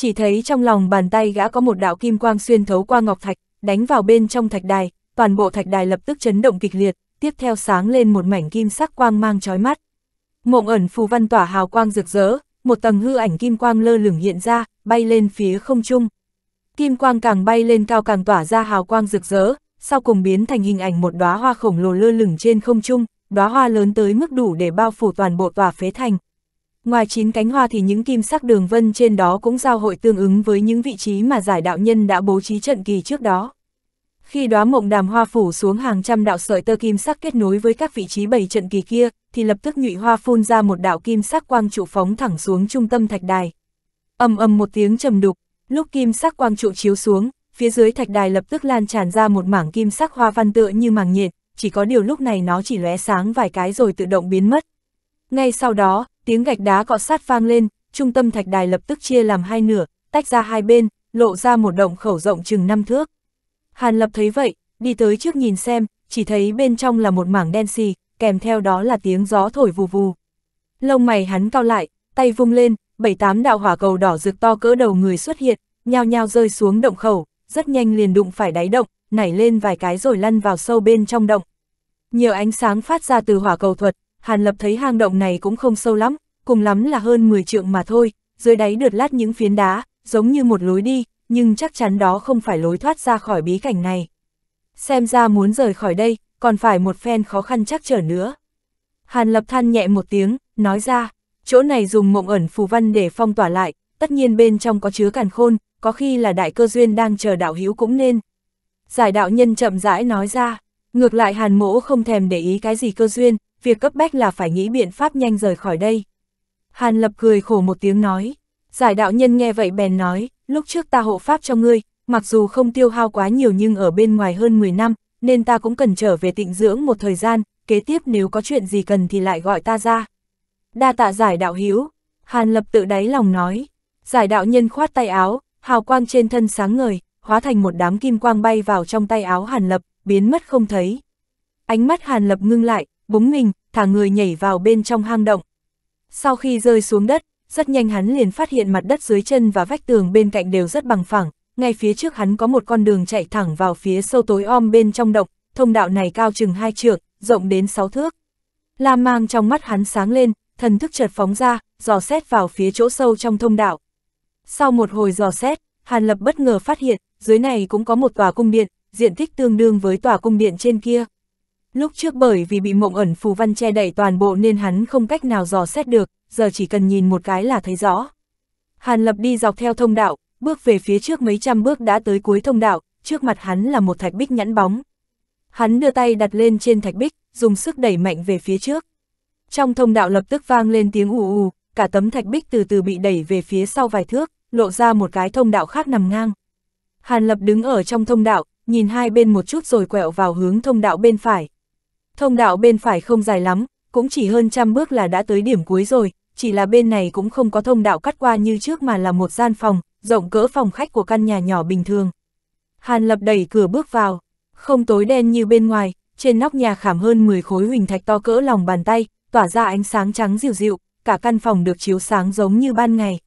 chỉ thấy trong lòng bàn tay gã có một đạo kim quang xuyên thấu qua ngọc thạch, đánh vào bên trong thạch đài, toàn bộ thạch đài lập tức chấn động kịch liệt, tiếp theo sáng lên một mảnh kim sắc quang mang chói mắt. Mộng ẩn phù văn tỏa hào quang rực rỡ, một tầng hư ảnh kim quang lơ lửng hiện ra, bay lên phía không trung. Kim quang càng bay lên cao càng tỏa ra hào quang rực rỡ, sau cùng biến thành hình ảnh một đóa hoa khổng lồ lơ lửng trên không trung, đóa hoa lớn tới mức đủ để bao phủ toàn bộ tòa phế thành, Ngoài chín cánh hoa thì những kim sắc đường vân trên đó cũng giao hội tương ứng với những vị trí mà giải đạo nhân đã bố trí trận kỳ trước đó. Khi đóa mộng đàm hoa phủ xuống hàng trăm đạo sợi tơ kim sắc kết nối với các vị trí bảy trận kỳ kia, thì lập tức nhụy hoa phun ra một đạo kim sắc quang trụ phóng thẳng xuống trung tâm thạch đài. ầm ầm một tiếng trầm đục, lúc kim sắc quang trụ chiếu xuống, phía dưới thạch đài lập tức lan tràn ra một mảng kim sắc hoa văn tựa như màng nhện, chỉ có điều lúc này nó chỉ lóe sáng vài cái rồi tự động biến mất. Ngay sau đó, Tiếng gạch đá cọ sát vang lên, trung tâm thạch đài lập tức chia làm hai nửa, tách ra hai bên, lộ ra một động khẩu rộng chừng năm thước. Hàn Lập thấy vậy, đi tới trước nhìn xem, chỉ thấy bên trong là một mảng đen xì, kèm theo đó là tiếng gió thổi vù vù. Lông mày hắn cao lại, tay vung lên, bảy tám đạo hỏa cầu đỏ rực to cỡ đầu người xuất hiện, nhao nhao rơi xuống động khẩu, rất nhanh liền đụng phải đáy động, nảy lên vài cái rồi lăn vào sâu bên trong động. Nhiều ánh sáng phát ra từ hỏa cầu thuật, Hàn Lập thấy hang động này cũng không sâu lắm, cùng lắm là hơn 10 trượng mà thôi, dưới đáy được lát những phiến đá, giống như một lối đi, nhưng chắc chắn đó không phải lối thoát ra khỏi bí cảnh này. Xem ra muốn rời khỏi đây, còn phải một phen khó khăn chắc trở nữa. Hàn Lập than nhẹ một tiếng, nói ra, chỗ này dùng mộng ẩn phù văn để phong tỏa lại, tất nhiên bên trong có chứa càn khôn, có khi là đại cơ duyên đang chờ đạo hữu cũng nên. Giải đạo nhân chậm rãi nói ra, ngược lại Hàn Mỗ không thèm để ý cái gì cơ duyên, việc cấp bách là phải nghĩ biện pháp nhanh rời khỏi đây. Hàn Lập cười khổ một tiếng nói, giải đạo nhân nghe vậy bèn nói, lúc trước ta hộ pháp cho ngươi, mặc dù không tiêu hao quá nhiều nhưng ở bên ngoài hơn 10 năm, nên ta cũng cần trở về tịnh dưỡng một thời gian, kế tiếp nếu có chuyện gì cần thì lại gọi ta ra. Đa tạ giải đạo hiếu, Hàn Lập tự đáy lòng nói, giải đạo nhân khoát tay áo, hào quang trên thân sáng ngời, hóa thành một đám kim quang bay vào trong tay áo Hàn Lập, biến mất không thấy. Ánh mắt Hàn Lập ngưng lại, búng mình, thả người nhảy vào bên trong hang động. Sau khi rơi xuống đất, rất nhanh hắn liền phát hiện mặt đất dưới chân và vách tường bên cạnh đều rất bằng phẳng, ngay phía trước hắn có một con đường chạy thẳng vào phía sâu tối om bên trong động, thông đạo này cao chừng hai trượng, rộng đến sáu thước. La mang trong mắt hắn sáng lên, thần thức chợt phóng ra, dò xét vào phía chỗ sâu trong thông đạo. Sau một hồi dò xét, Hàn Lập bất ngờ phát hiện, dưới này cũng có một tòa cung điện, diện tích tương đương với tòa cung điện trên kia. Lúc trước bởi vì bị mộng ẩn phù văn che đậy toàn bộ nên hắn không cách nào dò xét được, giờ chỉ cần nhìn một cái là thấy rõ. Hàn Lập đi dọc theo thông đạo, bước về phía trước mấy trăm bước đã tới cuối thông đạo, trước mặt hắn là một thạch bích nhẵn bóng. Hắn đưa tay đặt lên trên thạch bích, dùng sức đẩy mạnh về phía trước. Trong thông đạo lập tức vang lên tiếng ù ù, cả tấm thạch bích từ từ bị đẩy về phía sau vài thước, lộ ra một cái thông đạo khác nằm ngang. Hàn Lập đứng ở trong thông đạo, nhìn hai bên một chút rồi quẹo vào hướng thông đạo bên phải, Thông đạo bên phải không dài lắm, cũng chỉ hơn trăm bước là đã tới điểm cuối rồi, chỉ là bên này cũng không có thông đạo cắt qua như trước mà là một gian phòng, rộng cỡ phòng khách của căn nhà nhỏ bình thường. Hàn Lập đẩy cửa bước vào, không tối đen như bên ngoài, trên nóc nhà khảm hơn 10 khối huỳnh thạch to cỡ lòng bàn tay, tỏa ra ánh sáng trắng dịu dịu, cả căn phòng được chiếu sáng giống như ban ngày.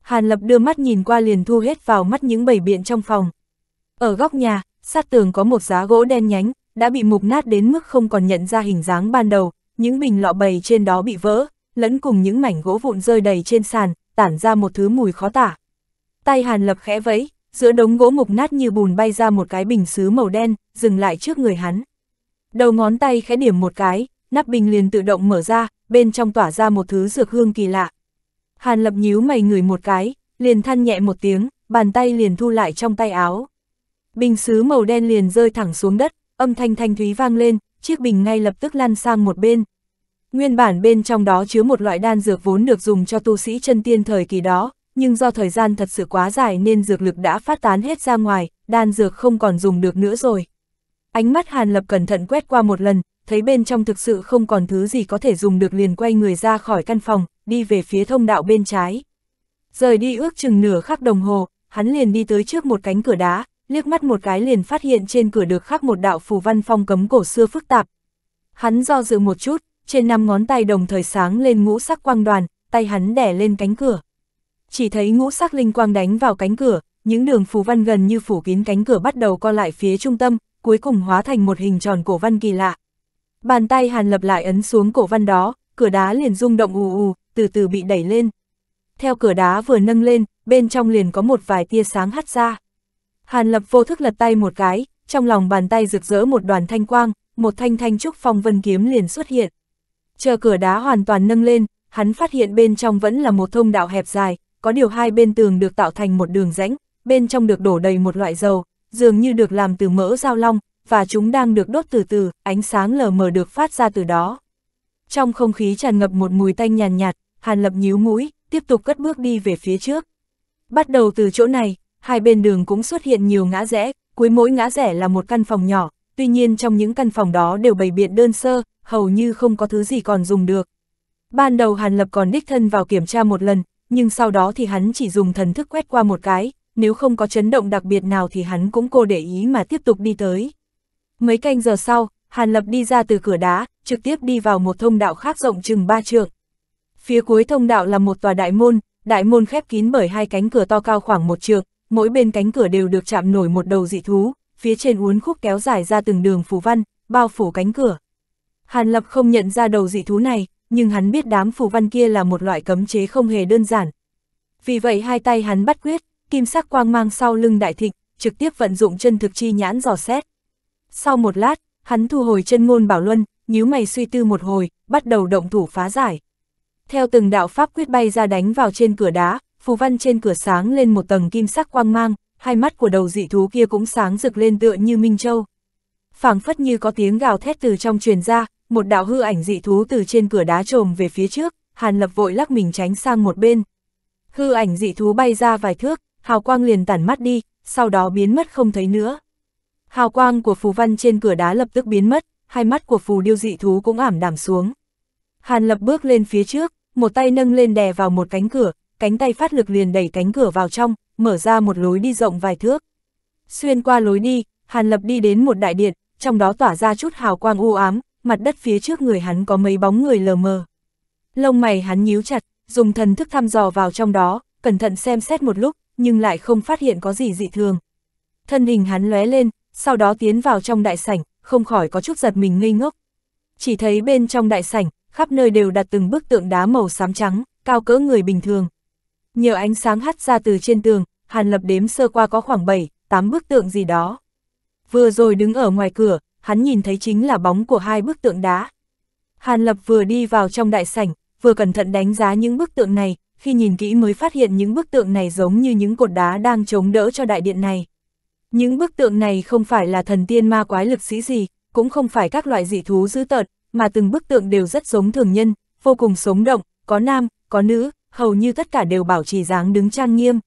Hàn Lập đưa mắt nhìn qua liền thu hết vào mắt những bầy biện trong phòng. Ở góc nhà, sát tường có một giá gỗ đen nhánh, đã bị mục nát đến mức không còn nhận ra hình dáng ban đầu, những bình lọ bầy trên đó bị vỡ, lẫn cùng những mảnh gỗ vụn rơi đầy trên sàn, tản ra một thứ mùi khó tả. Tay Hàn Lập khẽ vẫy, giữa đống gỗ mục nát như bùn bay ra một cái bình xứ màu đen, dừng lại trước người hắn. Đầu ngón tay khẽ điểm một cái, nắp bình liền tự động mở ra, bên trong tỏa ra một thứ dược hương kỳ lạ. Hàn Lập nhíu mày ngửi một cái, liền than nhẹ một tiếng, bàn tay liền thu lại trong tay áo. Bình xứ màu đen liền rơi thẳng xuống đất, âm thanh thanh thúy vang lên, chiếc bình ngay lập tức lăn sang một bên. Nguyên bản bên trong đó chứa một loại đan dược vốn được dùng cho tu sĩ chân tiên thời kỳ đó, nhưng do thời gian thật sự quá dài nên dược lực đã phát tán hết ra ngoài, đan dược không còn dùng được nữa rồi. Ánh mắt Hàn Lập cẩn thận quét qua một lần, thấy bên trong thực sự không còn thứ gì có thể dùng được liền quay người ra khỏi căn phòng, đi về phía thông đạo bên trái. Rời đi ước chừng nửa khắc đồng hồ, hắn liền đi tới trước một cánh cửa đá, liếc mắt một cái liền phát hiện trên cửa được khắc một đạo phù văn phong cấm cổ xưa phức tạp. Hắn do dự một chút, trên năm ngón tay đồng thời sáng lên ngũ sắc quang đoàn, tay hắn đẻ lên cánh cửa. Chỉ thấy ngũ sắc linh quang đánh vào cánh cửa, những đường phù văn gần như phủ kín cánh cửa bắt đầu co lại phía trung tâm, cuối cùng hóa thành một hình tròn cổ văn kỳ lạ. Bàn tay Hàn Lập lại ấn xuống cổ văn đó, cửa đá liền rung động ù ù, từ từ bị đẩy lên. Theo cửa đá vừa nâng lên, bên trong liền có một vài tia sáng hắt ra. Hàn Lập vô thức lật tay một cái, trong lòng bàn tay rực rỡ một đoàn thanh quang, một thanh thanh trúc phong vân kiếm liền xuất hiện. Chờ cửa đá hoàn toàn nâng lên, hắn phát hiện bên trong vẫn là một thông đạo hẹp dài, có điều hai bên tường được tạo thành một đường rãnh, bên trong được đổ đầy một loại dầu, dường như được làm từ mỡ dao long, và chúng đang được đốt từ từ, ánh sáng lờ mờ được phát ra từ đó. Trong không khí tràn ngập một mùi tanh nhàn nhạt, nhạt, Hàn Lập nhíu mũi, tiếp tục cất bước đi về phía trước. Bắt đầu từ chỗ này, hai bên đường cũng xuất hiện nhiều ngã rẽ, cuối mỗi ngã rẽ là một căn phòng nhỏ, tuy nhiên trong những căn phòng đó đều bày biện đơn sơ, hầu như không có thứ gì còn dùng được. Ban đầu Hàn Lập còn đích thân vào kiểm tra một lần, nhưng sau đó thì hắn chỉ dùng thần thức quét qua một cái, nếu không có chấn động đặc biệt nào thì hắn cũng cô để ý mà tiếp tục đi tới. Mấy canh giờ sau, Hàn Lập đi ra từ cửa đá, trực tiếp đi vào một thông đạo khác rộng chừng ba trượng. Phía cuối thông đạo là một tòa đại môn, đại môn khép kín bởi hai cánh cửa to cao khoảng một trượng, mỗi bên cánh cửa đều được chạm nổi một đầu dị thú, phía trên uốn khúc kéo dài ra từng đường phù văn, bao phủ cánh cửa. Hàn Lập không nhận ra đầu dị thú này, nhưng hắn biết đám phù văn kia là một loại cấm chế không hề đơn giản. Vì vậy hai tay hắn bắt quyết, kim sắc quang mang sau lưng đại thịnh, trực tiếp vận dụng chân thực chi nhãn dò xét. Sau một lát, hắn thu hồi chân ngôn bảo luân, nhíu mày suy tư một hồi, bắt đầu động thủ phá giải. Theo từng đạo pháp quyết bay ra đánh vào trên cửa đá, phù văn trên cửa sáng lên một tầng kim sắc quang mang, hai mắt của đầu dị thú kia cũng sáng rực lên tựa như Minh Châu. phảng phất như có tiếng gào thét từ trong truyền ra, một đạo hư ảnh dị thú từ trên cửa đá trồm về phía trước, Hàn Lập vội lắc mình tránh sang một bên. Hư ảnh dị thú bay ra vài thước, hào quang liền tản mắt đi, sau đó biến mất không thấy nữa. Hào quang của phù văn trên cửa đá lập tức biến mất, hai mắt của phù điêu dị thú cũng ảm đạm xuống. Hàn Lập bước lên phía trước, một tay nâng lên đè vào một cánh cửa, cánh tay phát lực liền đẩy cánh cửa vào trong, mở ra một lối đi rộng vài thước. Xuyên qua lối đi, Hàn Lập đi đến một đại điện, trong đó tỏa ra chút hào quang u ám, mặt đất phía trước người hắn có mấy bóng người lờ mờ. Lông mày hắn nhíu chặt, dùng thần thức thăm dò vào trong đó, cẩn thận xem xét một lúc, nhưng lại không phát hiện có gì dị thường. Thân hình hắn lóe lên, sau đó tiến vào trong đại sảnh, không khỏi có chút giật mình ngây ngốc. Chỉ thấy bên trong đại sảnh, khắp nơi đều đặt từng bức tượng đá màu xám trắng, cao cỡ người bình thường, nhờ ánh sáng hắt ra từ trên tường, Hàn Lập đếm sơ qua có khoảng 7, 8 bức tượng gì đó. Vừa rồi đứng ở ngoài cửa, hắn nhìn thấy chính là bóng của hai bức tượng đá. Hàn Lập vừa đi vào trong đại sảnh, vừa cẩn thận đánh giá những bức tượng này, khi nhìn kỹ mới phát hiện những bức tượng này giống như những cột đá đang chống đỡ cho đại điện này. Những bức tượng này không phải là thần tiên ma quái lực sĩ gì, cũng không phải các loại dị thú dữ tợt, mà từng bức tượng đều rất giống thường nhân, vô cùng sống động, có nam, có nữ, hầu như tất cả đều bảo trì dáng đứng trang nghiêm.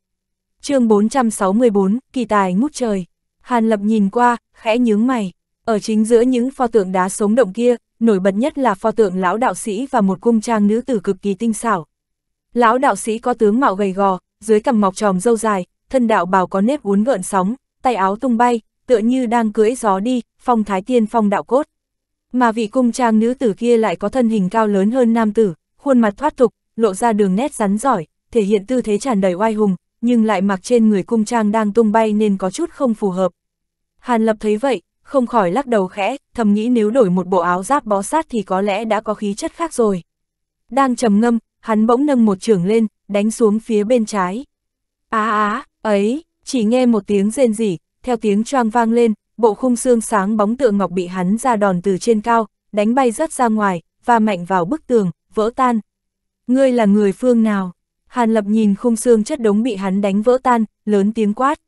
chương 464, kỳ tài ngút trời. Hàn Lập nhìn qua, khẽ nhướng mày. Ở chính giữa những pho tượng đá sống động kia, nổi bật nhất là pho tượng lão đạo sĩ và một cung trang nữ tử cực kỳ tinh xảo. Lão đạo sĩ có tướng mạo gầy gò, dưới cằm mọc tròm dâu dài, thân đạo bào có nếp uốn gợn sóng, tay áo tung bay, tựa như đang cưỡi gió đi, phong thái tiên phong đạo cốt. Mà vị cung trang nữ tử kia lại có thân hình cao lớn hơn nam tử, khuôn mặt thoát tục, lộ ra đường nét rắn giỏi, thể hiện tư thế tràn đầy oai hùng, nhưng lại mặc trên người cung trang đang tung bay nên có chút không phù hợp. Hàn Lập thấy vậy, không khỏi lắc đầu khẽ, thầm nghĩ nếu đổi một bộ áo giáp bó sát thì có lẽ đã có khí chất khác rồi. Đang trầm ngâm, hắn bỗng nâng một trường lên, đánh xuống phía bên trái. Á á, ấy, chỉ nghe một tiếng rên rỉ, theo tiếng choang vang lên, bộ khung xương sáng bóng tượng ngọc bị hắn ra đòn từ trên cao, đánh bay rất ra ngoài, và mạnh vào bức tường, vỡ tan. Ngươi là người phương nào? Hàn Lập nhìn khung xương chất đống bị hắn đánh vỡ tan, lớn tiếng quát.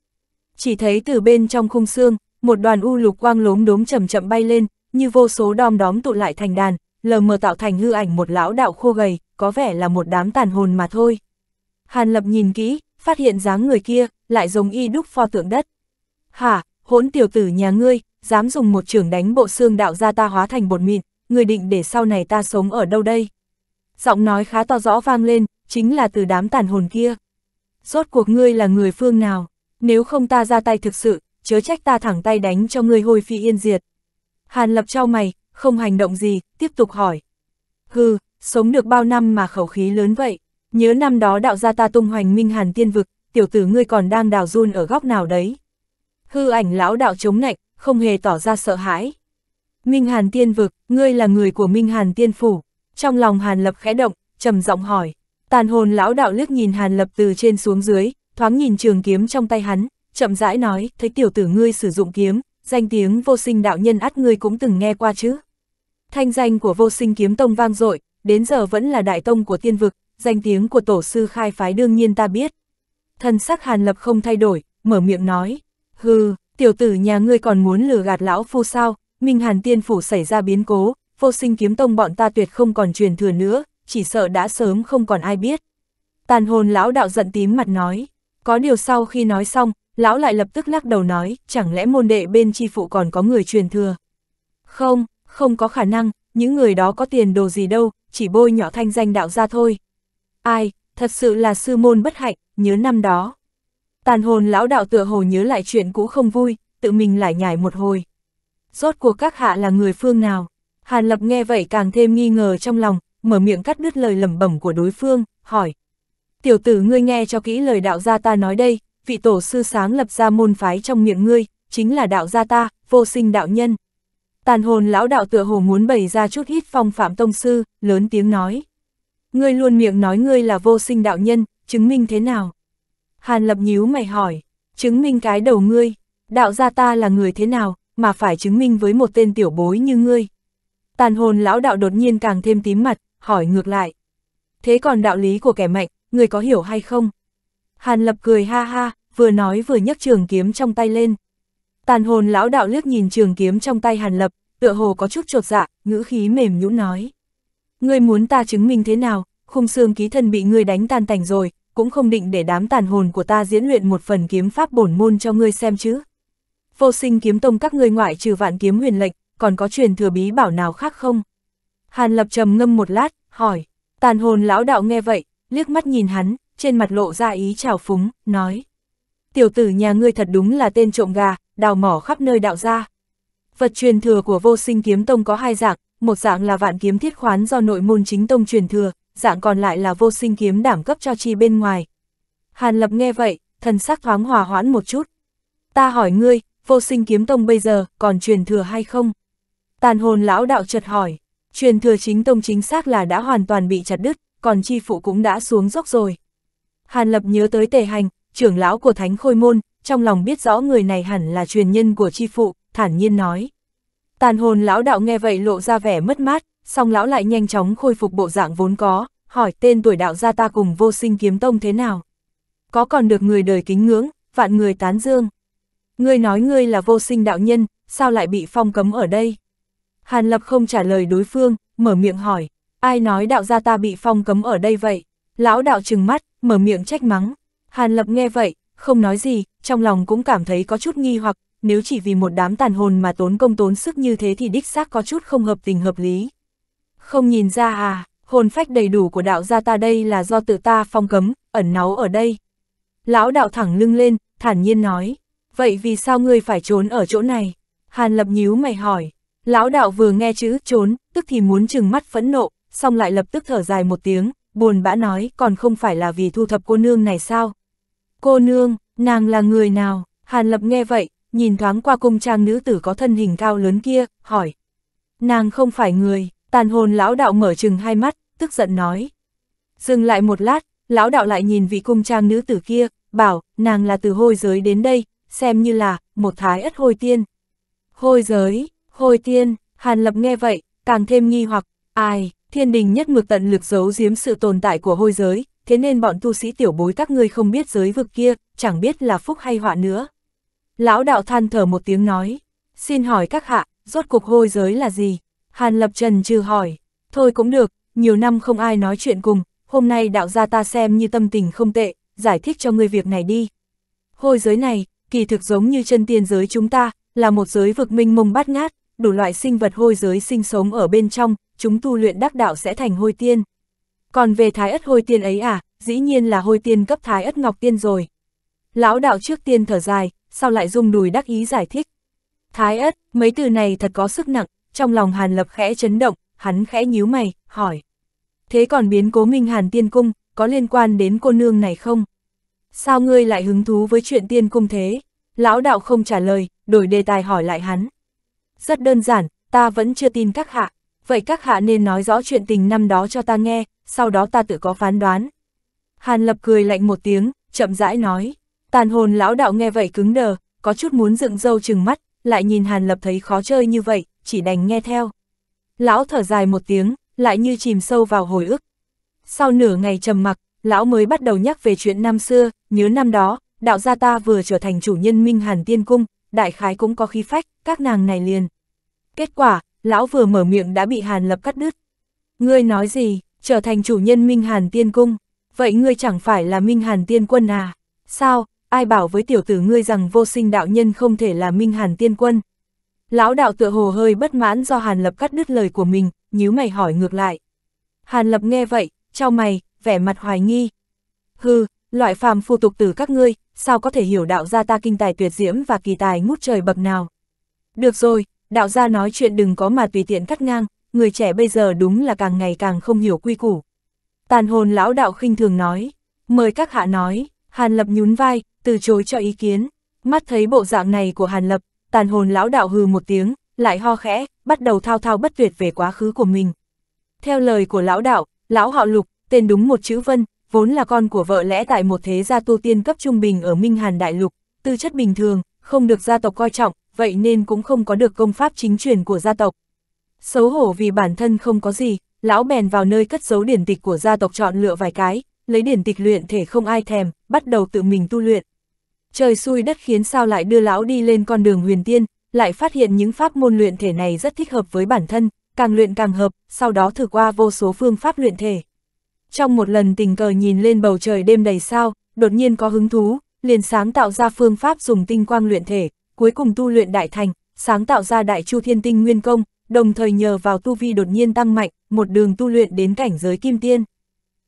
Chỉ thấy từ bên trong khung xương, một đoàn u lục quang lốm đốm chậm chậm bay lên, như vô số đom đóm tụ lại thành đàn, lờ mờ tạo thành hư ảnh một lão đạo khô gầy, có vẻ là một đám tàn hồn mà thôi. Hàn Lập nhìn kỹ, phát hiện dáng người kia, lại giống y đúc pho tượng đất. Hả, hỗn tiểu tử nhà ngươi, dám dùng một trường đánh bộ xương đạo ra ta hóa thành bột mịn, người định để sau này ta sống ở đâu đây? giọng nói khá to rõ vang lên, chính là từ đám tàn hồn kia. Rốt cuộc ngươi là người phương nào, nếu không ta ra tay thực sự, chớ trách ta thẳng tay đánh cho ngươi hôi phi yên diệt. Hàn lập trao mày, không hành động gì, tiếp tục hỏi. Hừ, sống được bao năm mà khẩu khí lớn vậy, nhớ năm đó đạo gia ta tung hoành minh hàn tiên vực, tiểu tử ngươi còn đang đào run ở góc nào đấy. Hư ảnh lão đạo chống nạnh, không hề tỏ ra sợ hãi. Minh Hàn Tiên Vực, ngươi là người của Minh Hàn Tiên Phủ. Trong lòng Hàn Lập khẽ động, trầm giọng hỏi. Tàn hồn lão đạo liếc nhìn Hàn Lập từ trên xuống dưới, thoáng nhìn trường kiếm trong tay hắn, chậm rãi nói, thấy tiểu tử ngươi sử dụng kiếm, danh tiếng vô sinh đạo nhân át ngươi cũng từng nghe qua chứ. Thanh danh của vô sinh kiếm tông vang dội, đến giờ vẫn là đại tông của tiên vực, danh tiếng của tổ sư khai phái đương nhiên ta biết. thân sắc Hàn Lập không thay đổi, mở miệng nói, hừ, tiểu tử nhà ngươi còn muốn lừa gạt lão phu sao, Minh Hàn tiên phủ xảy ra biến cố, vô sinh kiếm tông bọn ta tuyệt không còn truyền thừa nữa, chỉ sợ đã sớm không còn ai biết. Tàn hồn lão đạo giận tím mặt nói, có điều sau khi nói xong, lão lại lập tức lắc đầu nói, chẳng lẽ môn đệ bên chi phụ còn có người truyền thừa? Không, không có khả năng, những người đó có tiền đồ gì đâu, chỉ bôi nhỏ thanh danh đạo ra thôi. Ai, thật sự là sư môn bất hạnh, nhớ năm đó. Tàn hồn lão đạo tựa hồ nhớ lại chuyện cũ không vui, tự mình lại nhảy một hồi. Rốt cuộc các hạ là người phương nào? Hàn Lập nghe vậy càng thêm nghi ngờ trong lòng, mở miệng cắt đứt lời lẩm bẩm của đối phương, hỏi. Tiểu tử ngươi nghe cho kỹ lời đạo gia ta nói đây, vị tổ sư sáng lập ra môn phái trong miệng ngươi, chính là đạo gia ta, vô sinh đạo nhân. Tàn hồn lão đạo tựa hồ muốn bày ra chút hít phong phạm tông sư, lớn tiếng nói. Ngươi luôn miệng nói ngươi là vô sinh đạo nhân, chứng minh thế nào? Hàn lập nhíu mày hỏi, chứng minh cái đầu ngươi, đạo gia ta là người thế nào, mà phải chứng minh với một tên tiểu bối như ngươi. Tàn hồn lão đạo đột nhiên càng thêm tím mặt, hỏi ngược lại. Thế còn đạo lý của kẻ mạnh, người có hiểu hay không? Hàn lập cười ha ha, vừa nói vừa nhấc trường kiếm trong tay lên. Tàn hồn lão đạo liếc nhìn trường kiếm trong tay hàn lập, tựa hồ có chút trột dạ, ngữ khí mềm nhũn nói. Ngươi muốn ta chứng minh thế nào, khung xương ký thân bị ngươi đánh tan tành rồi, cũng không định để đám tàn hồn của ta diễn luyện một phần kiếm pháp bổn môn cho ngươi xem chứ. Vô sinh kiếm tông các ngươi ngoại trừ vạn kiếm huyền lệnh, còn có truyền thừa bí bảo nào khác không? Hàn Lập trầm ngâm một lát, hỏi, tàn hồn lão đạo nghe vậy, liếc mắt nhìn hắn, trên mặt lộ ra ý trào phúng, nói. Tiểu tử nhà ngươi thật đúng là tên trộm gà, đào mỏ khắp nơi đạo ra. Vật truyền thừa của vô sinh kiếm tông có hai dạng, một dạng là vạn kiếm thiết khoán do nội môn chính tông truyền thừa, dạng còn lại là vô sinh kiếm đảm cấp cho chi bên ngoài. Hàn Lập nghe vậy, thần sắc thoáng hòa hoãn một chút. Ta hỏi ngươi, vô sinh kiếm tông bây giờ còn truyền thừa hay không? Tàn hồn lão đạo chợt hỏi, truyền thừa chính tông chính xác là đã hoàn toàn bị chặt đứt, còn chi phụ cũng đã xuống dốc rồi. Hàn Lập nhớ tới tề hành, trưởng lão của thánh khôi môn, trong lòng biết rõ người này hẳn là truyền nhân của chi phụ, thản nhiên nói. Tàn hồn lão đạo nghe vậy lộ ra vẻ mất mát, song lão lại nhanh chóng khôi phục bộ dạng vốn có, hỏi tên tuổi đạo gia ta cùng vô sinh kiếm tông thế nào. Có còn được người đời kính ngưỡng, vạn người tán dương. Ngươi nói ngươi là vô sinh đạo nhân, sao lại bị phong cấm ở đây? Hàn Lập không trả lời đối phương, mở miệng hỏi, ai nói đạo gia ta bị phong cấm ở đây vậy? Lão đạo trừng mắt, mở miệng trách mắng. Hàn Lập nghe vậy, không nói gì, trong lòng cũng cảm thấy có chút nghi hoặc, nếu chỉ vì một đám tàn hồn mà tốn công tốn sức như thế thì đích xác có chút không hợp tình hợp lý. Không nhìn ra à, hồn phách đầy đủ của đạo gia ta đây là do tự ta phong cấm, ẩn náu ở đây. Lão đạo thẳng lưng lên, thản nhiên nói, vậy vì sao ngươi phải trốn ở chỗ này? Hàn Lập nhíu mày hỏi, Lão đạo vừa nghe chữ trốn, tức thì muốn chừng mắt phẫn nộ, xong lại lập tức thở dài một tiếng, buồn bã nói còn không phải là vì thu thập cô nương này sao. Cô nương, nàng là người nào? Hàn lập nghe vậy, nhìn thoáng qua cung trang nữ tử có thân hình cao lớn kia, hỏi. Nàng không phải người, tàn hồn lão đạo mở chừng hai mắt, tức giận nói. Dừng lại một lát, lão đạo lại nhìn vị cung trang nữ tử kia, bảo, nàng là từ hôi giới đến đây, xem như là, một thái ất hôi tiên. Hôi giới, Hồi tiên, Hàn Lập nghe vậy, càng thêm nghi hoặc, ai, thiên đình nhất mực tận lực giấu giếm sự tồn tại của hôi giới, thế nên bọn tu sĩ tiểu bối các ngươi không biết giới vực kia, chẳng biết là phúc hay họa nữa. Lão đạo than thở một tiếng nói, xin hỏi các hạ, rốt cuộc hôi giới là gì? Hàn Lập Trần trừ hỏi, thôi cũng được, nhiều năm không ai nói chuyện cùng, hôm nay đạo gia ta xem như tâm tình không tệ, giải thích cho ngươi việc này đi. Hôi giới này, kỳ thực giống như chân tiên giới chúng ta, là một giới vực minh mông bát ngát, đủ loại sinh vật hôi giới sinh sống ở bên trong, chúng tu luyện đắc đạo sẽ thành hôi tiên. Còn về thái ất hôi tiên ấy à, dĩ nhiên là hôi tiên cấp thái ất ngọc tiên rồi. Lão đạo trước tiên thở dài, sau lại rung đùi đắc ý giải thích. Thái ất, mấy từ này thật có sức nặng, trong lòng Hàn Lập khẽ chấn động, hắn khẽ nhíu mày, hỏi. Thế còn biến cố Minh Hàn Tiên Cung, có liên quan đến cô nương này không? Sao ngươi lại hứng thú với chuyện Tiên Cung thế? Lão đạo không trả lời, đổi đề tài hỏi lại hắn rất đơn giản, ta vẫn chưa tin các hạ, vậy các hạ nên nói rõ chuyện tình năm đó cho ta nghe, sau đó ta tự có phán đoán. Hàn Lập cười lạnh một tiếng, chậm rãi nói, tàn hồn lão đạo nghe vậy cứng đờ, có chút muốn dựng râu chừng mắt, lại nhìn Hàn Lập thấy khó chơi như vậy, chỉ đành nghe theo. Lão thở dài một tiếng, lại như chìm sâu vào hồi ức. Sau nửa ngày trầm mặc, lão mới bắt đầu nhắc về chuyện năm xưa, nhớ năm đó, đạo gia ta vừa trở thành chủ nhân Minh Hàn Tiên Cung, đại khái cũng có khí phách, các nàng này liền. Kết quả, lão vừa mở miệng đã bị Hàn Lập cắt đứt. Ngươi nói gì, trở thành chủ nhân Minh Hàn Tiên Cung, vậy ngươi chẳng phải là Minh Hàn Tiên Quân à? Sao, ai bảo với tiểu tử ngươi rằng vô sinh đạo nhân không thể là Minh Hàn Tiên Quân? Lão đạo tựa hồ hơi bất mãn do Hàn Lập cắt đứt lời của mình, nhíu mày hỏi ngược lại. Hàn Lập nghe vậy, trao mày, vẻ mặt hoài nghi. Hừ, loại phàm phu tục từ các ngươi, sao có thể hiểu đạo gia ta kinh tài tuyệt diễm và kỳ tài ngút trời bậc nào. Được rồi, đạo gia nói chuyện đừng có mà tùy tiện cắt ngang, người trẻ bây giờ đúng là càng ngày càng không hiểu quy củ. Tàn hồn lão đạo khinh thường nói, mời các hạ nói, Hàn Lập nhún vai, từ chối cho ý kiến. Mắt thấy bộ dạng này của Hàn Lập, tàn hồn lão đạo hừ một tiếng, lại ho khẽ, bắt đầu thao thao bất tuyệt về quá khứ của mình. Theo lời của lão đạo, lão họ lục, tên đúng một chữ vân, vốn là con của vợ lẽ tại một thế gia tu tiên cấp trung bình ở Minh Hàn Đại Lục, tư chất bình thường, không được gia tộc coi trọng, vậy nên cũng không có được công pháp chính truyền của gia tộc. Xấu hổ vì bản thân không có gì, lão bèn vào nơi cất giấu điển tịch của gia tộc chọn lựa vài cái, lấy điển tịch luyện thể không ai thèm, bắt đầu tự mình tu luyện. Trời xui đất khiến sao lại đưa lão đi lên con đường huyền tiên, lại phát hiện những pháp môn luyện thể này rất thích hợp với bản thân, càng luyện càng hợp, sau đó thử qua vô số phương pháp luyện thể trong một lần tình cờ nhìn lên bầu trời đêm đầy sao, đột nhiên có hứng thú, liền sáng tạo ra phương pháp dùng tinh quang luyện thể, cuối cùng tu luyện đại thành, sáng tạo ra đại chu thiên tinh nguyên công, đồng thời nhờ vào tu vi đột nhiên tăng mạnh, một đường tu luyện đến cảnh giới kim tiên.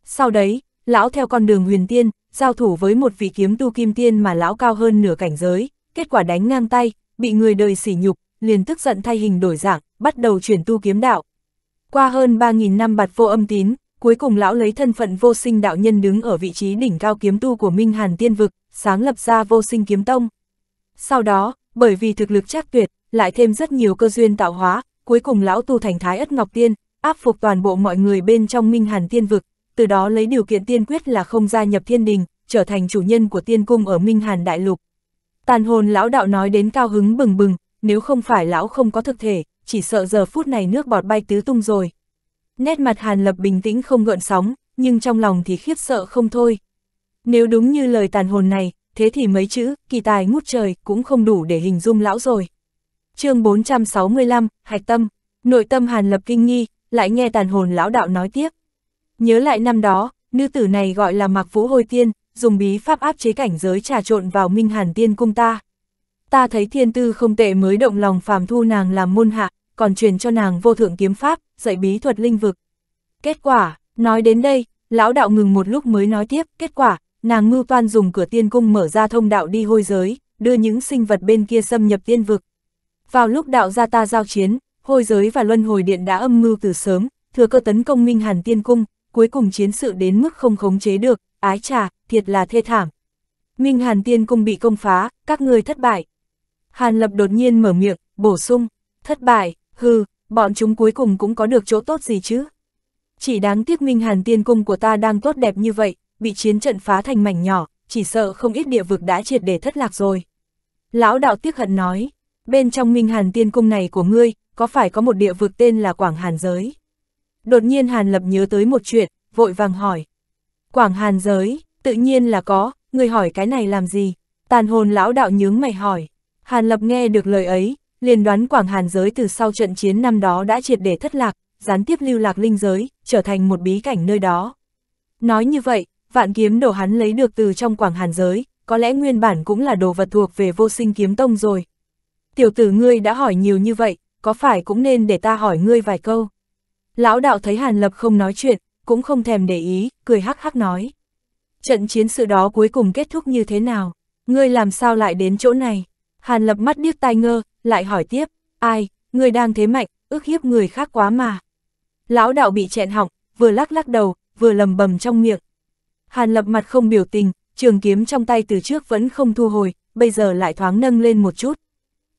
Sau đấy, lão theo con đường huyền tiên, giao thủ với một vị kiếm tu kim tiên mà lão cao hơn nửa cảnh giới, kết quả đánh ngang tay, bị người đời sỉ nhục, liền tức giận thay hình đổi dạng, bắt đầu chuyển tu kiếm đạo. Qua hơn 3.000 năm bạt vô âm tín, Cuối cùng lão lấy thân phận vô sinh đạo nhân đứng ở vị trí đỉnh cao kiếm tu của Minh Hàn Tiên Vực, sáng lập ra vô sinh kiếm tông. Sau đó, bởi vì thực lực chắc tuyệt, lại thêm rất nhiều cơ duyên tạo hóa, cuối cùng lão tu thành thái ất ngọc tiên, áp phục toàn bộ mọi người bên trong Minh Hàn Tiên Vực, từ đó lấy điều kiện tiên quyết là không gia nhập thiên đình, trở thành chủ nhân của tiên cung ở Minh Hàn Đại Lục. Tàn hồn lão đạo nói đến cao hứng bừng bừng, nếu không phải lão không có thực thể, chỉ sợ giờ phút này nước bọt bay tứ tung rồi. Nét mặt Hàn Lập bình tĩnh không gợn sóng, nhưng trong lòng thì khiếp sợ không thôi. Nếu đúng như lời tàn hồn này, thế thì mấy chữ, kỳ tài ngút trời, cũng không đủ để hình dung lão rồi. chương 465, Hạch Tâm, nội tâm Hàn Lập kinh nghi, lại nghe tàn hồn lão đạo nói tiếp. Nhớ lại năm đó, nữ tử này gọi là Mạc Vũ Hồi Tiên, dùng bí pháp áp chế cảnh giới trà trộn vào Minh Hàn Tiên Cung ta. Ta thấy thiên tư không tệ mới động lòng phàm thu nàng làm môn hạ, còn truyền cho nàng vô thượng kiếm pháp, dạy bí thuật linh vực. Kết quả, nói đến đây, lão đạo ngừng một lúc mới nói tiếp, kết quả, nàng mưu toan dùng cửa tiên cung mở ra thông đạo đi hôi giới, đưa những sinh vật bên kia xâm nhập tiên vực. Vào lúc đạo gia ta giao chiến, hôi giới và luân hồi điện đã âm mưu từ sớm, thừa cơ tấn công minh hàn tiên cung, cuối cùng chiến sự đến mức không khống chế được, ái trà, thiệt là thê thảm. Minh hàn tiên cung bị công phá, các ngươi thất bại. Hàn lập đột nhiên mở miệng, bổ sung, thất bại, hư, bọn chúng cuối cùng cũng có được chỗ tốt gì chứ. Chỉ đáng tiếc Minh Hàn Tiên Cung của ta đang tốt đẹp như vậy, bị chiến trận phá thành mảnh nhỏ, chỉ sợ không ít địa vực đã triệt để thất lạc rồi. Lão đạo tiếc hận nói, bên trong Minh Hàn Tiên Cung này của ngươi, có phải có một địa vực tên là Quảng Hàn Giới? Đột nhiên Hàn Lập nhớ tới một chuyện, vội vàng hỏi. Quảng Hàn Giới, tự nhiên là có, người hỏi cái này làm gì? Tàn hồn lão đạo nhướng mày hỏi. Hàn Lập nghe được lời ấy, Liền đoán Quảng Hàn giới từ sau trận chiến năm đó đã triệt để thất lạc, gián tiếp lưu lạc linh giới, trở thành một bí cảnh nơi đó. Nói như vậy, vạn kiếm đồ hắn lấy được từ trong Quảng Hàn giới, có lẽ nguyên bản cũng là đồ vật thuộc về vô sinh kiếm tông rồi. Tiểu tử ngươi đã hỏi nhiều như vậy, có phải cũng nên để ta hỏi ngươi vài câu? Lão đạo thấy Hàn Lập không nói chuyện, cũng không thèm để ý, cười hắc hắc nói. Trận chiến sự đó cuối cùng kết thúc như thế nào? Ngươi làm sao lại đến chỗ này? Hàn Lập mắt điếc tai ngơ, lại hỏi tiếp, ai, người đang thế mạnh, ước hiếp người khác quá mà. Lão đạo bị chẹn họng, vừa lắc lắc đầu, vừa lầm bầm trong miệng. Hàn lập mặt không biểu tình, trường kiếm trong tay từ trước vẫn không thu hồi, bây giờ lại thoáng nâng lên một chút.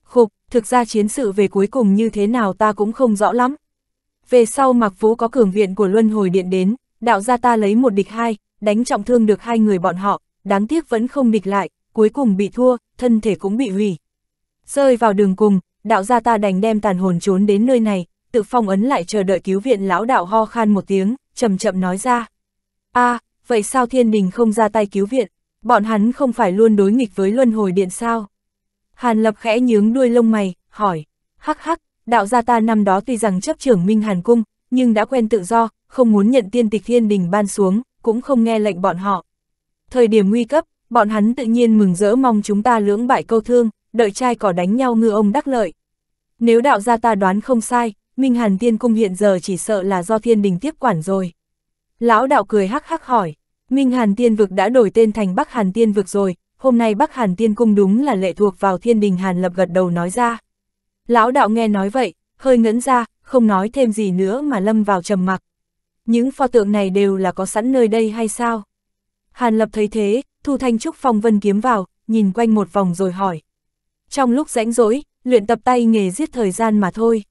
Khục, thực ra chiến sự về cuối cùng như thế nào ta cũng không rõ lắm. Về sau mặc Vũ có cường viện của Luân Hồi Điện đến, đạo gia ta lấy một địch hai, đánh trọng thương được hai người bọn họ, đáng tiếc vẫn không địch lại, cuối cùng bị thua, thân thể cũng bị hủy, Rơi vào đường cùng, đạo gia ta đành đem tàn hồn trốn đến nơi này, tự phong ấn lại chờ đợi cứu viện lão đạo ho khan một tiếng, chậm chậm nói ra. a à, vậy sao thiên đình không ra tay cứu viện, bọn hắn không phải luôn đối nghịch với luân hồi điện sao? Hàn lập khẽ nhướng đuôi lông mày, hỏi, hắc hắc, đạo gia ta năm đó tuy rằng chấp trưởng Minh Hàn Cung, nhưng đã quen tự do, không muốn nhận tiên tịch thiên đình ban xuống, cũng không nghe lệnh bọn họ. Thời điểm nguy cấp, bọn hắn tự nhiên mừng rỡ mong chúng ta lưỡng bại câu thương, đợi trai cỏ đánh nhau ngư ông đắc lợi. Nếu đạo gia ta đoán không sai, Minh Hàn Tiên Cung hiện giờ chỉ sợ là do thiên đình tiếp quản rồi. Lão đạo cười hắc hắc hỏi, Minh Hàn Tiên Vực đã đổi tên thành Bắc Hàn Tiên Vực rồi, hôm nay Bắc Hàn Tiên Cung đúng là lệ thuộc vào thiên đình Hàn lập gật đầu nói ra. Lão đạo nghe nói vậy, hơi ngẫn ra, không nói thêm gì nữa mà lâm vào trầm mặc. Những pho tượng này đều là có sẵn nơi đây hay sao? Hàn lập thấy thế, thu thanh trúc phong vân kiếm vào, nhìn quanh một vòng rồi hỏi, trong lúc rãnh rỗi, luyện tập tay nghề giết thời gian mà thôi.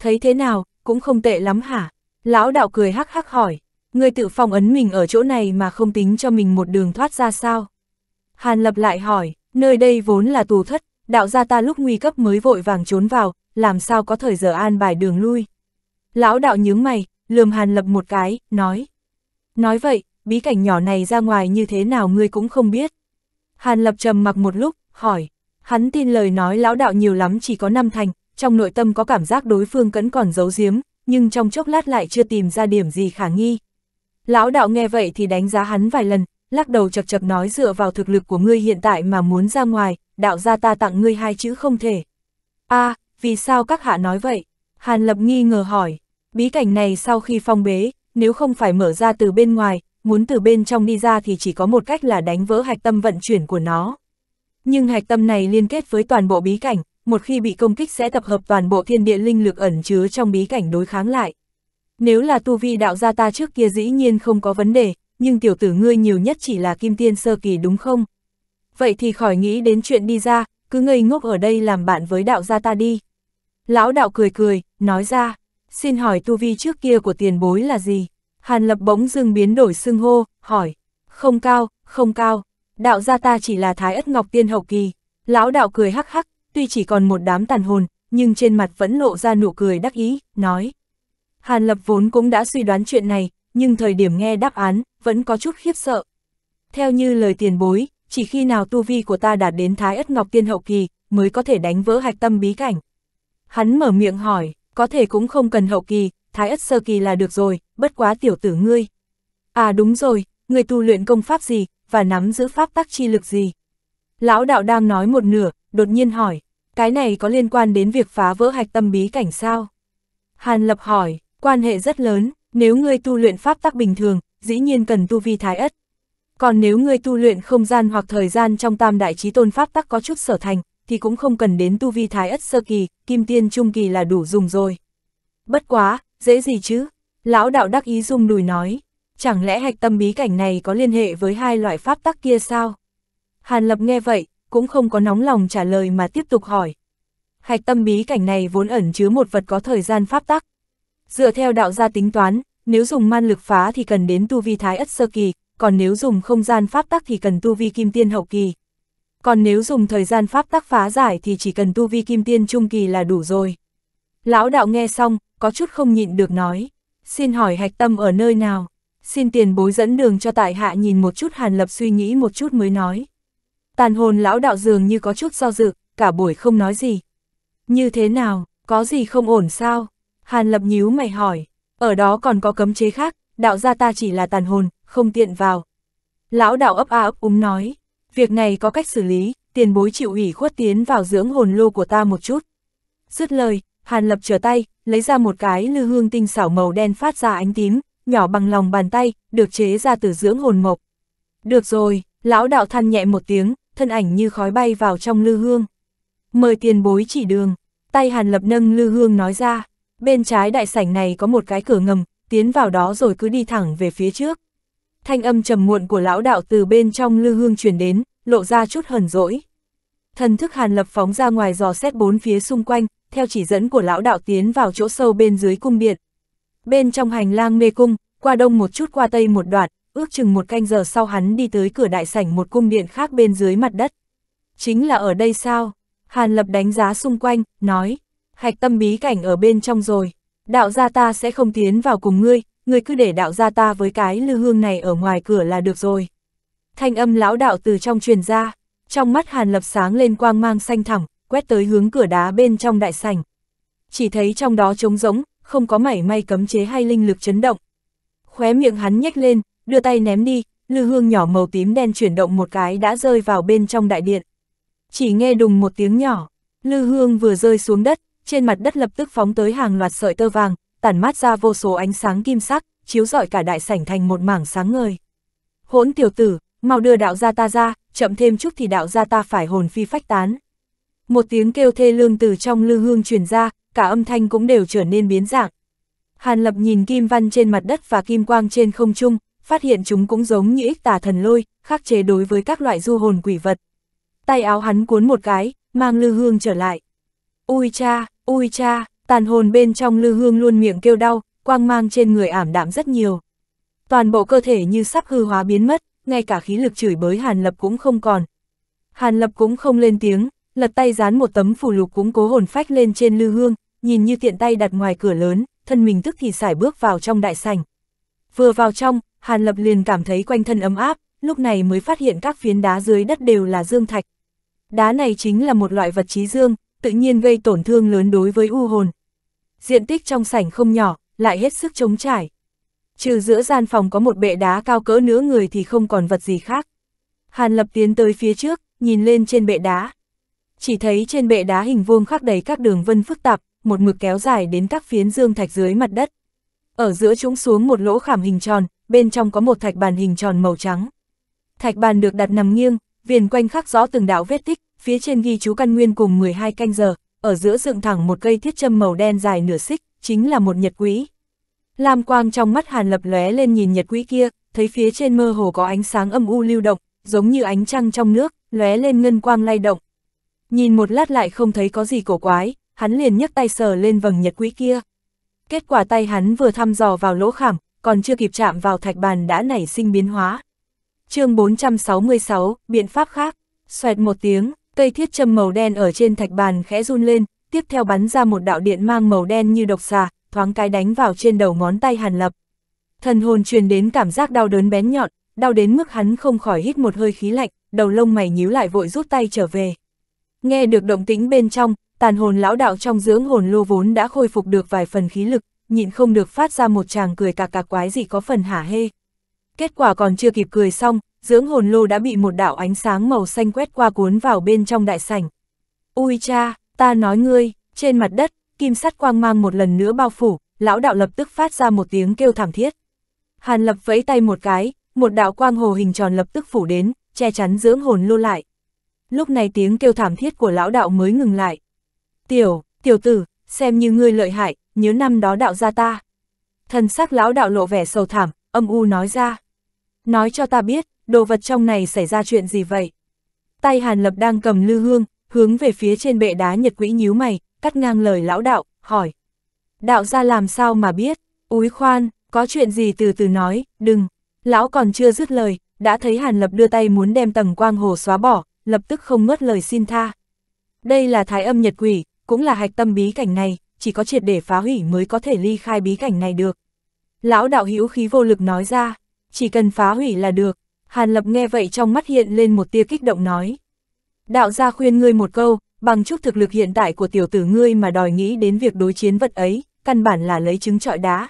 Thấy thế nào, cũng không tệ lắm hả? Lão đạo cười hắc hắc hỏi, người tự phòng ấn mình ở chỗ này mà không tính cho mình một đường thoát ra sao? Hàn lập lại hỏi, nơi đây vốn là tù thất, đạo gia ta lúc nguy cấp mới vội vàng trốn vào, làm sao có thời giờ an bài đường lui. Lão đạo nhướng mày, lườm hàn lập một cái, nói. Nói vậy, bí cảnh nhỏ này ra ngoài như thế nào ngươi cũng không biết. Hàn lập trầm mặc một lúc, hỏi, Hắn tin lời nói lão đạo nhiều lắm chỉ có năm thành, trong nội tâm có cảm giác đối phương vẫn còn giấu giếm, nhưng trong chốc lát lại chưa tìm ra điểm gì khả nghi. Lão đạo nghe vậy thì đánh giá hắn vài lần, lắc đầu chập chập nói dựa vào thực lực của ngươi hiện tại mà muốn ra ngoài, đạo gia ta tặng ngươi hai chữ không thể. a à, vì sao các hạ nói vậy? Hàn Lập nghi ngờ hỏi, bí cảnh này sau khi phong bế, nếu không phải mở ra từ bên ngoài, muốn từ bên trong đi ra thì chỉ có một cách là đánh vỡ hạch tâm vận chuyển của nó. Nhưng hạch tâm này liên kết với toàn bộ bí cảnh, một khi bị công kích sẽ tập hợp toàn bộ thiên địa linh lực ẩn chứa trong bí cảnh đối kháng lại. Nếu là tu vi đạo gia ta trước kia dĩ nhiên không có vấn đề, nhưng tiểu tử ngươi nhiều nhất chỉ là kim tiên sơ kỳ đúng không? Vậy thì khỏi nghĩ đến chuyện đi ra, cứ ngây ngốc ở đây làm bạn với đạo gia ta đi. Lão đạo cười cười, nói ra, xin hỏi tu vi trước kia của tiền bối là gì? Hàn lập bỗng dưng biến đổi xưng hô, hỏi, không cao, không cao, đạo gia ta chỉ là thái ất ngọc tiên hậu kỳ. Lão đạo cười hắc hắc, tuy chỉ còn một đám tàn hồn, nhưng trên mặt vẫn lộ ra nụ cười đắc ý, nói. Hàn Lập vốn cũng đã suy đoán chuyện này, nhưng thời điểm nghe đáp án, vẫn có chút khiếp sợ. Theo như lời tiền bối, chỉ khi nào tu vi của ta đạt đến thái ất ngọc tiên hậu kỳ, mới có thể đánh vỡ hạch tâm bí cảnh. Hắn mở miệng hỏi, có thể cũng không cần hậu kỳ, thái ất sơ kỳ là được rồi, bất quá tiểu tử ngươi. À đúng rồi, người tu luyện công pháp gì, và nắm giữ pháp tắc chi lực gì. Lão đạo đang nói một nửa, đột nhiên hỏi, cái này có liên quan đến việc phá vỡ hạch tâm bí cảnh sao? Hàn Lập hỏi, quan hệ rất lớn, nếu ngươi tu luyện pháp tắc bình thường, dĩ nhiên cần tu vi thái ất. Còn nếu ngươi tu luyện không gian hoặc thời gian trong tam đại trí tôn pháp tắc có chút sở thành, thì cũng không cần đến tu vi thái ất sơ kỳ, kim tiên trung kỳ là đủ dùng rồi. Bất quá, dễ gì chứ? Lão đạo đắc ý dung đùi nói. Chẳng lẽ hạch tâm bí cảnh này có liên hệ với hai loại pháp tắc kia sao? Hàn Lập nghe vậy, cũng không có nóng lòng trả lời mà tiếp tục hỏi. Hạch tâm bí cảnh này vốn ẩn chứa một vật có thời gian pháp tắc. Dựa theo đạo gia tính toán, nếu dùng man lực phá thì cần đến tu vi thái ất sơ kỳ, còn nếu dùng không gian pháp tắc thì cần tu vi kim tiên hậu kỳ. Còn nếu dùng thời gian pháp tắc phá giải thì chỉ cần tu vi kim tiên trung kỳ là đủ rồi. Lão đạo nghe xong, có chút không nhịn được nói, xin hỏi hạch tâm ở nơi nào? Xin tiền bối dẫn đường cho tại hạ nhìn một chút Hàn Lập suy nghĩ một chút mới nói. Tàn hồn lão đạo dường như có chút do dự, cả buổi không nói gì. Như thế nào, có gì không ổn sao? Hàn Lập nhíu mày hỏi, ở đó còn có cấm chế khác, đạo gia ta chỉ là tàn hồn, không tiện vào. Lão đạo ấp a ấp úng nói, việc này có cách xử lý, tiền bối chịu ủy khuất tiến vào dưỡng hồn lô của ta một chút. Dứt lời, Hàn Lập trở tay, lấy ra một cái lư hương tinh xảo màu đen phát ra ánh tím, nhỏ bằng lòng bàn tay, được chế ra từ dưỡng hồn mộc. Được rồi, lão đạo than nhẹ một tiếng, thân ảnh như khói bay vào trong lư hương. Mời tiền bối chỉ đường, tay Hàn Lập nâng lư hương nói ra, bên trái đại sảnh này có một cái cửa ngầm, tiến vào đó rồi cứ đi thẳng về phía trước. Thanh âm trầm muộn của lão đạo từ bên trong lư hương truyền đến, lộ ra chút hờn dỗi. Thần thức Hàn Lập phóng ra ngoài dò xét bốn phía xung quanh, theo chỉ dẫn của lão đạo tiến vào chỗ sâu bên dưới cung điện, Bên trong hành lang mê cung, qua đông một chút qua tây một đoạn, ước chừng một canh giờ sau hắn đi tới cửa đại sảnh một cung điện khác bên dưới mặt đất. Chính là ở đây sao? Hàn Lập đánh giá xung quanh, nói, hạch tâm bí cảnh ở bên trong rồi, đạo gia ta sẽ không tiến vào cùng ngươi, ngươi cứ để đạo gia ta với cái lư hương này ở ngoài cửa là được rồi. Thanh âm lão đạo từ trong truyền ra, trong mắt Hàn Lập sáng lên quang mang xanh thẳng, quét tới hướng cửa đá bên trong đại sảnh. Chỉ thấy trong đó trống rỗng, không có mảy may cấm chế hay linh lực chấn động. Khóe miệng hắn nhếch lên, đưa tay ném đi, lư hương nhỏ màu tím đen chuyển động một cái đã rơi vào bên trong đại điện. Chỉ nghe đùng một tiếng nhỏ, lư hương vừa rơi xuống đất, trên mặt đất lập tức phóng tới hàng loạt sợi tơ vàng, tản mát ra vô số ánh sáng kim sắc, chiếu rọi cả đại sảnh thành một mảng sáng ngời. Hỗn tiểu tử, mau đưa đạo gia ta ra, chậm thêm chút thì đạo gia ta phải hồn phi phách tán một tiếng kêu thê lương từ trong lư hương truyền ra, cả âm thanh cũng đều trở nên biến dạng. Hàn Lập nhìn kim văn trên mặt đất và kim quang trên không trung, phát hiện chúng cũng giống như ích tà thần lôi, khắc chế đối với các loại du hồn quỷ vật. Tay áo hắn cuốn một cái, mang lư hương trở lại. Ui cha, ui cha, tàn hồn bên trong lư hương luôn miệng kêu đau, quang mang trên người ảm đạm rất nhiều. Toàn bộ cơ thể như sắp hư hóa biến mất, ngay cả khí lực chửi bới Hàn Lập cũng không còn. Hàn Lập cũng không lên tiếng, lật tay dán một tấm phù lục cúng cố hồn phách lên trên lư hương, nhìn như tiện tay đặt ngoài cửa lớn, thân mình tức thì xải bước vào trong đại sảnh. Vừa vào trong, Hàn Lập liền cảm thấy quanh thân ấm áp, lúc này mới phát hiện các phiến đá dưới đất đều là dương thạch. Đá này chính là một loại vật trí dương, tự nhiên gây tổn thương lớn đối với u hồn. Diện tích trong sảnh không nhỏ, lại hết sức chống trải. Trừ giữa gian phòng có một bệ đá cao cỡ nửa người thì không còn vật gì khác. Hàn Lập tiến tới phía trước, nhìn lên trên bệ đá, chỉ thấy trên bệ đá hình vuông khắc đầy các đường vân phức tạp, một mực kéo dài đến các phiến dương thạch dưới mặt đất. Ở giữa chúng xuống một lỗ khảm hình tròn, bên trong có một thạch bàn hình tròn màu trắng. Thạch bàn được đặt nằm nghiêng, viền quanh khắc rõ từng đạo vết tích, phía trên ghi chú căn nguyên cùng 12 canh giờ, ở giữa dựng thẳng một cây thiết châm màu đen dài nửa xích, chính là một nhật quỹ. Lam quang trong mắt Hàn Lập lóe lên nhìn nhật quỹ kia, thấy phía trên mơ hồ có ánh sáng âm u lưu động, giống như ánh trăng trong nước, lóe lên ngân quang lay động, nhìn một lát lại không thấy có gì cổ quái, hắn liền nhấc tay sờ lên vầng nhật quỹ kia. Kết quả tay hắn vừa thăm dò vào lỗ khảm, còn chưa kịp chạm vào thạch bàn đã nảy sinh biến hóa. chương 466, biện pháp khác, xoẹt một tiếng, cây thiết châm màu đen ở trên thạch bàn khẽ run lên, tiếp theo bắn ra một đạo điện mang màu đen như độc xà, thoáng cái đánh vào trên đầu ngón tay Hàn Lập. Thần hồn truyền đến cảm giác đau đớn bén nhọn, đau đến mức hắn không khỏi hít một hơi khí lạnh, đầu lông mày nhíu lại vội rút tay trở về. Nghe được động tĩnh bên trong, tàn hồn lão đạo trong dưỡng hồn lô vốn đã khôi phục được vài phần khí lực, nhịn không được phát ra một chàng cười cạc cạc quái gì có phần hả hê. Kết quả còn chưa kịp cười xong, dưỡng hồn lô đã bị một đạo ánh sáng màu xanh quét qua cuốn vào bên trong đại sảnh. Ui cha, ta nói ngươi, trên mặt đất, kim sắt quang mang một lần nữa bao phủ, lão đạo lập tức phát ra một tiếng kêu thảm thiết. Hàn lập vẫy tay một cái, một đạo quang hồ hình tròn lập tức phủ đến, che chắn dưỡng hồn lô lại lúc này tiếng kêu thảm thiết của lão đạo mới ngừng lại. Tiểu, tiểu tử, xem như ngươi lợi hại, nhớ năm đó đạo ra ta. Thần sắc lão đạo lộ vẻ sầu thảm, âm u nói ra. Nói cho ta biết, đồ vật trong này xảy ra chuyện gì vậy? Tay Hàn Lập đang cầm lư hương, hướng về phía trên bệ đá nhật quỹ nhíu mày, cắt ngang lời lão đạo, hỏi. Đạo ra làm sao mà biết, úi khoan, có chuyện gì từ từ nói, đừng. Lão còn chưa dứt lời, đã thấy Hàn Lập đưa tay muốn đem tầng quang hồ xóa bỏ, lập tức không ngớt lời xin tha. Đây là thái âm nhật quỷ, cũng là hạch tâm bí cảnh này, chỉ có triệt để phá hủy mới có thể ly khai bí cảnh này được. Lão đạo hữu khí vô lực nói ra, chỉ cần phá hủy là được, Hàn Lập nghe vậy trong mắt hiện lên một tia kích động nói. Đạo gia khuyên ngươi một câu, bằng chút thực lực hiện tại của tiểu tử ngươi mà đòi nghĩ đến việc đối chiến vật ấy, căn bản là lấy trứng trọi đá.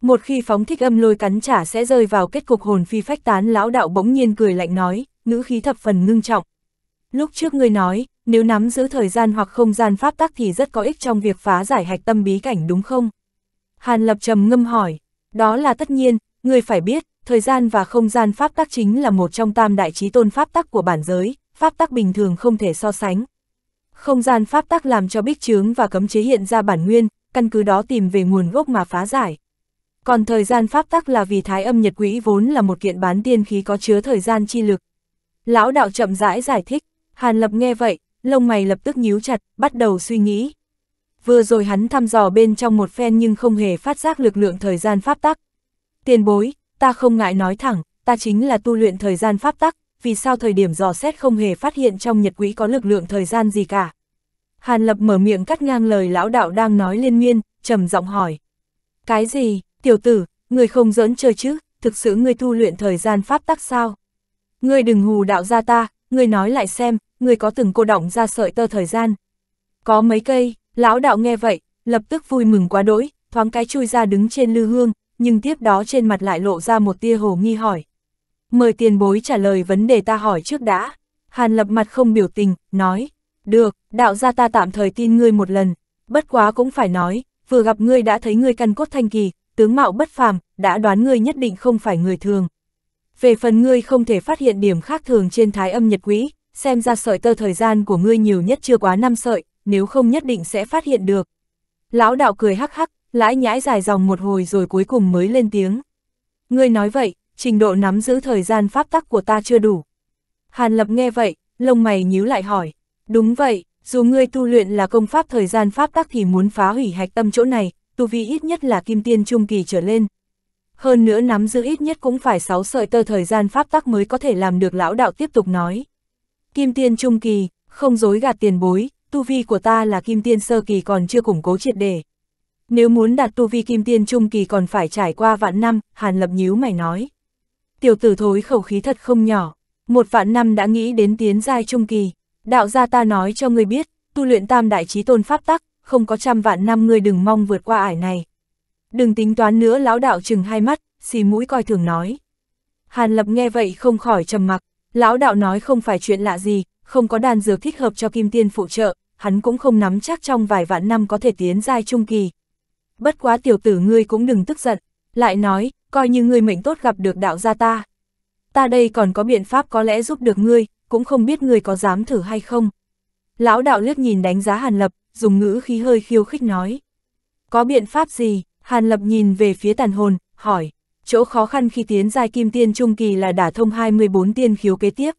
Một khi phóng thích âm lôi cắn trả sẽ rơi vào kết cục hồn phi phách tán lão đạo bỗng nhiên cười lạnh nói, ngữ khí thập phần ngưng trọng, Lúc trước ngươi nói, nếu nắm giữ thời gian hoặc không gian pháp tắc thì rất có ích trong việc phá giải hạch tâm bí cảnh đúng không? Hàn Lập trầm ngâm hỏi, đó là tất nhiên, người phải biết, thời gian và không gian pháp tắc chính là một trong tam đại trí tôn pháp tắc của bản giới, pháp tắc bình thường không thể so sánh. Không gian pháp tắc làm cho bích chướng và cấm chế hiện ra bản nguyên, căn cứ đó tìm về nguồn gốc mà phá giải. Còn thời gian pháp tắc là vì thái âm nhật quỹ vốn là một kiện bán tiên khí có chứa thời gian chi lực. Lão đạo chậm rãi giải thích, Hàn Lập nghe vậy, lông mày lập tức nhíu chặt, bắt đầu suy nghĩ. Vừa rồi hắn thăm dò bên trong một phen nhưng không hề phát giác lực lượng thời gian pháp tắc. Tiền bối, ta không ngại nói thẳng, ta chính là tu luyện thời gian pháp tắc, vì sao thời điểm dò xét không hề phát hiện trong nhật quỹ có lực lượng thời gian gì cả. Hàn Lập mở miệng cắt ngang lời lão đạo đang nói liên miên, trầm giọng hỏi. Cái gì, tiểu tử, người không giỡn chơi chứ, thực sự người tu luyện thời gian pháp tắc sao? Người đừng hù đạo ra ta, người nói lại xem, người có từng cô động ra sợi tơ thời gian. Có mấy cây, lão đạo nghe vậy, lập tức vui mừng quá đỗi, thoáng cái chui ra đứng trên lư hương, nhưng tiếp đó trên mặt lại lộ ra một tia hồ nghi hỏi. Mời tiền bối trả lời vấn đề ta hỏi trước đã. Hàn lập mặt không biểu tình, nói, được, đạo gia ta tạm thời tin ngươi một lần, bất quá cũng phải nói, vừa gặp ngươi đã thấy ngươi căn cốt thanh kỳ, tướng mạo bất phàm, đã đoán ngươi nhất định không phải người thường về phần ngươi không thể phát hiện điểm khác thường trên thái âm nhật quỹ, xem ra sợi tơ thời gian của ngươi nhiều nhất chưa quá năm sợi, nếu không nhất định sẽ phát hiện được. Lão đạo cười hắc hắc, lãi nhãi dài dòng một hồi rồi cuối cùng mới lên tiếng. Ngươi nói vậy, trình độ nắm giữ thời gian pháp tắc của ta chưa đủ. Hàn lập nghe vậy, lông mày nhíu lại hỏi. Đúng vậy, dù ngươi tu luyện là công pháp thời gian pháp tắc thì muốn phá hủy hạch tâm chỗ này, tu vi ít nhất là kim tiên trung kỳ trở lên, hơn nữa nắm giữ ít nhất cũng phải 6 sợi tơ thời gian pháp tắc mới có thể làm được lão đạo tiếp tục nói. Kim tiên trung kỳ, không dối gạt tiền bối, tu vi của ta là kim tiên sơ kỳ còn chưa củng cố triệt đề Nếu muốn đạt tu vi kim tiên trung kỳ còn phải trải qua vạn năm, Hàn Lập nhíu mày nói. Tiểu tử thối khẩu khí thật không nhỏ, một vạn năm đã nghĩ đến tiến giai trung kỳ, đạo gia ta nói cho ngươi biết, tu luyện tam đại trí tôn pháp tắc, không có trăm vạn năm ngươi đừng mong vượt qua ải này. Đừng tính toán nữa lão đạo chừng hai mắt, xì mũi coi thường nói. Hàn Lập nghe vậy không khỏi trầm mặc, lão đạo nói không phải chuyện lạ gì, không có đàn dược thích hợp cho kim tiên phụ trợ, hắn cũng không nắm chắc trong vài vạn năm có thể tiến giai trung kỳ. Bất quá tiểu tử ngươi cũng đừng tức giận, lại nói, coi như ngươi mệnh tốt gặp được đạo gia ta. Ta đây còn có biện pháp có lẽ giúp được ngươi, cũng không biết ngươi có dám thử hay không. Lão đạo liếc nhìn đánh giá Hàn Lập, dùng ngữ khí hơi khiêu khích nói. Có biện pháp gì, Hàn Lập nhìn về phía tàn hồn, hỏi, chỗ khó khăn khi tiến giai kim tiên trung kỳ là đả thông 24 tiên khiếu kế tiếp.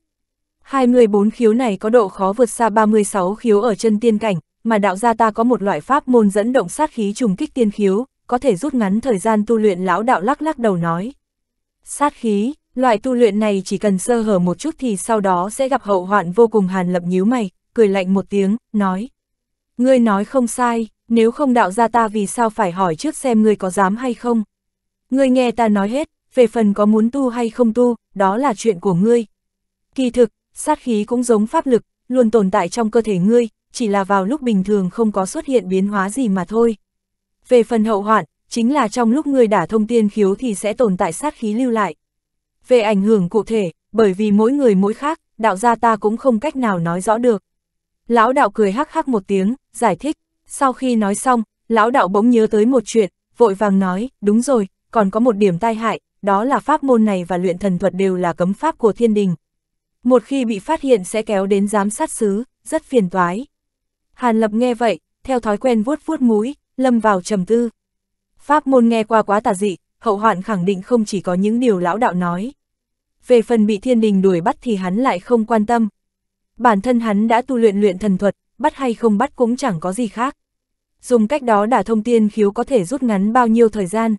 24 khiếu này có độ khó vượt xa 36 khiếu ở chân tiên cảnh, mà đạo gia ta có một loại pháp môn dẫn động sát khí trùng kích tiên khiếu, có thể rút ngắn thời gian tu luyện lão đạo lắc lắc đầu nói. Sát khí, loại tu luyện này chỉ cần sơ hở một chút thì sau đó sẽ gặp hậu hoạn vô cùng hàn lập nhíu mày, cười lạnh một tiếng, nói. Ngươi nói không sai, nếu không đạo ra ta vì sao phải hỏi trước xem ngươi có dám hay không. Ngươi nghe ta nói hết, về phần có muốn tu hay không tu, đó là chuyện của ngươi. Kỳ thực, sát khí cũng giống pháp lực, luôn tồn tại trong cơ thể ngươi, chỉ là vào lúc bình thường không có xuất hiện biến hóa gì mà thôi. Về phần hậu hoạn, chính là trong lúc ngươi đả thông tiên khiếu thì sẽ tồn tại sát khí lưu lại. Về ảnh hưởng cụ thể, bởi vì mỗi người mỗi khác, đạo gia ta cũng không cách nào nói rõ được. Lão đạo cười hắc hắc một tiếng, giải thích. Sau khi nói xong, lão đạo bỗng nhớ tới một chuyện, vội vàng nói, đúng rồi, còn có một điểm tai hại, đó là pháp môn này và luyện thần thuật đều là cấm pháp của thiên đình. Một khi bị phát hiện sẽ kéo đến giám sát xứ, rất phiền toái. Hàn Lập nghe vậy, theo thói quen vuốt vuốt mũi, lâm vào trầm tư. Pháp môn nghe qua quá tà dị, hậu hoạn khẳng định không chỉ có những điều lão đạo nói. Về phần bị thiên đình đuổi bắt thì hắn lại không quan tâm. Bản thân hắn đã tu luyện luyện thần thuật, bắt hay không bắt cũng chẳng có gì khác. Dùng cách đó đả thông tiên khiếu có thể rút ngắn bao nhiêu thời gian.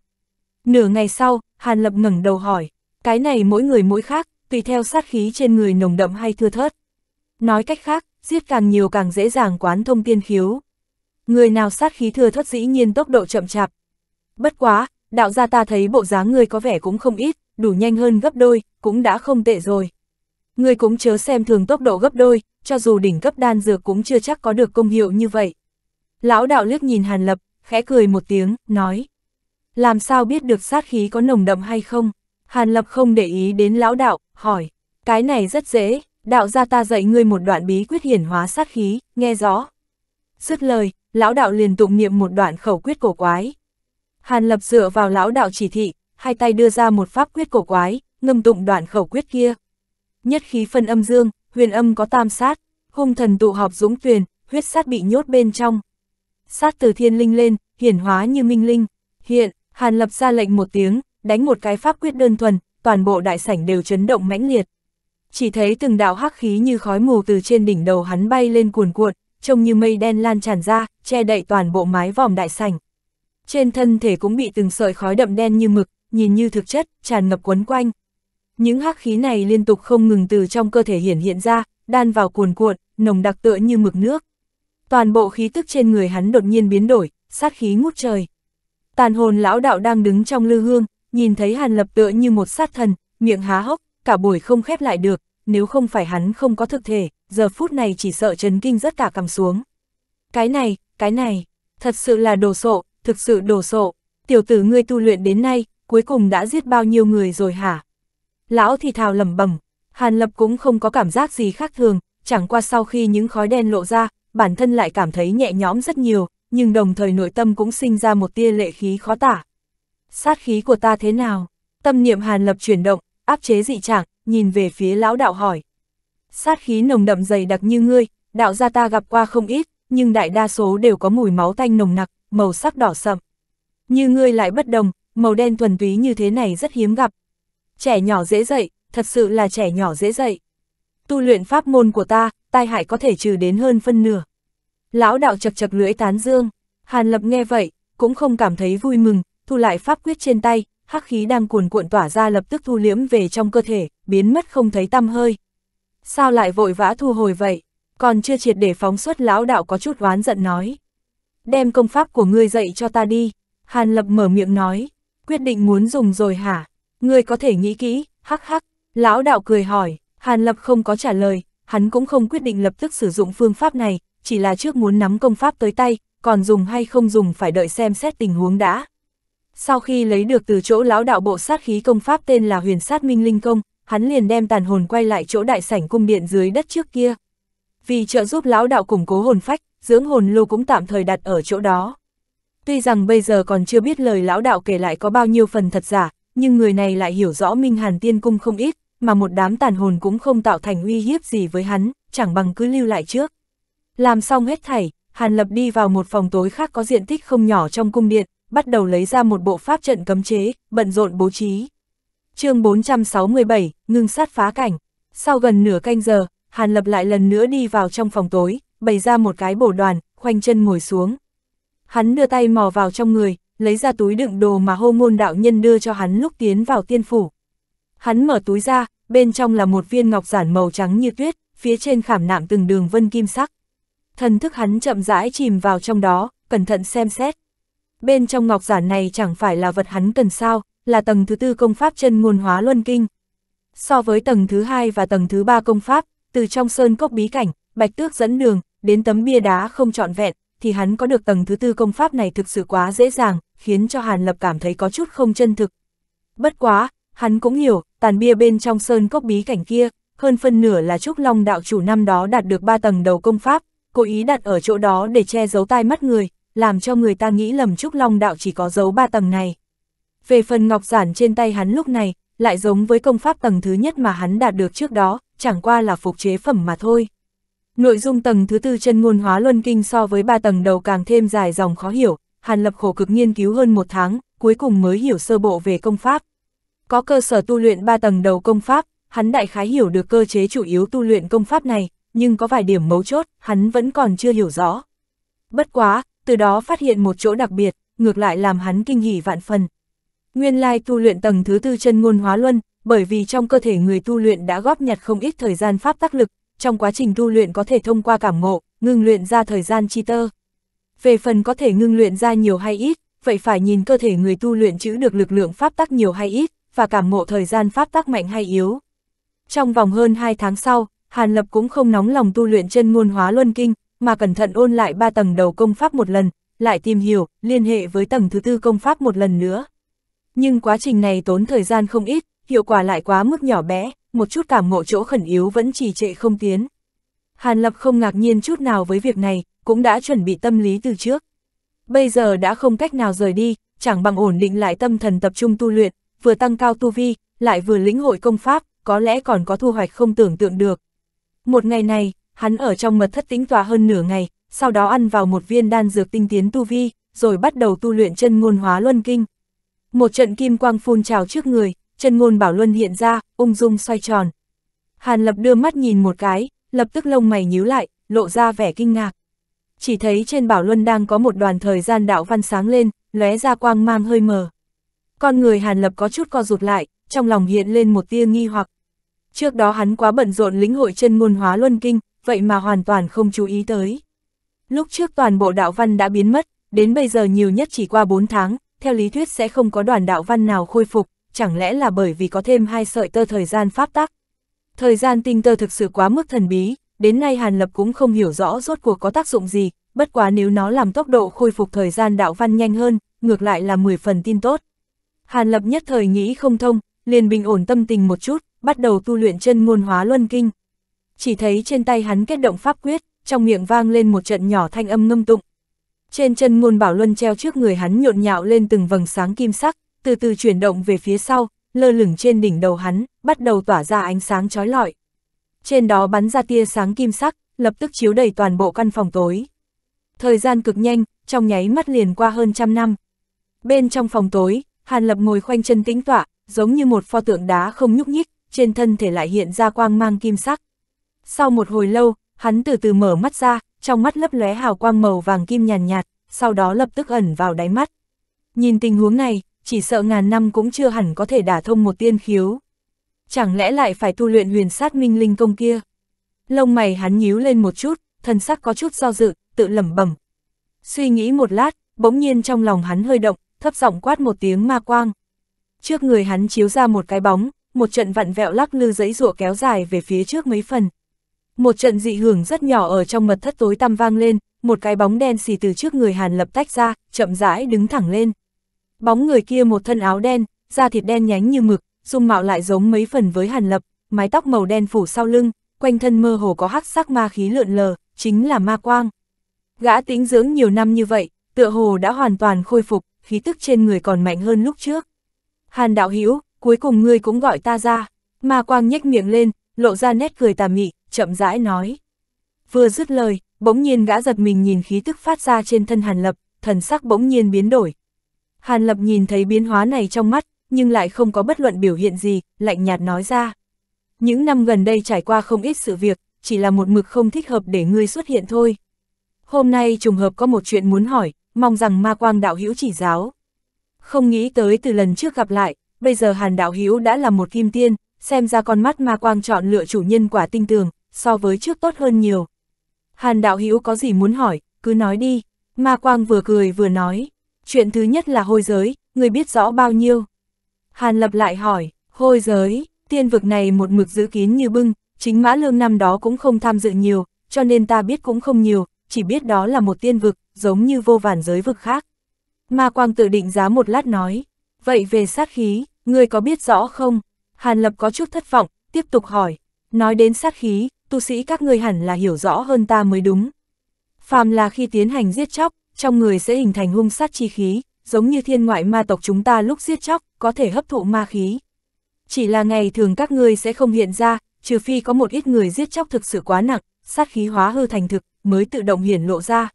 Nửa ngày sau, Hàn Lập ngẩng đầu hỏi, cái này mỗi người mỗi khác, tùy theo sát khí trên người nồng đậm hay thưa thớt. Nói cách khác, giết càng nhiều càng dễ dàng quán thông tiên khiếu. Người nào sát khí thưa thớt dĩ nhiên tốc độ chậm chạp. Bất quá, đạo gia ta thấy bộ dáng người có vẻ cũng không ít, đủ nhanh hơn gấp đôi, cũng đã không tệ rồi. Người cũng chớ xem thường tốc độ gấp đôi, cho dù đỉnh cấp đan dược cũng chưa chắc có được công hiệu như vậy. Lão đạo liếc nhìn Hàn Lập, khẽ cười một tiếng, nói. Làm sao biết được sát khí có nồng đậm hay không? Hàn Lập không để ý đến lão đạo, hỏi. Cái này rất dễ, đạo gia ta dạy ngươi một đoạn bí quyết hiển hóa sát khí, nghe rõ. Dứt lời, lão đạo liền tụng niệm một đoạn khẩu quyết cổ quái. Hàn Lập dựa vào lão đạo chỉ thị, hai tay đưa ra một pháp quyết cổ quái, ngâm tụng đoạn khẩu quyết kia nhất khí phân âm dương, huyền âm có tam sát, hung thần tụ họp dũng tuyền, huyết sát bị nhốt bên trong. Sát từ thiên linh lên, hiển hóa như minh linh. Hiện, Hàn Lập ra lệnh một tiếng, đánh một cái pháp quyết đơn thuần, toàn bộ đại sảnh đều chấn động mãnh liệt. Chỉ thấy từng đạo hắc khí như khói mù từ trên đỉnh đầu hắn bay lên cuồn cuộn, trông như mây đen lan tràn ra, che đậy toàn bộ mái vòm đại sảnh. Trên thân thể cũng bị từng sợi khói đậm đen như mực, nhìn như thực chất, tràn ngập quấn quanh, những hắc khí này liên tục không ngừng từ trong cơ thể hiển hiện ra, đan vào cuồn cuộn, nồng đặc tựa như mực nước. Toàn bộ khí tức trên người hắn đột nhiên biến đổi, sát khí ngút trời. Tàn hồn lão đạo đang đứng trong lư hương, nhìn thấy Hàn Lập tựa như một sát thần, miệng há hốc, cả buổi không khép lại được, nếu không phải hắn không có thực thể, giờ phút này chỉ sợ chấn kinh rất cả cầm xuống. Cái này, cái này, thật sự là đồ sộ, thực sự đồ sộ, tiểu tử ngươi tu luyện đến nay, cuối cùng đã giết bao nhiêu người rồi hả? Lão thì thào lầm bẩm Hàn Lập cũng không có cảm giác gì khác thường, chẳng qua sau khi những khói đen lộ ra, bản thân lại cảm thấy nhẹ nhõm rất nhiều, nhưng đồng thời nội tâm cũng sinh ra một tia lệ khí khó tả. Sát khí của ta thế nào? Tâm niệm Hàn Lập chuyển động, áp chế dị trạng, nhìn về phía lão đạo hỏi. Sát khí nồng đậm dày đặc như ngươi, đạo gia ta gặp qua không ít, nhưng đại đa số đều có mùi máu tanh nồng nặc, màu sắc đỏ sậm. Như ngươi lại bất đồng, màu đen thuần túy như thế này rất hiếm gặp, trẻ nhỏ dễ dậy, thật sự là trẻ nhỏ dễ dậy. Tu luyện pháp môn của ta, tai hại có thể trừ đến hơn phân nửa. Lão đạo chật chật lưỡi tán dương, Hàn Lập nghe vậy, cũng không cảm thấy vui mừng, thu lại pháp quyết trên tay, hắc khí đang cuồn cuộn tỏa ra lập tức thu liễm về trong cơ thể, biến mất không thấy tăm hơi. Sao lại vội vã thu hồi vậy? Còn chưa triệt để phóng xuất lão đạo có chút oán giận nói. Đem công pháp của ngươi dạy cho ta đi. Hàn Lập mở miệng nói, quyết định muốn dùng rồi hả? Ngươi có thể nghĩ kỹ, hắc hắc, lão đạo cười hỏi, Hàn Lập không có trả lời, hắn cũng không quyết định lập tức sử dụng phương pháp này, chỉ là trước muốn nắm công pháp tới tay, còn dùng hay không dùng phải đợi xem xét tình huống đã. Sau khi lấy được từ chỗ lão đạo bộ sát khí công pháp tên là huyền sát minh linh công, hắn liền đem tàn hồn quay lại chỗ đại sảnh cung điện dưới đất trước kia. Vì trợ giúp lão đạo củng cố hồn phách, dưỡng hồn lô cũng tạm thời đặt ở chỗ đó. Tuy rằng bây giờ còn chưa biết lời lão đạo kể lại có bao nhiêu phần thật giả, nhưng người này lại hiểu rõ Minh Hàn Tiên Cung không ít, mà một đám tàn hồn cũng không tạo thành uy hiếp gì với hắn, chẳng bằng cứ lưu lại trước. Làm xong hết thảy, Hàn Lập đi vào một phòng tối khác có diện tích không nhỏ trong cung điện, bắt đầu lấy ra một bộ pháp trận cấm chế, bận rộn bố trí. chương 467, ngưng sát phá cảnh. Sau gần nửa canh giờ, Hàn Lập lại lần nữa đi vào trong phòng tối, bày ra một cái bổ đoàn, khoanh chân ngồi xuống. Hắn đưa tay mò vào trong người, lấy ra túi đựng đồ mà hô môn đạo nhân đưa cho hắn lúc tiến vào tiên phủ. Hắn mở túi ra, bên trong là một viên ngọc giản màu trắng như tuyết, phía trên khảm nạm từng đường vân kim sắc. Thần thức hắn chậm rãi chìm vào trong đó, cẩn thận xem xét. Bên trong ngọc giản này chẳng phải là vật hắn cần sao, là tầng thứ tư công pháp chân nguồn hóa luân kinh. So với tầng thứ hai và tầng thứ ba công pháp, từ trong sơn cốc bí cảnh, bạch tước dẫn đường, đến tấm bia đá không trọn vẹn, thì hắn có được tầng thứ tư công pháp này thực sự quá dễ dàng, khiến cho Hàn Lập cảm thấy có chút không chân thực. Bất quá, hắn cũng hiểu, tàn bia bên trong sơn cốc bí cảnh kia, hơn phân nửa là Trúc Long đạo chủ năm đó đạt được ba tầng đầu công pháp, cố ý đặt ở chỗ đó để che giấu tai mắt người, làm cho người ta nghĩ lầm Trúc Long đạo chỉ có giấu ba tầng này. Về phần ngọc giản trên tay hắn lúc này, lại giống với công pháp tầng thứ nhất mà hắn đạt được trước đó, chẳng qua là phục chế phẩm mà thôi. Nội dung tầng thứ tư chân ngôn hóa luân kinh so với ba tầng đầu càng thêm dài dòng khó hiểu, Hàn Lập khổ cực nghiên cứu hơn một tháng, cuối cùng mới hiểu sơ bộ về công pháp. Có cơ sở tu luyện ba tầng đầu công pháp, hắn đại khái hiểu được cơ chế chủ yếu tu luyện công pháp này, nhưng có vài điểm mấu chốt, hắn vẫn còn chưa hiểu rõ. Bất quá, từ đó phát hiện một chỗ đặc biệt, ngược lại làm hắn kinh hỉ vạn phần. Nguyên lai tu luyện tầng thứ tư chân ngôn hóa luân, bởi vì trong cơ thể người tu luyện đã góp nhặt không ít thời gian pháp tác lực, trong quá trình tu luyện có thể thông qua cảm ngộ, ngừng luyện ra thời gian chi tơ, về phần có thể ngưng luyện ra nhiều hay ít, vậy phải nhìn cơ thể người tu luyện chữ được lực lượng pháp tắc nhiều hay ít, và cảm ngộ thời gian pháp tắc mạnh hay yếu. Trong vòng hơn 2 tháng sau, Hàn Lập cũng không nóng lòng tu luyện chân ngôn hóa luân kinh, mà cẩn thận ôn lại 3 tầng đầu công pháp một lần, lại tìm hiểu, liên hệ với tầng thứ tư công pháp một lần nữa. Nhưng quá trình này tốn thời gian không ít, hiệu quả lại quá mức nhỏ bé, một chút cảm ngộ chỗ khẩn yếu vẫn trì trệ không tiến. Hàn Lập không ngạc nhiên chút nào với việc này, cũng đã chuẩn bị tâm lý từ trước. Bây giờ đã không cách nào rời đi, chẳng bằng ổn định lại tâm thần tập trung tu luyện, vừa tăng cao tu vi, lại vừa lĩnh hội công pháp, có lẽ còn có thu hoạch không tưởng tượng được. Một ngày này, hắn ở trong mật thất tĩnh tòa hơn nửa ngày, sau đó ăn vào một viên đan dược tinh tiến tu vi, rồi bắt đầu tu luyện chân ngôn hóa luân kinh. Một trận kim quang phun trào trước người, chân ngôn bảo luân hiện ra, ung dung xoay tròn. Hàn lập đưa mắt nhìn một cái, lập tức lông mày nhíu lại, lộ ra vẻ kinh ngạc. Chỉ thấy trên bảo luân đang có một đoàn thời gian đạo văn sáng lên, lóe ra quang mang hơi mờ. Con người Hàn Lập có chút co rụt lại, trong lòng hiện lên một tia nghi hoặc. Trước đó hắn quá bận rộn lĩnh hội chân ngôn hóa luân kinh, vậy mà hoàn toàn không chú ý tới. Lúc trước toàn bộ đạo văn đã biến mất, đến bây giờ nhiều nhất chỉ qua 4 tháng, theo lý thuyết sẽ không có đoàn đạo văn nào khôi phục, chẳng lẽ là bởi vì có thêm hai sợi tơ thời gian pháp tắc. Thời gian tinh tơ thực sự quá mức thần bí, đến nay Hàn Lập cũng không hiểu rõ rốt cuộc có tác dụng gì, bất quá nếu nó làm tốc độ khôi phục thời gian đạo văn nhanh hơn, ngược lại là 10 phần tin tốt. Hàn Lập nhất thời nghĩ không thông, liền bình ổn tâm tình một chút, bắt đầu tu luyện chân ngôn hóa luân kinh. Chỉ thấy trên tay hắn kết động pháp quyết, trong miệng vang lên một trận nhỏ thanh âm ngâm tụng. Trên chân ngôn bảo luân treo trước người hắn nhộn nhạo lên từng vầng sáng kim sắc, từ từ chuyển động về phía sau, lơ lửng trên đỉnh đầu hắn, bắt đầu tỏa ra ánh sáng chói lọi. Trên đó bắn ra tia sáng kim sắc, lập tức chiếu đầy toàn bộ căn phòng tối. Thời gian cực nhanh, trong nháy mắt liền qua hơn trăm năm. Bên trong phòng tối, Hàn Lập ngồi khoanh chân tĩnh tọa, giống như một pho tượng đá không nhúc nhích, trên thân thể lại hiện ra quang mang kim sắc. Sau một hồi lâu, hắn từ từ mở mắt ra, trong mắt lấp lóe hào quang màu vàng kim nhàn nhạt, nhạt, sau đó lập tức ẩn vào đáy mắt. Nhìn tình huống này, chỉ sợ ngàn năm cũng chưa hẳn có thể đả thông một tiên khiếu. Chẳng lẽ lại phải tu luyện huyền sát minh linh công kia? Lông mày hắn nhíu lên một chút, thân sắc có chút do dự, tự lẩm bẩm. Suy nghĩ một lát, bỗng nhiên trong lòng hắn hơi động, thấp giọng quát một tiếng ma quang. Trước người hắn chiếu ra một cái bóng, một trận vặn vẹo lắc lư giấy rụa kéo dài về phía trước mấy phần. Một trận dị hưởng rất nhỏ ở trong mật thất tối tăm vang lên, một cái bóng đen xì từ trước người Hàn lập tách ra, chậm rãi đứng thẳng lên. Bóng người kia một thân áo đen, da thịt đen nhánh như mực, dung mạo lại giống mấy phần với Hàn Lập, mái tóc màu đen phủ sau lưng, quanh thân mơ hồ có hắc sắc ma khí lượn lờ, chính là ma quang. Gã tính dưỡng nhiều năm như vậy, tựa hồ đã hoàn toàn khôi phục, khí tức trên người còn mạnh hơn lúc trước. Hàn đạo hữu cuối cùng ngươi cũng gọi ta ra, ma quang nhếch miệng lên, lộ ra nét cười tà mị, chậm rãi nói. Vừa dứt lời, bỗng nhiên gã giật mình nhìn khí tức phát ra trên thân Hàn Lập, thần sắc bỗng nhiên biến đổi, Hàn Lập nhìn thấy biến hóa này trong mắt, nhưng lại không có bất luận biểu hiện gì, lạnh nhạt nói ra. Những năm gần đây trải qua không ít sự việc, chỉ là một mực không thích hợp để ngươi xuất hiện thôi. Hôm nay trùng hợp có một chuyện muốn hỏi, mong rằng ma quang đạo hữu chỉ giáo. Không nghĩ tới từ lần trước gặp lại, bây giờ Hàn đạo hữu đã là một kim tiên, xem ra con mắt ma quang chọn lựa chủ nhân quả tinh tường, so với trước tốt hơn nhiều. Hàn đạo hữu có gì muốn hỏi, cứ nói đi. Ma quang vừa cười vừa nói chuyện thứ nhất là hôi giới, người biết rõ bao nhiêu. Hàn Lập lại hỏi, hôi giới, tiên vực này một mực giữ kín như bưng, chính Mã Lương năm đó cũng không tham dự nhiều, cho nên ta biết cũng không nhiều, chỉ biết đó là một tiên vực, giống như vô vàn giới vực khác. Ma Quang tự định giá một lát nói, vậy về sát khí, người có biết rõ không? Hàn Lập có chút thất vọng, tiếp tục hỏi, nói đến sát khí, tu sĩ các ngươi hẳn là hiểu rõ hơn ta mới đúng. Phàm là khi tiến hành giết chóc, trong người sẽ hình thành hung sát chi khí, giống như thiên ngoại ma tộc chúng ta lúc giết chóc, có thể hấp thụ ma khí. Chỉ là ngày thường các ngươi sẽ không hiện ra, trừ phi có một ít người giết chóc thực sự quá nặng, sát khí hóa hư thành thực, mới tự động hiển lộ ra.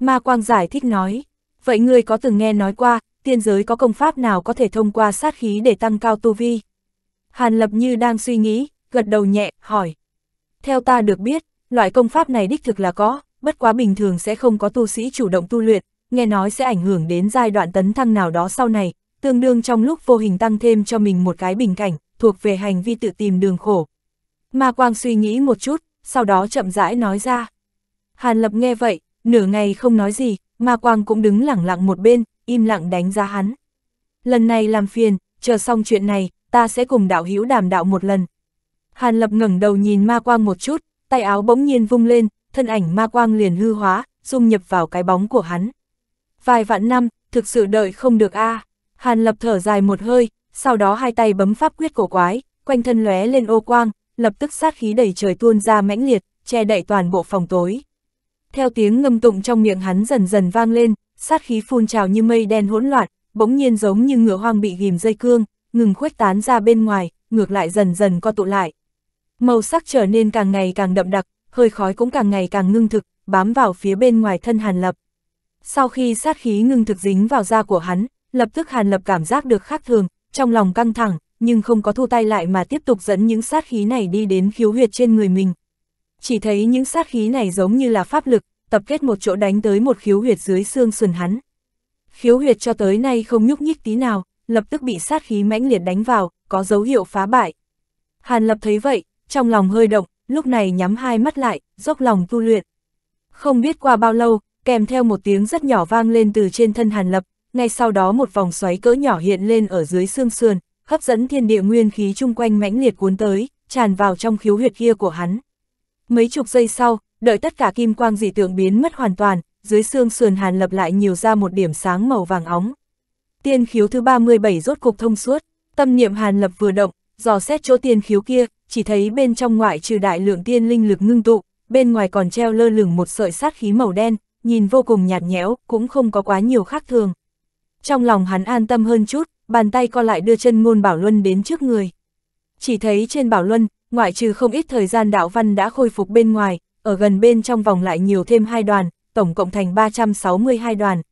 Ma Quang giải thích nói, vậy ngươi có từng nghe nói qua, tiên giới có công pháp nào có thể thông qua sát khí để tăng cao tu vi? Hàn Lập như đang suy nghĩ, gật đầu nhẹ, hỏi. Theo ta được biết, loại công pháp này đích thực là có, bất quá bình thường sẽ không có tu sĩ chủ động tu luyện, nghe nói sẽ ảnh hưởng đến giai đoạn tấn thăng nào đó sau này, tương đương trong lúc vô hình tăng thêm cho mình một cái bình cảnh, thuộc về hành vi tự tìm đường khổ. Ma Quang suy nghĩ một chút, sau đó chậm rãi nói ra. Hàn Lập nghe vậy, nửa ngày không nói gì, Ma Quang cũng đứng lẳng lặng một bên, im lặng đánh giá hắn. Lần này làm phiền, chờ xong chuyện này, ta sẽ cùng đạo hữu đàm đạo một lần. Hàn Lập ngẩng đầu nhìn Ma Quang một chút, tay áo bỗng nhiên vung lên, thân ảnh ma quang liền hư hóa, dung nhập vào cái bóng của hắn. Vài vạn năm, thực sự đợi không được a à. Hàn lập thở dài một hơi, sau đó hai tay bấm pháp quyết cổ quái, quanh thân lóe lên ô quang, lập tức sát khí đầy trời tuôn ra mãnh liệt, che đậy toàn bộ phòng tối. Theo tiếng ngâm tụng trong miệng hắn dần dần vang lên, sát khí phun trào như mây đen hỗn loạn, bỗng nhiên giống như ngựa hoang bị ghìm dây cương, ngừng khuếch tán ra bên ngoài, ngược lại dần dần co tụ lại. Màu sắc trở nên càng ngày càng đậm đặc, hơi khói cũng càng ngày càng ngưng thực, bám vào phía bên ngoài thân Hàn Lập. Sau khi sát khí ngưng thực dính vào da của hắn, lập tức Hàn Lập cảm giác được khác thường, trong lòng căng thẳng, nhưng không có thu tay lại mà tiếp tục dẫn những sát khí này đi đến khiếu huyệt trên người mình. Chỉ thấy những sát khí này giống như là pháp lực, tập kết một chỗ đánh tới một khiếu huyệt dưới xương sườn hắn. Khiếu huyệt cho tới nay không nhúc nhích tí nào, lập tức bị sát khí mãnh liệt đánh vào, có dấu hiệu phá bại. Hàn Lập thấy vậy, trong lòng hơi động, lúc này nhắm hai mắt lại, dốc lòng tu luyện. Không biết qua bao lâu, kèm theo một tiếng rất nhỏ vang lên từ trên thân Hàn Lập, ngay sau đó một vòng xoáy cỡ nhỏ hiện lên ở dưới xương sườn, hấp dẫn thiên địa nguyên khí chung quanh mãnh liệt cuốn tới, tràn vào trong khiếu huyệt kia của hắn. Mấy chục giây sau, đợi tất cả kim quang dị tượng biến mất hoàn toàn, dưới xương sườn Hàn Lập lại nhiều ra một điểm sáng màu vàng óng. Tiên khiếu thứ 37 rốt cục thông suốt, tâm niệm Hàn Lập vừa động, dò xét chỗ tiên khiếu kia, chỉ thấy bên trong ngoại trừ đại lượng tiên linh lực ngưng tụ, bên ngoài còn treo lơ lửng một sợi sát khí màu đen, nhìn vô cùng nhạt nhẽo, cũng không có quá nhiều khác thường. Trong lòng hắn an tâm hơn chút, bàn tay co lại đưa chân ngôn Bảo Luân đến trước người. Chỉ thấy trên Bảo Luân, ngoại trừ không ít thời gian đạo văn đã khôi phục bên ngoài, ở gần bên trong vòng lại nhiều thêm hai đoàn, tổng cộng thành 362 đoàn.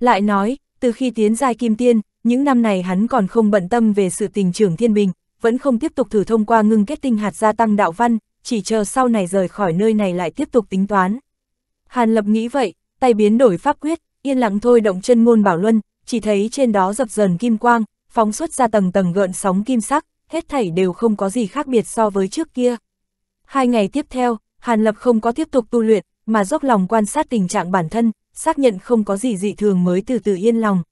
Lại nói, từ khi tiến giai kim tiên, những năm này hắn còn không bận tâm về sự tình trưởng thiên bình, vẫn không tiếp tục thử thông qua ngưng kết tinh hạt gia tăng đạo văn, chỉ chờ sau này rời khỏi nơi này lại tiếp tục tính toán. Hàn Lập nghĩ vậy, tay biến đổi pháp quyết, yên lặng thôi động chân ngôn bảo luân, chỉ thấy trên đó dập dờn kim quang, phóng xuất ra tầng tầng gợn sóng kim sắc, hết thảy đều không có gì khác biệt so với trước kia. Hai ngày tiếp theo, Hàn Lập không có tiếp tục tu luyện, mà dốc lòng quan sát tình trạng bản thân, xác nhận không có gì dị thường mới từ từ yên lòng.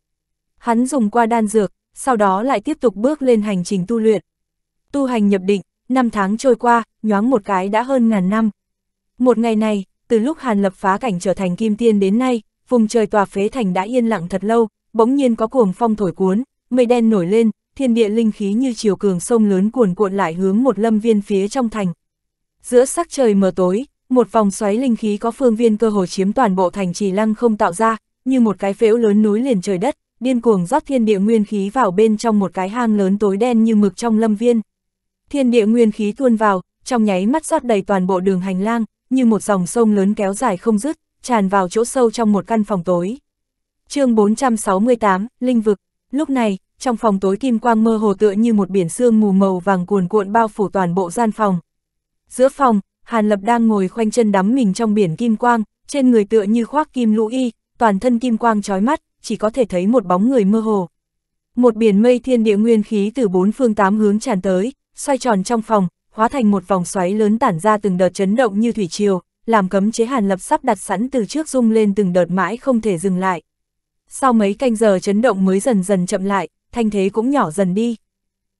Hắn dùng qua đan dược, sau đó lại tiếp tục bước lên hành trình tu luyện, tu hành nhập định, năm tháng trôi qua, nhoáng một cái đã hơn ngàn năm. Một ngày này, từ lúc Hàn Lập phá cảnh trở thành kim tiên đến nay, vùng trời tòa phế thành đã yên lặng thật lâu, bỗng nhiên có cuồng phong thổi cuốn, mây đen nổi lên, thiên địa linh khí như chiều cường sông lớn cuồn cuộn lại hướng một lâm viên phía trong thành. Giữa sắc trời mờ tối, một vòng xoáy linh khí có phương viên cơ hồ chiếm toàn bộ thành trì lăng không tạo ra, như một cái phễu lớn núi liền trời đất, điên cuồng rót thiên địa nguyên khí vào bên trong một cái hang lớn tối đen như mực trong lâm viên. Thiên địa nguyên khí tuôn vào, trong nháy mắt rót đầy toàn bộ đường hành lang, như một dòng sông lớn kéo dài không dứt, tràn vào chỗ sâu trong một căn phòng tối. chương 468, Linh vực. Lúc này, trong phòng tối kim quang mơ hồ tựa như một biển sương mù màu vàng cuồn cuộn bao phủ toàn bộ gian phòng. Giữa phòng, Hàn Lập đang ngồi khoanh chân đắm mình trong biển kim quang, trên người tựa như khoác kim lũ y, toàn thân kim quang trói mắt, chỉ có thể thấy một bóng người mơ hồ. Một biển mây thiên địa nguyên khí từ bốn phương tám hướng tràn tới, xoay tròn trong phòng, hóa thành một vòng xoáy lớn tản ra từng đợt chấn động như thủy triều, làm cấm chế hàn lập sắp đặt sẵn từ trước rung lên từng đợt mãi không thể dừng lại. Sau mấy canh giờ chấn động mới dần dần chậm lại, thanh thế cũng nhỏ dần đi.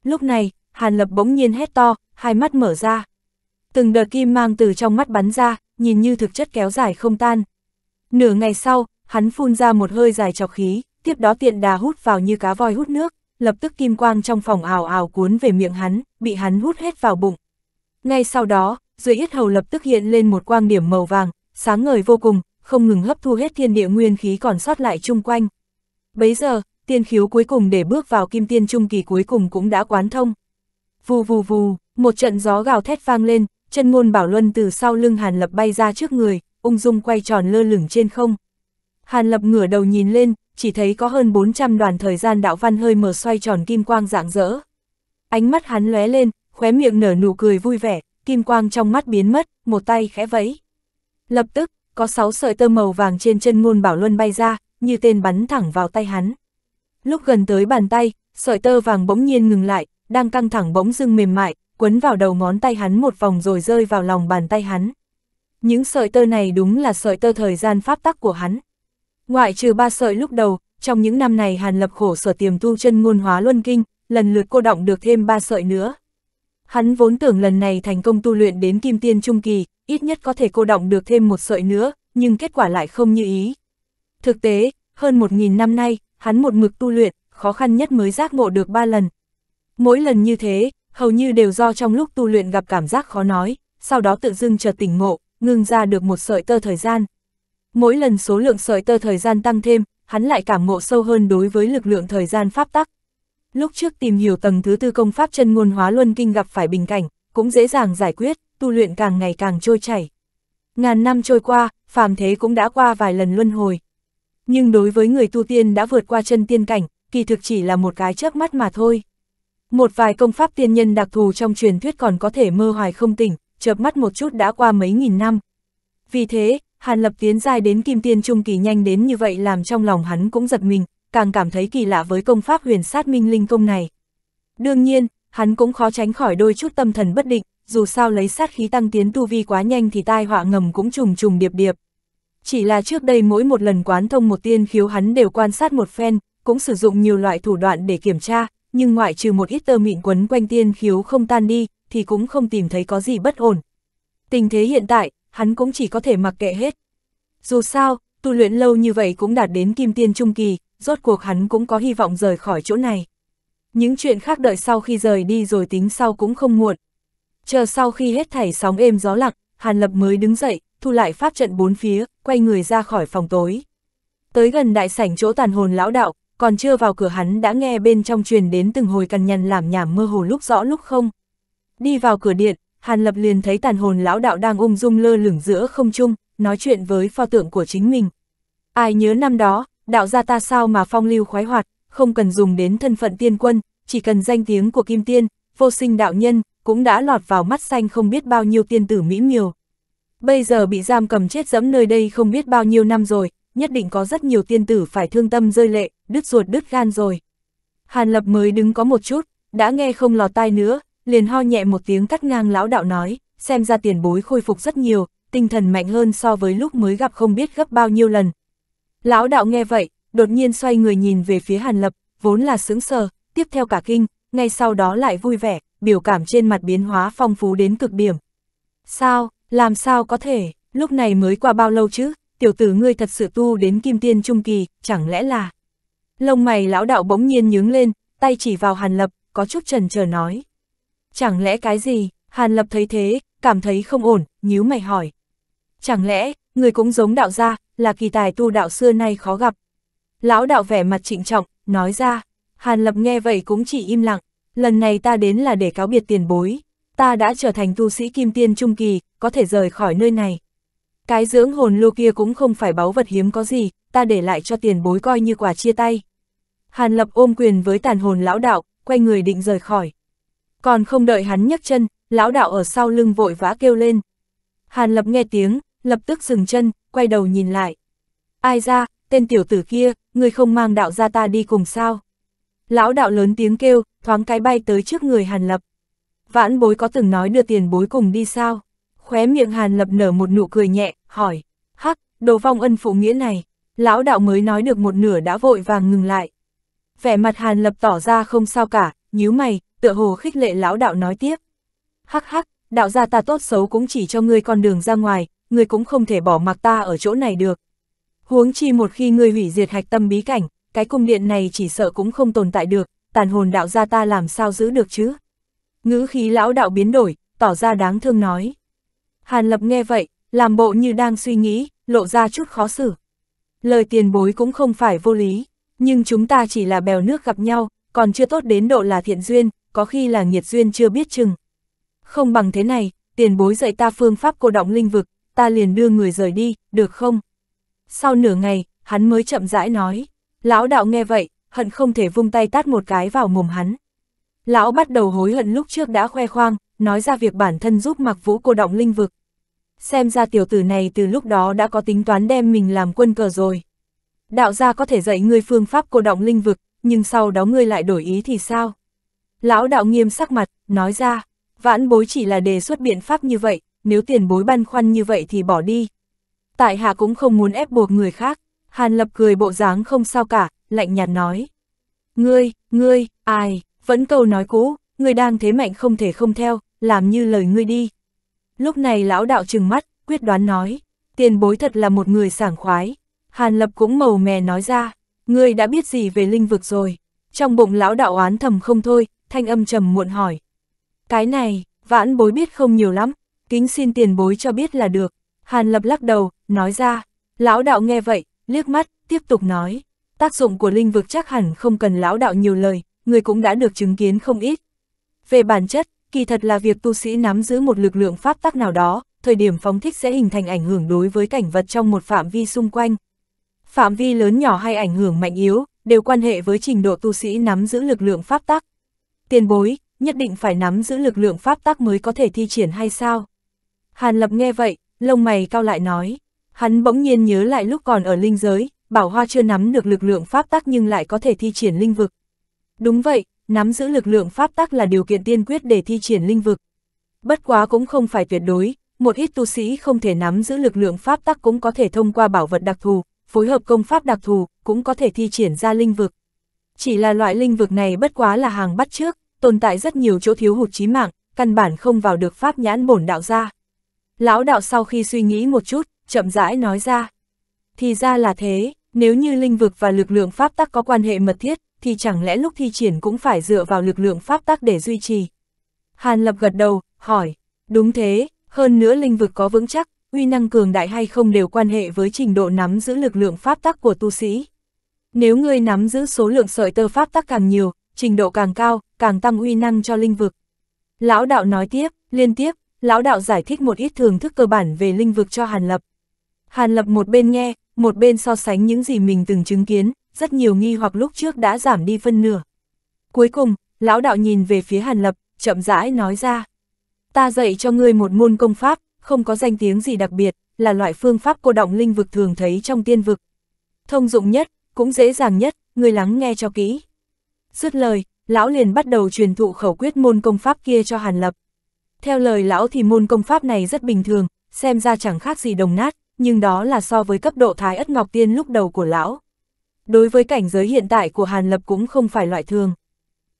Lúc này, hàn lập bỗng nhiên hét to, hai mắt mở ra. Từng đợt kim mang từ trong mắt bắn ra, nhìn như thực chất kéo dài không tan. Nửa ngày sau, hắn phun ra một hơi dài chọc khí, tiếp đó tiện đà hút vào như cá voi hút nước lập tức kim quang trong phòng ảo ảo cuốn về miệng hắn, bị hắn hút hết vào bụng. Ngay sau đó, dưới yết hầu lập tức hiện lên một quang điểm màu vàng, sáng ngời vô cùng, không ngừng hấp thu hết thiên địa nguyên khí còn sót lại chung quanh. Bấy giờ, tiên khiếu cuối cùng để bước vào kim tiên trung kỳ cuối cùng cũng đã quán thông. Vù vù vù, một trận gió gào thét vang lên, chân ngôn bảo luân từ sau lưng Hàn Lập bay ra trước người, ung dung quay tròn lơ lửng trên không. Hàn Lập ngửa đầu nhìn lên, chỉ thấy có hơn 400 đoàn thời gian đạo văn hơi mở xoay tròn kim quang rạng rỡ. Ánh mắt hắn lóe lên, khóe miệng nở nụ cười vui vẻ, kim quang trong mắt biến mất, một tay khẽ vẫy. Lập tức, có sáu sợi tơ màu vàng trên chân ngôn bảo luân bay ra, như tên bắn thẳng vào tay hắn. Lúc gần tới bàn tay, sợi tơ vàng bỗng nhiên ngừng lại, đang căng thẳng bỗng dưng mềm mại, quấn vào đầu ngón tay hắn một vòng rồi rơi vào lòng bàn tay hắn. Những sợi tơ này đúng là sợi tơ thời gian pháp tắc của hắn. Ngoại trừ ba sợi lúc đầu, trong những năm này Hàn Lập khổ sở tiềm tu chân ngôn hóa luân kinh, lần lượt cô động được thêm ba sợi nữa. Hắn vốn tưởng lần này thành công tu luyện đến kim tiên trung kỳ, ít nhất có thể cô động được thêm một sợi nữa, nhưng kết quả lại không như ý. Thực tế, hơn một nghìn năm nay, hắn một mực tu luyện, khó khăn nhất mới giác ngộ được ba lần. Mỗi lần như thế, hầu như đều do trong lúc tu luyện gặp cảm giác khó nói, sau đó tự dưng chợt tỉnh ngộ, ngưng ra được một sợi tơ thời gian, mỗi lần số lượng sợi tơ thời gian tăng thêm, hắn lại cảm ngộ sâu hơn đối với lực lượng thời gian pháp tắc. Lúc trước tìm hiểu tầng thứ tư công pháp chân ngôn hóa luân kinh gặp phải bình cảnh, cũng dễ dàng giải quyết, tu luyện càng ngày càng trôi chảy. Ngàn năm trôi qua, phàm thế cũng đã qua vài lần luân hồi. Nhưng đối với người tu tiên đã vượt qua chân tiên cảnh, kỳ thực chỉ là một cái chớp mắt mà thôi. Một vài công pháp tiên nhân đặc thù trong truyền thuyết còn có thể mơ hoài không tỉnh, chớp mắt một chút đã qua mấy nghìn năm. Vì thế, Hàn Lập tiến dài đến kim tiên trung kỳ nhanh đến như vậy làm trong lòng hắn cũng giật mình, càng cảm thấy kỳ lạ với công pháp huyền sát minh linh công này. Đương nhiên, hắn cũng khó tránh khỏi đôi chút tâm thần bất định, dù sao lấy sát khí tăng tiến tu vi quá nhanh thì tai họa ngầm cũng trùng trùng điệp điệp. Chỉ là trước đây mỗi một lần quán thông một tiên khiếu hắn đều quan sát một phen, cũng sử dụng nhiều loại thủ đoạn để kiểm tra, nhưng ngoại trừ một ít tơ mịn quấn quanh tiên khiếu không tan đi, thì cũng không tìm thấy có gì bất ổn. Tình thế hiện tại, hắn cũng chỉ có thể mặc kệ hết. Dù sao, tu luyện lâu như vậy cũng đạt đến kim tiên trung kỳ, rốt cuộc hắn cũng có hy vọng rời khỏi chỗ này. Những chuyện khác đợi sau khi rời đi rồi tính sau cũng không muộn. Chờ sau khi hết thảy sóng êm gió lặng Hàn Lập mới đứng dậy, thu lại pháp trận bốn phía, quay người ra khỏi phòng tối. Tới gần đại sảnh chỗ tàn hồn lão đạo, còn chưa vào cửa hắn đã nghe bên trong truyền đến từng hồi cằn nhằn làm nhảm mơ hồ lúc rõ lúc không. Đi vào cửa điện, Hàn Lập liền thấy tàn hồn lão đạo đang ung dung lơ lửng giữa không trung, nói chuyện với pho tượng của chính mình. Ai nhớ năm đó, đạo gia ta sao mà phong lưu khoái hoạt, không cần dùng đến thân phận tiên quân, chỉ cần danh tiếng của kim tiên, vô sinh đạo nhân, cũng đã lọt vào mắt xanh không biết bao nhiêu tiên tử mỹ miều. Bây giờ bị giam cầm chết dẫm nơi đây không biết bao nhiêu năm rồi, nhất định có rất nhiều tiên tử phải thương tâm rơi lệ, đứt ruột đứt gan rồi. Hàn Lập mới đứng có một chút, đã nghe không lọt tai nữa, liền ho nhẹ một tiếng cắt ngang lão đạo nói, xem ra tiền bối khôi phục rất nhiều, tinh thần mạnh hơn so với lúc mới gặp không biết gấp bao nhiêu lần. Lão đạo nghe vậy, đột nhiên xoay người nhìn về phía Hàn Lập, vốn là sướng sờ, tiếp theo cả kinh, ngay sau đó lại vui vẻ, biểu cảm trên mặt biến hóa phong phú đến cực điểm. Sao, làm sao có thể, lúc này mới qua bao lâu chứ, tiểu tử ngươi thật sự tu đến kim tiên trung kỳ, chẳng lẽ là... Lông mày lão đạo bỗng nhiên nhướng lên, tay chỉ vào Hàn Lập, có chút trần chờ nói. Chẳng lẽ cái gì? Hàn Lập thấy thế, cảm thấy không ổn, nhíu mày hỏi. Chẳng lẽ, người cũng giống đạo gia, là kỳ tài tu đạo xưa nay khó gặp. Lão đạo vẻ mặt trịnh trọng, nói ra. Hàn Lập nghe vậy cũng chỉ im lặng. Lần này ta đến là để cáo biệt tiền bối. Ta đã trở thành tu sĩ kim tiên trung kỳ, có thể rời khỏi nơi này. Cái dưỡng hồn lô kia cũng không phải báu vật hiếm có gì, ta để lại cho tiền bối coi như quả chia tay. Hàn Lập ôm quyền với tàn hồn lão đạo, quay người định rời khỏi. Còn không đợi hắn nhấc chân, lão đạo ở sau lưng vội vã kêu lên. Hàn lập nghe tiếng, lập tức dừng chân, quay đầu nhìn lại. Ai ra, tên tiểu tử kia, người không mang đạo ra ta đi cùng sao? Lão đạo lớn tiếng kêu, thoáng cái bay tới trước người hàn lập. Vãn bối có từng nói đưa tiền bối cùng đi sao? Khóe miệng hàn lập nở một nụ cười nhẹ, hỏi. Hắc, đồ vong ân phụ nghĩa này. Lão đạo mới nói được một nửa đã vội vàng ngừng lại. Vẻ mặt hàn lập tỏ ra không sao cả, nhíu mày, tựa hồ khích lệ lão đạo nói tiếp. Hắc hắc, đạo gia ta tốt xấu cũng chỉ cho ngươi con đường ra ngoài, ngươi cũng không thể bỏ mặc ta ở chỗ này được. Huống chi một khi ngươi hủy diệt hạch tâm bí cảnh, cái cung điện này chỉ sợ cũng không tồn tại được, tàn hồn đạo gia ta làm sao giữ được chứ? Ngữ khí lão đạo biến đổi, tỏ ra đáng thương nói. Hàn Lập nghe vậy, làm bộ như đang suy nghĩ, lộ ra chút khó xử. Lời tiền bối cũng không phải vô lý, nhưng chúng ta chỉ là bèo nước gặp nhau, còn chưa tốt đến độ là thiện duyên, có khi là nghiệt duyên chưa biết chừng. Không bằng thế này, tiền bối dạy ta phương pháp cô động linh vực, ta liền đưa người rời đi, được không? Sau nửa ngày, hắn mới chậm rãi nói, lão đạo nghe vậy, hận không thể vung tay tát một cái vào mồm hắn. Lão bắt đầu hối hận lúc trước đã khoe khoang, nói ra việc bản thân giúp mặc vũ cô động linh vực. Xem ra tiểu tử này từ lúc đó đã có tính toán đem mình làm quân cờ rồi. Đạo gia có thể dạy ngươi phương pháp cô động linh vực, nhưng sau đó ngươi lại đổi ý thì sao? Lão đạo nghiêm sắc mặt, nói ra, vãn bối chỉ là đề xuất biện pháp như vậy, nếu tiền bối băn khoăn như vậy thì bỏ đi. Tại hạ cũng không muốn ép buộc người khác, Hàn Lập cười bộ dáng không sao cả, lạnh nhạt nói. Ngươi, ngươi, ai, vẫn câu nói cũ, ngươi đang thế mạnh không thể không theo, làm như lời ngươi đi. Lúc này lão đạo trừng mắt, quyết đoán nói, tiền bối thật là một người sảng khoái. Hàn Lập cũng màu mè nói ra, Ngươi đã biết gì về linh vực rồi? Trong bụng lão đạo oán thầm không thôi, thanh âm trầm muộn hỏi. Cái này, vãn bối biết không nhiều lắm, kính xin tiền bối cho biết là được. Hàn lập lắc đầu, nói ra. Lão đạo nghe vậy, liếc mắt, tiếp tục nói. Tác dụng của linh vực chắc hẳn không cần lão đạo nhiều lời, người cũng đã được chứng kiến không ít. Về bản chất, kỳ thật là việc tu sĩ nắm giữ một lực lượng pháp tắc nào đó, thời điểm phóng thích sẽ hình thành ảnh hưởng đối với cảnh vật trong một phạm vi xung quanh phạm vi lớn nhỏ hay ảnh hưởng mạnh yếu, đều quan hệ với trình độ tu sĩ nắm giữ lực lượng pháp tắc. Tiền bối, nhất định phải nắm giữ lực lượng pháp tắc mới có thể thi triển hay sao? Hàn Lập nghe vậy, lông mày cao lại nói, hắn bỗng nhiên nhớ lại lúc còn ở linh giới, Bảo Hoa chưa nắm được lực lượng pháp tắc nhưng lại có thể thi triển linh vực. Đúng vậy, nắm giữ lực lượng pháp tắc là điều kiện tiên quyết để thi triển linh vực. Bất quá cũng không phải tuyệt đối, một ít tu sĩ không thể nắm giữ lực lượng pháp tắc cũng có thể thông qua bảo vật đặc thù, phối hợp công pháp đặc thù, cũng có thể thi triển ra linh vực. Chỉ là loại linh vực này bất quá là hàng bắt trước, tồn tại rất nhiều chỗ thiếu hụt chí mạng, căn bản không vào được pháp nhãn bổn đạo ra. Lão đạo sau khi suy nghĩ một chút, chậm rãi nói ra. Thì ra là thế, nếu như linh vực và lực lượng pháp tắc có quan hệ mật thiết, thì chẳng lẽ lúc thi triển cũng phải dựa vào lực lượng pháp tắc để duy trì. Hàn Lập gật đầu, hỏi, đúng thế, hơn nữa linh vực có vững chắc, uy năng cường đại hay không đều quan hệ với trình độ nắm giữ lực lượng pháp tắc của tu sĩ. Nếu ngươi nắm giữ số lượng sợi tơ pháp tắc càng nhiều, trình độ càng cao, càng tăng uy năng cho linh vực. Lão đạo nói tiếp, liên tiếp, lão đạo giải thích một ít thường thức cơ bản về linh vực cho Hàn Lập. Hàn Lập một bên nghe, một bên so sánh những gì mình từng chứng kiến, rất nhiều nghi hoặc lúc trước đã giảm đi phân nửa. Cuối cùng, lão đạo nhìn về phía Hàn Lập, chậm rãi nói ra. Ta dạy cho ngươi một môn công pháp, không có danh tiếng gì đặc biệt, là loại phương pháp cô động linh vực thường thấy trong tiên vực. Thông dụng nhất, cũng dễ dàng nhất, người lắng nghe cho kỹ. Dứt lời, lão liền bắt đầu truyền thụ khẩu quyết môn công pháp kia cho Hàn Lập. Theo lời lão thì môn công pháp này rất bình thường, xem ra chẳng khác gì đồng nát, nhưng đó là so với cấp độ thái ất ngọc tiên lúc đầu của lão. Đối với cảnh giới hiện tại của Hàn Lập cũng không phải loại thường.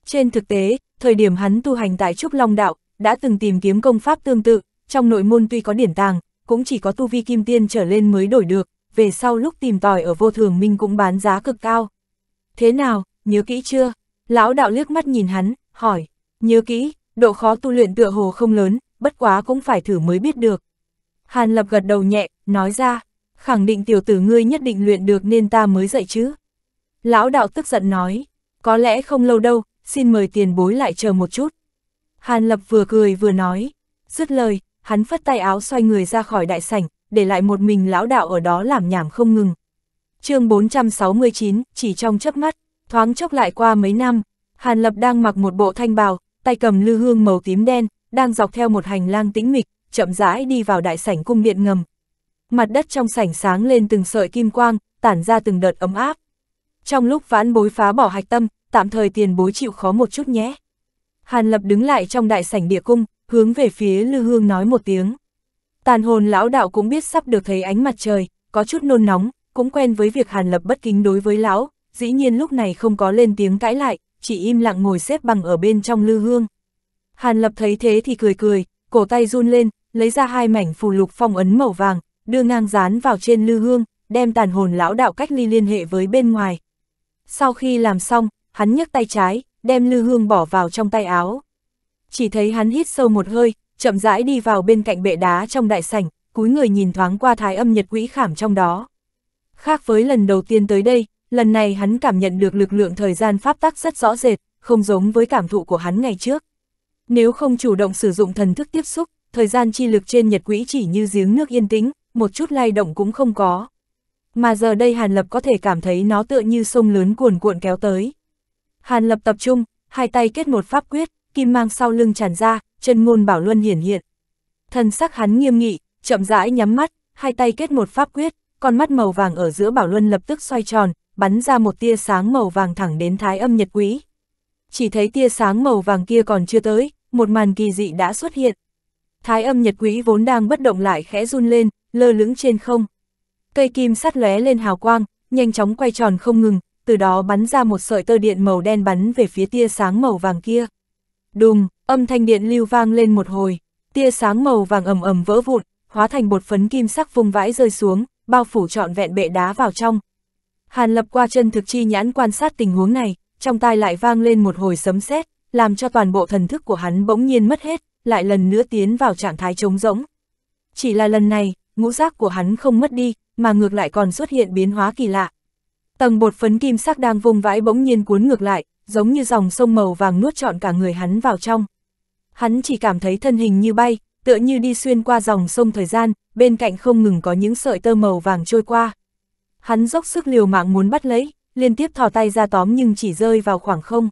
Trên thực tế, thời điểm hắn tu hành tại Trúc Long Đạo, đã từng tìm kiếm công pháp tương tự, trong nội môn tuy có điển tàng, cũng chỉ có tu vi kim tiên trở lên mới đổi được, về sau lúc tìm tòi ở vô thường minh cũng bán giá cực cao. Thế nào, nhớ kỹ chưa? Lão đạo liếc mắt nhìn hắn, hỏi, nhớ kỹ, độ khó tu luyện tựa hồ không lớn, bất quá cũng phải thử mới biết được. Hàn lập gật đầu nhẹ, nói ra, khẳng định tiểu tử ngươi nhất định luyện được nên ta mới dạy chứ. Lão đạo tức giận nói, có lẽ không lâu đâu, xin mời tiền bối lại chờ một chút. Hàn lập vừa cười vừa nói, dứt lời, hắn phất tay áo xoay người ra khỏi đại sảnh, để lại một mình lão đạo ở đó làm nhảm không ngừng. chương 469, chỉ trong chớp mắt, thoáng chốc lại qua mấy năm, Hàn Lập đang mặc một bộ thanh bào, tay cầm lư hương màu tím đen, đang dọc theo một hành lang tĩnh mịch, chậm rãi đi vào đại sảnh cung điện ngầm. Mặt đất trong sảnh sáng lên từng sợi kim quang, tản ra từng đợt ấm áp. Trong lúc vãn bối phá bỏ hạch tâm, tạm thời tiền bối chịu khó một chút nhé. Hàn Lập đứng lại trong đại sảnh địa cung, hướng về phía Lư Hương nói một tiếng. Tàn hồn lão đạo cũng biết sắp được thấy ánh mặt trời, có chút nôn nóng, cũng quen với việc Hàn Lập bất kính đối với lão, dĩ nhiên lúc này không có lên tiếng cãi lại, chỉ im lặng ngồi xếp bằng ở bên trong Lư Hương. Hàn Lập thấy thế thì cười cười, cổ tay run lên, lấy ra hai mảnh phù lục phong ấn màu vàng, đưa ngang dán vào trên Lư Hương, đem tàn hồn lão đạo cách ly liên hệ với bên ngoài. Sau khi làm xong, hắn nhấc tay trái, đem Lư Hương bỏ vào trong tay áo chỉ thấy hắn hít sâu một hơi, chậm rãi đi vào bên cạnh bệ đá trong đại sảnh, cúi người nhìn thoáng qua thái âm nhật quỹ khảm trong đó. Khác với lần đầu tiên tới đây, lần này hắn cảm nhận được lực lượng thời gian pháp tắc rất rõ rệt, không giống với cảm thụ của hắn ngày trước. Nếu không chủ động sử dụng thần thức tiếp xúc, thời gian chi lực trên nhật quỹ chỉ như giếng nước yên tĩnh, một chút lay động cũng không có. Mà giờ đây Hàn Lập có thể cảm thấy nó tựa như sông lớn cuồn cuộn kéo tới. Hàn Lập tập trung, hai tay kết một pháp quyết, kim mang sau lưng tràn ra, chân ngôn bảo luân hiển hiện. Thần sắc hắn nghiêm nghị, chậm rãi nhắm mắt, hai tay kết một pháp quyết, con mắt màu vàng ở giữa bảo luân lập tức xoay tròn, bắn ra một tia sáng màu vàng thẳng đến thái âm nhật quý. Chỉ thấy tia sáng màu vàng kia còn chưa tới, một màn kỳ dị đã xuất hiện. Thái âm nhật quý vốn đang bất động lại khẽ run lên, lơ lửng trên không. Cây kim sắt lóe lên hào quang, nhanh chóng quay tròn không ngừng, từ đó bắn ra một sợi tơ điện màu đen bắn về phía tia sáng màu vàng kia. Đùng, âm thanh điện lưu vang lên một hồi, tia sáng màu vàng ầm ầm vỡ vụn, hóa thành bột phấn kim sắc vùng vãi rơi xuống, bao phủ trọn vẹn bệ đá vào trong. Hàn lập qua chân thực chi nhãn quan sát tình huống này, trong tai lại vang lên một hồi sấm sét, làm cho toàn bộ thần thức của hắn bỗng nhiên mất hết, lại lần nữa tiến vào trạng thái trống rỗng. Chỉ là lần này, ngũ giác của hắn không mất đi, mà ngược lại còn xuất hiện biến hóa kỳ lạ. Tầng bột phấn kim sắc đang vùng vãi bỗng nhiên cuốn ngược lại, giống như dòng sông màu vàng nuốt trọn cả người hắn vào trong. Hắn chỉ cảm thấy thân hình như bay, tựa như đi xuyên qua dòng sông thời gian, bên cạnh không ngừng có những sợi tơ màu vàng trôi qua. Hắn dốc sức liều mạng muốn bắt lấy, liên tiếp thò tay ra tóm nhưng chỉ rơi vào khoảng không.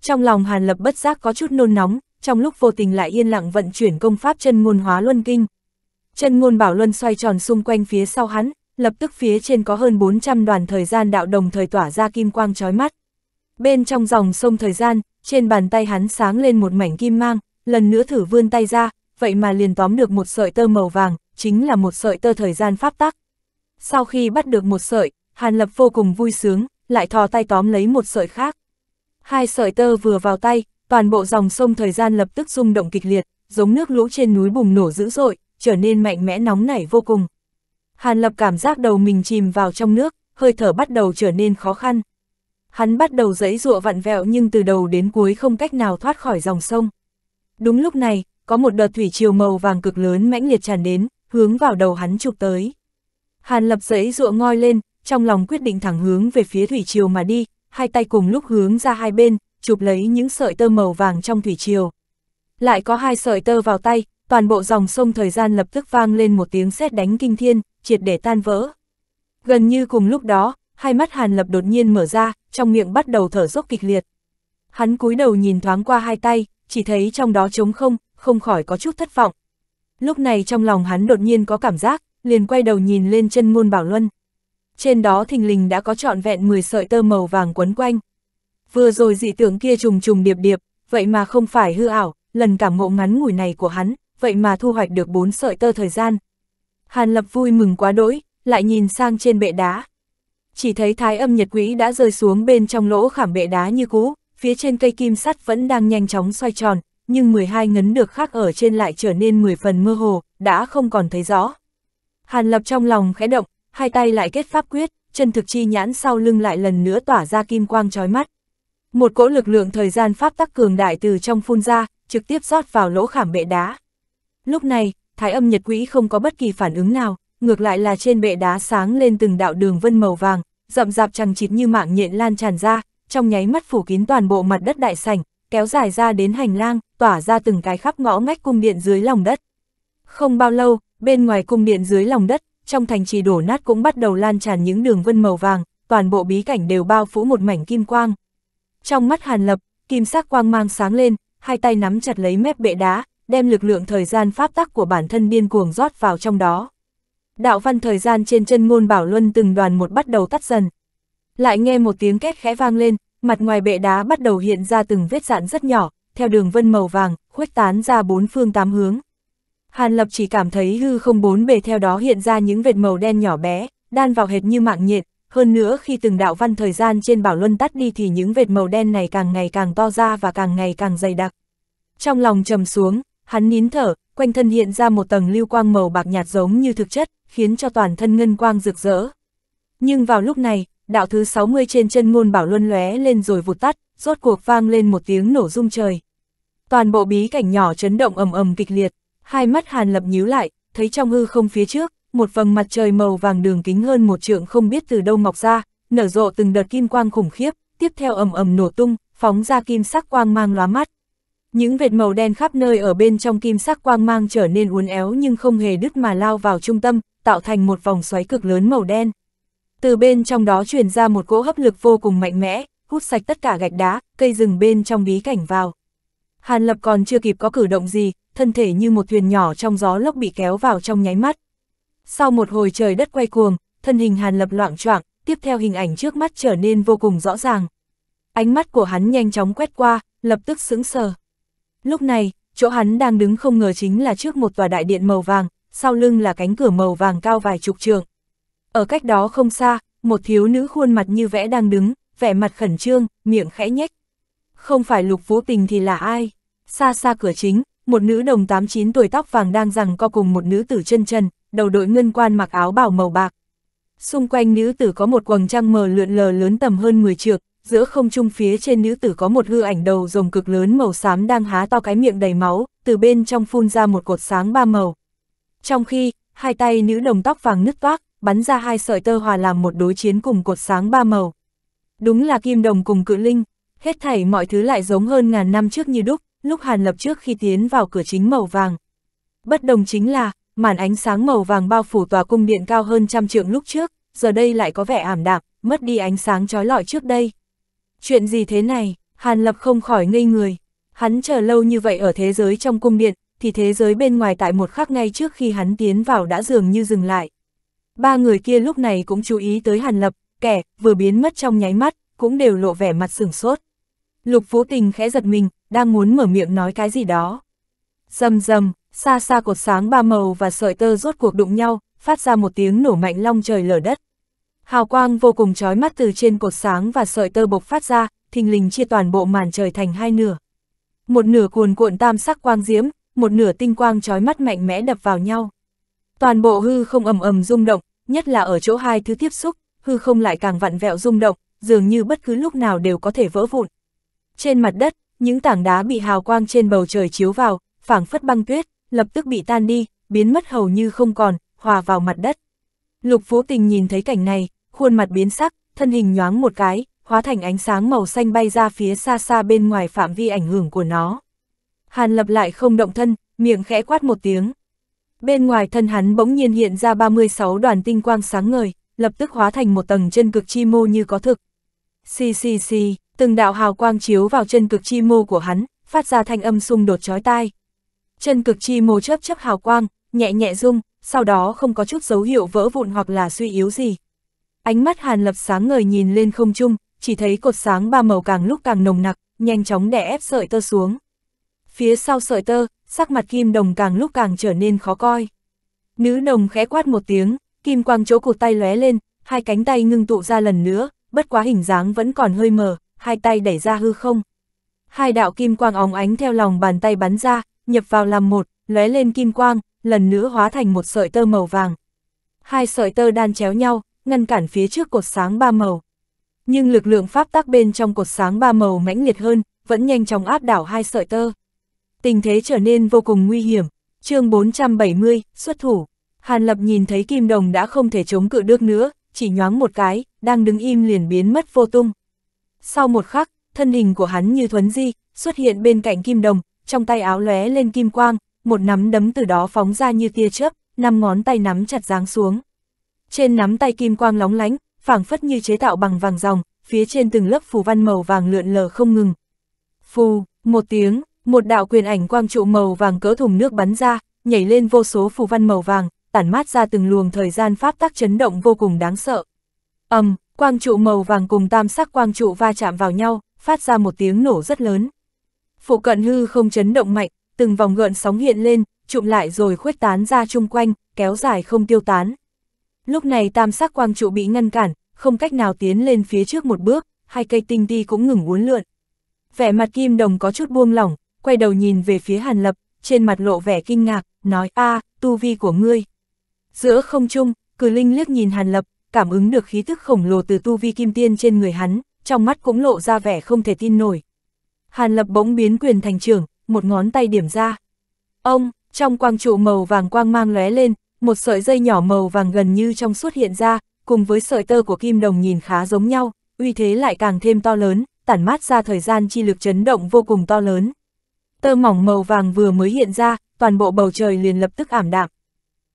Trong lòng Hàn Lập bất giác có chút nôn nóng, trong lúc vô tình lại yên lặng vận chuyển công pháp chân ngôn hóa luân kinh. Chân ngôn bảo luân xoay tròn xung quanh phía sau hắn, lập tức phía trên có hơn 400 đoàn thời gian đạo đồng thời tỏa ra kim quang chói mắt. Bên trong dòng sông thời gian, trên bàn tay hắn sáng lên một mảnh kim mang, lần nữa thử vươn tay ra, vậy mà liền tóm được một sợi tơ màu vàng, chính là một sợi tơ thời gian pháp tắc. Sau khi bắt được một sợi, Hàn Lập vô cùng vui sướng, lại thò tay tóm lấy một sợi khác. Hai sợi tơ vừa vào tay, toàn bộ dòng sông thời gian lập tức rung động kịch liệt, giống nước lũ trên núi bùng nổ dữ dội, trở nên mạnh mẽ nóng nảy vô cùng. Hàn Lập cảm giác đầu mình chìm vào trong nước, hơi thở bắt đầu trở nên khó khăn hắn bắt đầu dẫy dụa vặn vẹo nhưng từ đầu đến cuối không cách nào thoát khỏi dòng sông. Đúng lúc này, có một đợt thủy triều màu vàng cực lớn mãnh liệt tràn đến, hướng vào đầu hắn chụp tới. Hàn lập dẫy dụa ngoi lên, trong lòng quyết định thẳng hướng về phía thủy triều mà đi, hai tay cùng lúc hướng ra hai bên, chụp lấy những sợi tơ màu vàng trong thủy triều. Lại có hai sợi tơ vào tay, toàn bộ dòng sông thời gian lập tức vang lên một tiếng sét đánh kinh thiên, triệt để tan vỡ. Gần như cùng lúc đó, hai mắt Hàn Lập đột nhiên mở ra, trong miệng bắt đầu thở dốc kịch liệt. Hắn cúi đầu nhìn thoáng qua hai tay, chỉ thấy trong đó trống không, không khỏi có chút thất vọng. Lúc này trong lòng hắn đột nhiên có cảm giác, liền quay đầu nhìn lên chân môn bảo luân. Trên đó thình lình đã có trọn vẹn 10 sợi tơ màu vàng quấn quanh. Vừa rồi dị tưởng kia trùng trùng điệp điệp, vậy mà không phải hư ảo, lần cảm ngộ ngắn ngủi này của hắn, vậy mà thu hoạch được bốn sợi tơ thời gian. Hàn Lập vui mừng quá đỗi, lại nhìn sang trên bệ đá, chỉ thấy thái âm nhật quỹ đã rơi xuống bên trong lỗ khảm bệ đá như cũ, phía trên cây kim sắt vẫn đang nhanh chóng xoay tròn, nhưng 12 ngấn được khắc ở trên lại trở nên 10 phần mơ hồ, đã không còn thấy rõ. Hàn lập trong lòng khẽ động, hai tay lại kết pháp quyết, chân thực chi nhãn sau lưng lại lần nữa tỏa ra kim quang trói mắt. Một cỗ lực lượng thời gian pháp tắc cường đại từ trong phun ra, trực tiếp rót vào lỗ khảm bệ đá. Lúc này, thái âm nhật quỹ không có bất kỳ phản ứng nào, ngược lại là trên bệ đá sáng lên từng đạo đường vân màu vàng, rậm rạp chằng chịt như mạng nhện lan tràn ra, trong nháy mắt phủ kín toàn bộ mặt đất đại sảnh, kéo dài ra đến hành lang, tỏa ra từng cái khắp ngõ ngách cung điện dưới lòng đất. Không bao lâu, bên ngoài cung điện dưới lòng đất, trong thành trì đổ nát cũng bắt đầu lan tràn những đường vân màu vàng, toàn bộ bí cảnh đều bao phủ một mảnh kim quang. Trong mắt Hàn Lập, kim sắc quang mang sáng lên, hai tay nắm chặt lấy mép bệ đá, đem lực lượng thời gian pháp tắc của bản thân điên cuồng rót vào trong đó đạo văn thời gian trên chân ngôn bảo luân từng đoàn một bắt đầu tắt dần. Lại nghe một tiếng két khẽ vang lên, mặt ngoài bệ đá bắt đầu hiện ra từng vết dạn rất nhỏ, theo đường vân màu vàng, khuếch tán ra bốn phương tám hướng. Hàn Lập chỉ cảm thấy hư không bốn bề theo đó hiện ra những vệt màu đen nhỏ bé, đan vào hệt như mạng nhện, hơn nữa khi từng đạo văn thời gian trên bảo luân tắt đi thì những vệt màu đen này càng ngày càng to ra và càng ngày càng dày đặc. Trong lòng trầm xuống, hắn nín thở, quanh thân hiện ra một tầng lưu quang màu bạc nhạt giống như thực chất, khiến cho toàn thân ngân quang rực rỡ. Nhưng vào lúc này, đạo thứ 60 trên chân ngôn bảo luân lóe lên rồi vụt tắt, rốt cuộc vang lên một tiếng nổ rung trời. Toàn bộ bí cảnh nhỏ chấn động ầm ầm kịch liệt, hai mắt Hàn Lập nhíu lại, thấy trong hư không phía trước, một vầng mặt trời màu vàng đường kính hơn một trượng không biết từ đâu mọc ra, nở rộ từng đợt kim quang khủng khiếp, tiếp theo ầm ầm nổ tung, phóng ra kim sắc quang mang lóa mắt. Những vệt màu đen khắp nơi ở bên trong kim sắc quang mang trở nên uốn éo nhưng không hề đứt mà lao vào trung tâm, tạo thành một vòng xoáy cực lớn màu đen. Từ bên trong đó truyền ra một cỗ hấp lực vô cùng mạnh mẽ, hút sạch tất cả gạch đá, cây rừng bên trong bí cảnh vào. Hàn Lập còn chưa kịp có cử động gì, thân thể như một thuyền nhỏ trong gió lốc bị kéo vào trong nháy mắt. Sau một hồi trời đất quay cuồng, thân hình Hàn Lập loạn choạng, tiếp theo hình ảnh trước mắt trở nên vô cùng rõ ràng. Ánh mắt của hắn nhanh chóng quét qua, lập tức sững sờ. Lúc này, chỗ hắn đang đứng không ngờ chính là trước một tòa đại điện màu vàng, sau lưng là cánh cửa màu vàng cao vài chục trượng Ở cách đó không xa, một thiếu nữ khuôn mặt như vẽ đang đứng, vẻ mặt khẩn trương, miệng khẽ nhếch. Không phải lục vũ tình thì là ai? Xa xa cửa chính, một nữ đồng 89 tuổi tóc vàng đang rằng co cùng một nữ tử chân chân đầu đội ngân quan mặc áo bào màu bạc. Xung quanh nữ tử có một quầng trăng mờ lượn lờ lớn tầm hơn 10 trượng, giữa không trung phía trên nữ tử có một hư ảnh đầu rồng cực lớn màu xám đang há to cái miệng đầy máu, từ bên trong phun ra một cột sáng ba màu. Trong khi, hai tay nữ đồng tóc vàng nứt toác, bắn ra hai sợi tơ hòa làm một đối chiến cùng cột sáng ba màu. Đúng là kim đồng cùng cự linh, hết thảy mọi thứ lại giống hơn ngàn năm trước như đúc, lúc Hàn Lập trước khi tiến vào cửa chính màu vàng. Bất đồng chính là, màn ánh sáng màu vàng bao phủ tòa cung điện cao hơn trăm trượng lúc trước, giờ đây lại có vẻ ảm đạm, mất đi ánh sáng trói lọi trước đây. Chuyện gì thế này, Hàn Lập không khỏi ngây người. Hắn chờ lâu như vậy ở thế giới trong cung điện, thì thế giới bên ngoài tại một khắc ngay trước khi hắn tiến vào đã dường như dừng lại. Ba người kia lúc này cũng chú ý tới Hàn Lập, kẻ vừa biến mất trong nháy mắt, cũng đều lộ vẻ mặt sửng sốt. Lục Vũ Tình khẽ giật mình, đang muốn mở miệng nói cái gì đó. Dầm dầm, xa xa cột sáng ba màu và sợi tơ rốt cuộc đụng nhau, phát ra một tiếng nổ mạnh long trời lở đất. Hào quang vô cùng chói mắt từ trên cột sáng và sợi tơ bộc phát ra, thình lình chia toàn bộ màn trời thành hai nửa. Một nửa cuồn cuộn tam sắc quang diễm, một nửa tinh quang trói mắt mạnh mẽ đập vào nhau. Toàn bộ hư không ầm ầm rung động, nhất là ở chỗ hai thứ tiếp xúc, hư không lại càng vặn vẹo rung động, dường như bất cứ lúc nào đều có thể vỡ vụn. Trên mặt đất, những tảng đá bị hào quang trên bầu trời chiếu vào, phảng phất băng tuyết, lập tức bị tan đi, biến mất hầu như không còn, hòa vào mặt đất. Lục Vũ Tình nhìn thấy cảnh này, khuôn mặt biến sắc, thân hình nhoáng một cái, hóa thành ánh sáng màu xanh bay ra phía xa xa bên ngoài phạm vi ảnh hưởng của nó. Hàn lập lại không động thân, miệng khẽ quát một tiếng. Bên ngoài thân hắn bỗng nhiên hiện ra 36 đoàn tinh quang sáng ngời, lập tức hóa thành một tầng chân cực chi mô như có thực. Xì xì xì, từng đạo hào quang chiếu vào chân cực chi mô của hắn, phát ra thanh âm xung đột chói tai. Chân cực chi mô chớp chớp hào quang, nhẹ nhẹ rung, sau đó không có chút dấu hiệu vỡ vụn hoặc là suy yếu gì. Ánh mắt Hàn Lập sáng ngời nhìn lên không trung, chỉ thấy cột sáng ba màu càng lúc càng nồng nặc, nhanh chóng đè ép sợi tơ xuống phía sau sợi tơ, sắc mặt kim đồng càng lúc càng trở nên khó coi. Nữ đồng khẽ quát một tiếng, kim quang chỗ cụt tay lóe lên, hai cánh tay ngưng tụ ra lần nữa, bất quá hình dáng vẫn còn hơi mờ, hai tay đẩy ra hư không. Hai đạo kim quang óng ánh theo lòng bàn tay bắn ra, nhập vào làm một, lóe lên kim quang, lần nữa hóa thành một sợi tơ màu vàng. Hai sợi tơ đan chéo nhau, ngăn cản phía trước cột sáng ba màu. Nhưng lực lượng pháp tắc bên trong cột sáng ba màu mãnh liệt hơn, vẫn nhanh chóng áp đảo hai sợi tơ tình thế trở nên vô cùng nguy hiểm. chương 470, xuất thủ. Hàn Lập nhìn thấy Kim Đồng đã không thể chống cự được nữa, chỉ nhoáng một cái, đang đứng im liền biến mất vô tung. Sau một khắc, thân hình của hắn như thuấn di, xuất hiện bên cạnh Kim Đồng, trong tay áo lóe lên kim quang, một nắm đấm từ đó phóng ra như tia chớp, năm ngón tay nắm chặt giáng xuống. Trên nắm tay kim quang lóng lánh, phảng phất như chế tạo bằng vàng ròng, phía trên từng lớp phù văn màu vàng lượn lờ không ngừng. Phù, một tiếng, một đạo quyền ảnh quang trụ màu vàng cỡ thùng nước bắn ra, nhảy lên vô số phù văn màu vàng, tản mát ra từng luồng thời gian pháp tắc chấn động vô cùng đáng sợ. Ầm, um, quang trụ màu vàng cùng tam sắc quang trụ va chạm vào nhau, phát ra một tiếng nổ rất lớn. Phụ cận hư không chấn động mạnh, từng vòng gợn sóng hiện lên, trụm lại rồi khuếch tán ra chung quanh, kéo dài không tiêu tán. Lúc này tam sắc quang trụ bị ngăn cản, không cách nào tiến lên phía trước một bước, hai cây tinh ti cũng ngừng uốn lượn. Vẻ mặt kim đồng có chút buông lỏng, quay đầu nhìn về phía Hàn Lập, trên mặt lộ vẻ kinh ngạc, nói a à, tu vi của ngươi. Giữa không trung, cử linh liếc nhìn Hàn Lập, cảm ứng được khí tức khổng lồ từ tu vi kim tiên trên người hắn, trong mắt cũng lộ ra vẻ không thể tin nổi. Hàn Lập bỗng biến quyền thành trưởng, một ngón tay điểm ra. Ông, trong quang trụ màu vàng quang mang lóe lên, một sợi dây nhỏ màu vàng gần như trong suốt hiện ra, cùng với sợi tơ của kim đồng nhìn khá giống nhau, uy thế lại càng thêm to lớn, tản mát ra thời gian chi lực chấn động vô cùng to lớn tơ mỏng màu vàng vừa mới hiện ra, toàn bộ bầu trời liền lập tức ảm đạm.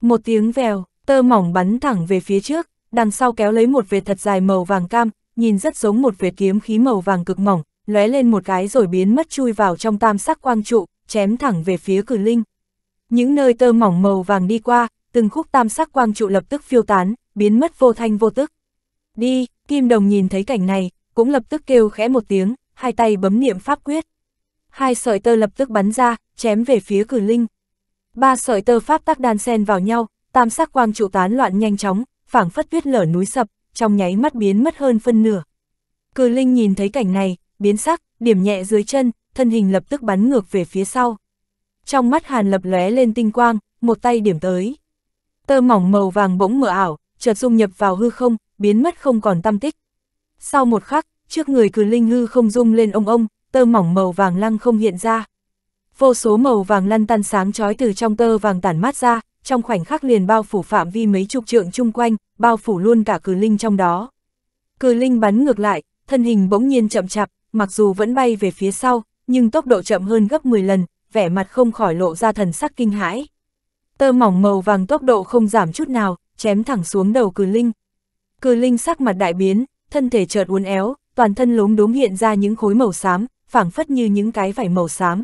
Một tiếng vèo, tơ mỏng bắn thẳng về phía trước, đằng sau kéo lấy một vệt thật dài màu vàng cam, nhìn rất giống một vệt kiếm khí màu vàng cực mỏng, lóe lên một cái rồi biến mất chui vào trong tam sắc quang trụ, chém thẳng về phía cử linh. Những nơi tơ mỏng màu vàng đi qua, từng khúc tam sắc quang trụ lập tức phiêu tán, biến mất vô thanh vô tức. Đi, Kim Đồng nhìn thấy cảnh này, cũng lập tức kêu khẽ một tiếng, hai tay bấm niệm pháp quyết hai sợi tơ lập tức bắn ra, chém về phía cử linh. Ba sợi tơ pháp tắc đan xen vào nhau, tam sắc quang trụ tán loạn nhanh chóng, phảng phất tuyết lở núi sập, trong nháy mắt biến mất hơn phân nửa. Cử linh nhìn thấy cảnh này, biến sắc, điểm nhẹ dưới chân, thân hình lập tức bắn ngược về phía sau. Trong mắt hàn lập lóe lên tinh quang, một tay điểm tới. Tơ mỏng màu vàng bỗng mở ảo, chợt dung nhập vào hư không, biến mất không còn tâm tích. Sau một khắc, trước người cử linh hư không dung lên ông ông, tơ mỏng màu vàng lăng không hiện ra. Vô số màu vàng lăn tăn sáng chói từ trong tơ vàng tản mát ra, trong khoảnh khắc liền bao phủ phạm vi mấy chục trượng chung quanh, bao phủ luôn cả cử linh trong đó. Cử linh bắn ngược lại, thân hình bỗng nhiên chậm chạp, mặc dù vẫn bay về phía sau, nhưng tốc độ chậm hơn gấp 10 lần, vẻ mặt không khỏi lộ ra thần sắc kinh hãi. Tơ mỏng màu vàng tốc độ không giảm chút nào, chém thẳng xuống đầu cử linh. Cử linh sắc mặt đại biến, thân thể chợt uốn éo, toàn thân lốm đốm hiện ra những khối màu xám, phảng phất như những cái vải màu xám.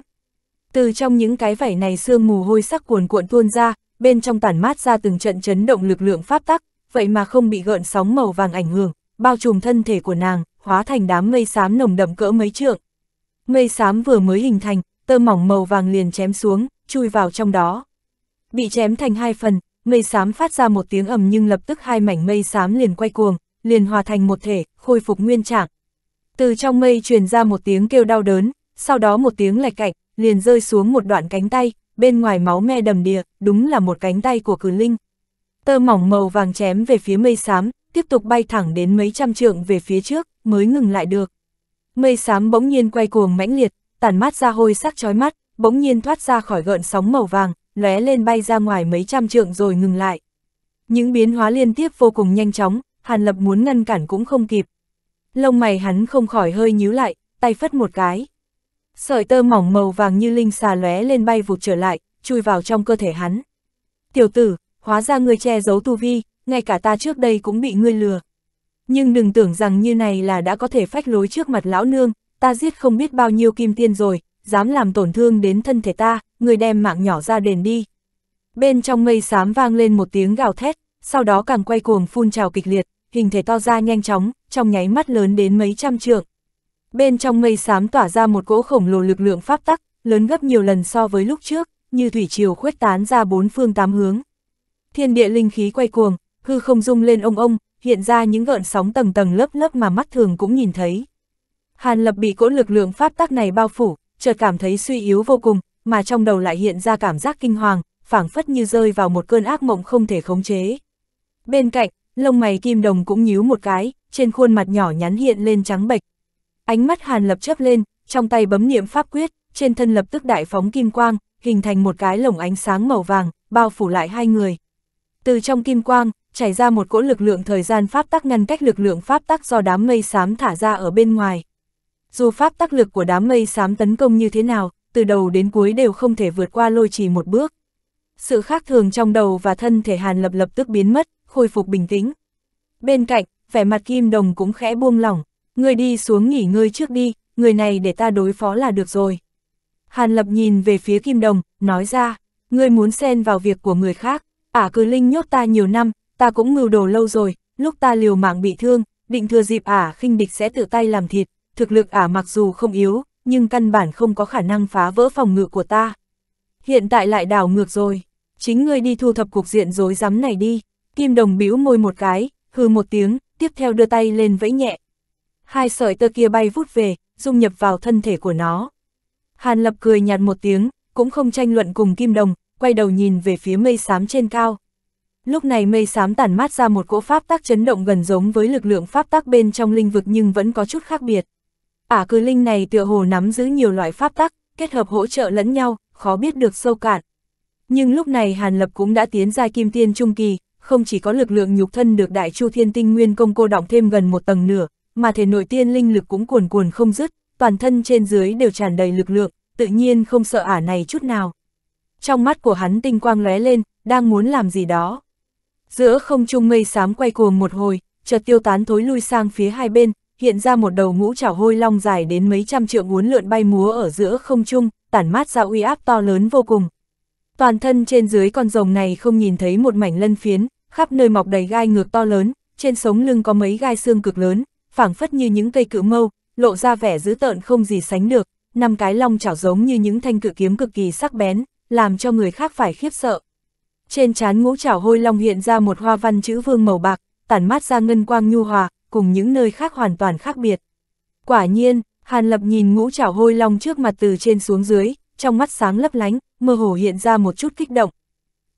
Từ trong những cái vải này sương mù hôi sắc cuồn cuộn tuôn ra, bên trong tản mát ra từng trận chấn động lực lượng pháp tắc, vậy mà không bị gợn sóng màu vàng ảnh hưởng, bao trùm thân thể của nàng, hóa thành đám mây xám nồng đậm cỡ mấy trượng. Mây xám vừa mới hình thành, tơ mỏng màu vàng liền chém xuống, chui vào trong đó. Bị chém thành hai phần, mây xám phát ra một tiếng ầm nhưng lập tức hai mảnh mây xám liền quay cuồng, liền hòa thành một thể, khôi phục nguyên trạng, từ trong mây truyền ra một tiếng kêu đau đớn, sau đó một tiếng lạch cạch, liền rơi xuống một đoạn cánh tay, bên ngoài máu me đầm đìa, đúng là một cánh tay của cử linh. Tơ mỏng màu vàng chém về phía mây xám, tiếp tục bay thẳng đến mấy trăm trượng về phía trước, mới ngừng lại được. Mây xám bỗng nhiên quay cuồng mãnh liệt, tản mát ra hôi sắc chói mắt, bỗng nhiên thoát ra khỏi gợn sóng màu vàng, lóe lên bay ra ngoài mấy trăm trượng rồi ngừng lại. Những biến hóa liên tiếp vô cùng nhanh chóng, Hàn Lập muốn ngăn cản cũng không kịp, Lông mày hắn không khỏi hơi nhíu lại, tay phất một cái. Sợi tơ mỏng màu vàng như linh xà lóe lên bay vụt trở lại, chui vào trong cơ thể hắn. Tiểu tử, hóa ra ngươi che giấu tu vi, ngay cả ta trước đây cũng bị ngươi lừa. Nhưng đừng tưởng rằng như này là đã có thể phách lối trước mặt lão nương, ta giết không biết bao nhiêu kim tiên rồi, dám làm tổn thương đến thân thể ta, người đem mạng nhỏ ra đền đi. Bên trong mây xám vang lên một tiếng gào thét, sau đó càng quay cuồng phun trào kịch liệt, hình thể to ra nhanh chóng, trong nháy mắt lớn đến mấy trăm trượng. Bên trong mây xám tỏa ra một cỗ khổng lồ lực lượng pháp tắc, lớn gấp nhiều lần so với lúc trước, như thủy triều khuếch tán ra bốn phương tám hướng. Thiên địa linh khí quay cuồng, hư không rung lên ông ông, hiện ra những gợn sóng tầng tầng lớp lớp mà mắt thường cũng nhìn thấy. Hàn Lập bị cỗ lực lượng pháp tắc này bao phủ, chợt cảm thấy suy yếu vô cùng, mà trong đầu lại hiện ra cảm giác kinh hoàng, phảng phất như rơi vào một cơn ác mộng không thể khống chế. Bên cạnh, lông mày kim đồng cũng nhíu một cái, trên khuôn mặt nhỏ nhắn hiện lên trắng bệch. Ánh mắt hàn lập chấp lên, trong tay bấm niệm pháp quyết, trên thân lập tức đại phóng kim quang, hình thành một cái lồng ánh sáng màu vàng, bao phủ lại hai người. Từ trong kim quang, chảy ra một cỗ lực lượng thời gian pháp tắc ngăn cách lực lượng pháp tắc do đám mây xám thả ra ở bên ngoài. Dù pháp tắc lực của đám mây xám tấn công như thế nào, từ đầu đến cuối đều không thể vượt qua lôi trì một bước. Sự khác thường trong đầu và thân thể Hàn Lập lập tức biến mất khôi phục bình tĩnh. Bên cạnh, vẻ mặt Kim Đồng cũng khẽ buông lỏng, người đi xuống nghỉ ngơi trước đi, người này để ta đối phó là được rồi. Hàn Lập nhìn về phía Kim Đồng, nói ra, ngươi muốn xen vào việc của người khác, ả à, cứ linh nhốt ta nhiều năm, ta cũng ngưu đồ lâu rồi, lúc ta liều mạng bị thương, định thừa dịp ả à, khinh địch sẽ tự tay làm thịt, thực lực ả à mặc dù không yếu, nhưng căn bản không có khả năng phá vỡ phòng ngự của ta. Hiện tại lại đảo ngược rồi, chính ngươi đi thu thập cuộc diện rối rắm này đi. Kim đồng bĩu môi một cái, hư một tiếng, tiếp theo đưa tay lên vẫy nhẹ. Hai sợi tơ kia bay vút về, dung nhập vào thân thể của nó. Hàn lập cười nhạt một tiếng, cũng không tranh luận cùng kim đồng, quay đầu nhìn về phía mây xám trên cao. Lúc này mây xám tản mát ra một cỗ pháp tác chấn động gần giống với lực lượng pháp tác bên trong linh vực nhưng vẫn có chút khác biệt. Ả cư linh này tựa hồ nắm giữ nhiều loại pháp tác, kết hợp hỗ trợ lẫn nhau, khó biết được sâu cạn. Nhưng lúc này Hàn Lập cũng đã tiến ra kim tiên trung kỳ, không chỉ có lực lượng nhục thân được đại chu thiên tinh nguyên công cô động thêm gần một tầng nửa, mà thể nội tiên linh lực cũng cuồn cuồn không dứt, toàn thân trên dưới đều tràn đầy lực lượng, tự nhiên không sợ ả này chút nào. Trong mắt của hắn tinh quang lóe lên, đang muốn làm gì đó. Giữa không trung mây xám quay cuồng một hồi, chợt tiêu tán thối lui sang phía hai bên, hiện ra một đầu ngũ chảo hôi long dài đến mấy trăm trượng uốn lượn bay múa ở giữa không trung, tản mát ra uy áp to lớn vô cùng, toàn thân trên dưới con rồng này không nhìn thấy một mảnh lân phiến, khắp nơi mọc đầy gai ngược to lớn, trên sống lưng có mấy gai xương cực lớn, phảng phất như những cây cự mâu, lộ ra vẻ dữ tợn không gì sánh được, năm cái long chảo giống như những thanh cự kiếm cực kỳ sắc bén, làm cho người khác phải khiếp sợ. Trên trán ngũ chảo hôi long hiện ra một hoa văn chữ vương màu bạc, tản mát ra ngân quang nhu hòa, cùng những nơi khác hoàn toàn khác biệt. Quả nhiên, Hàn Lập nhìn ngũ chảo hôi long trước mặt từ trên xuống dưới, trong mắt sáng lấp lánh, mơ hồ hiện ra một chút kích động.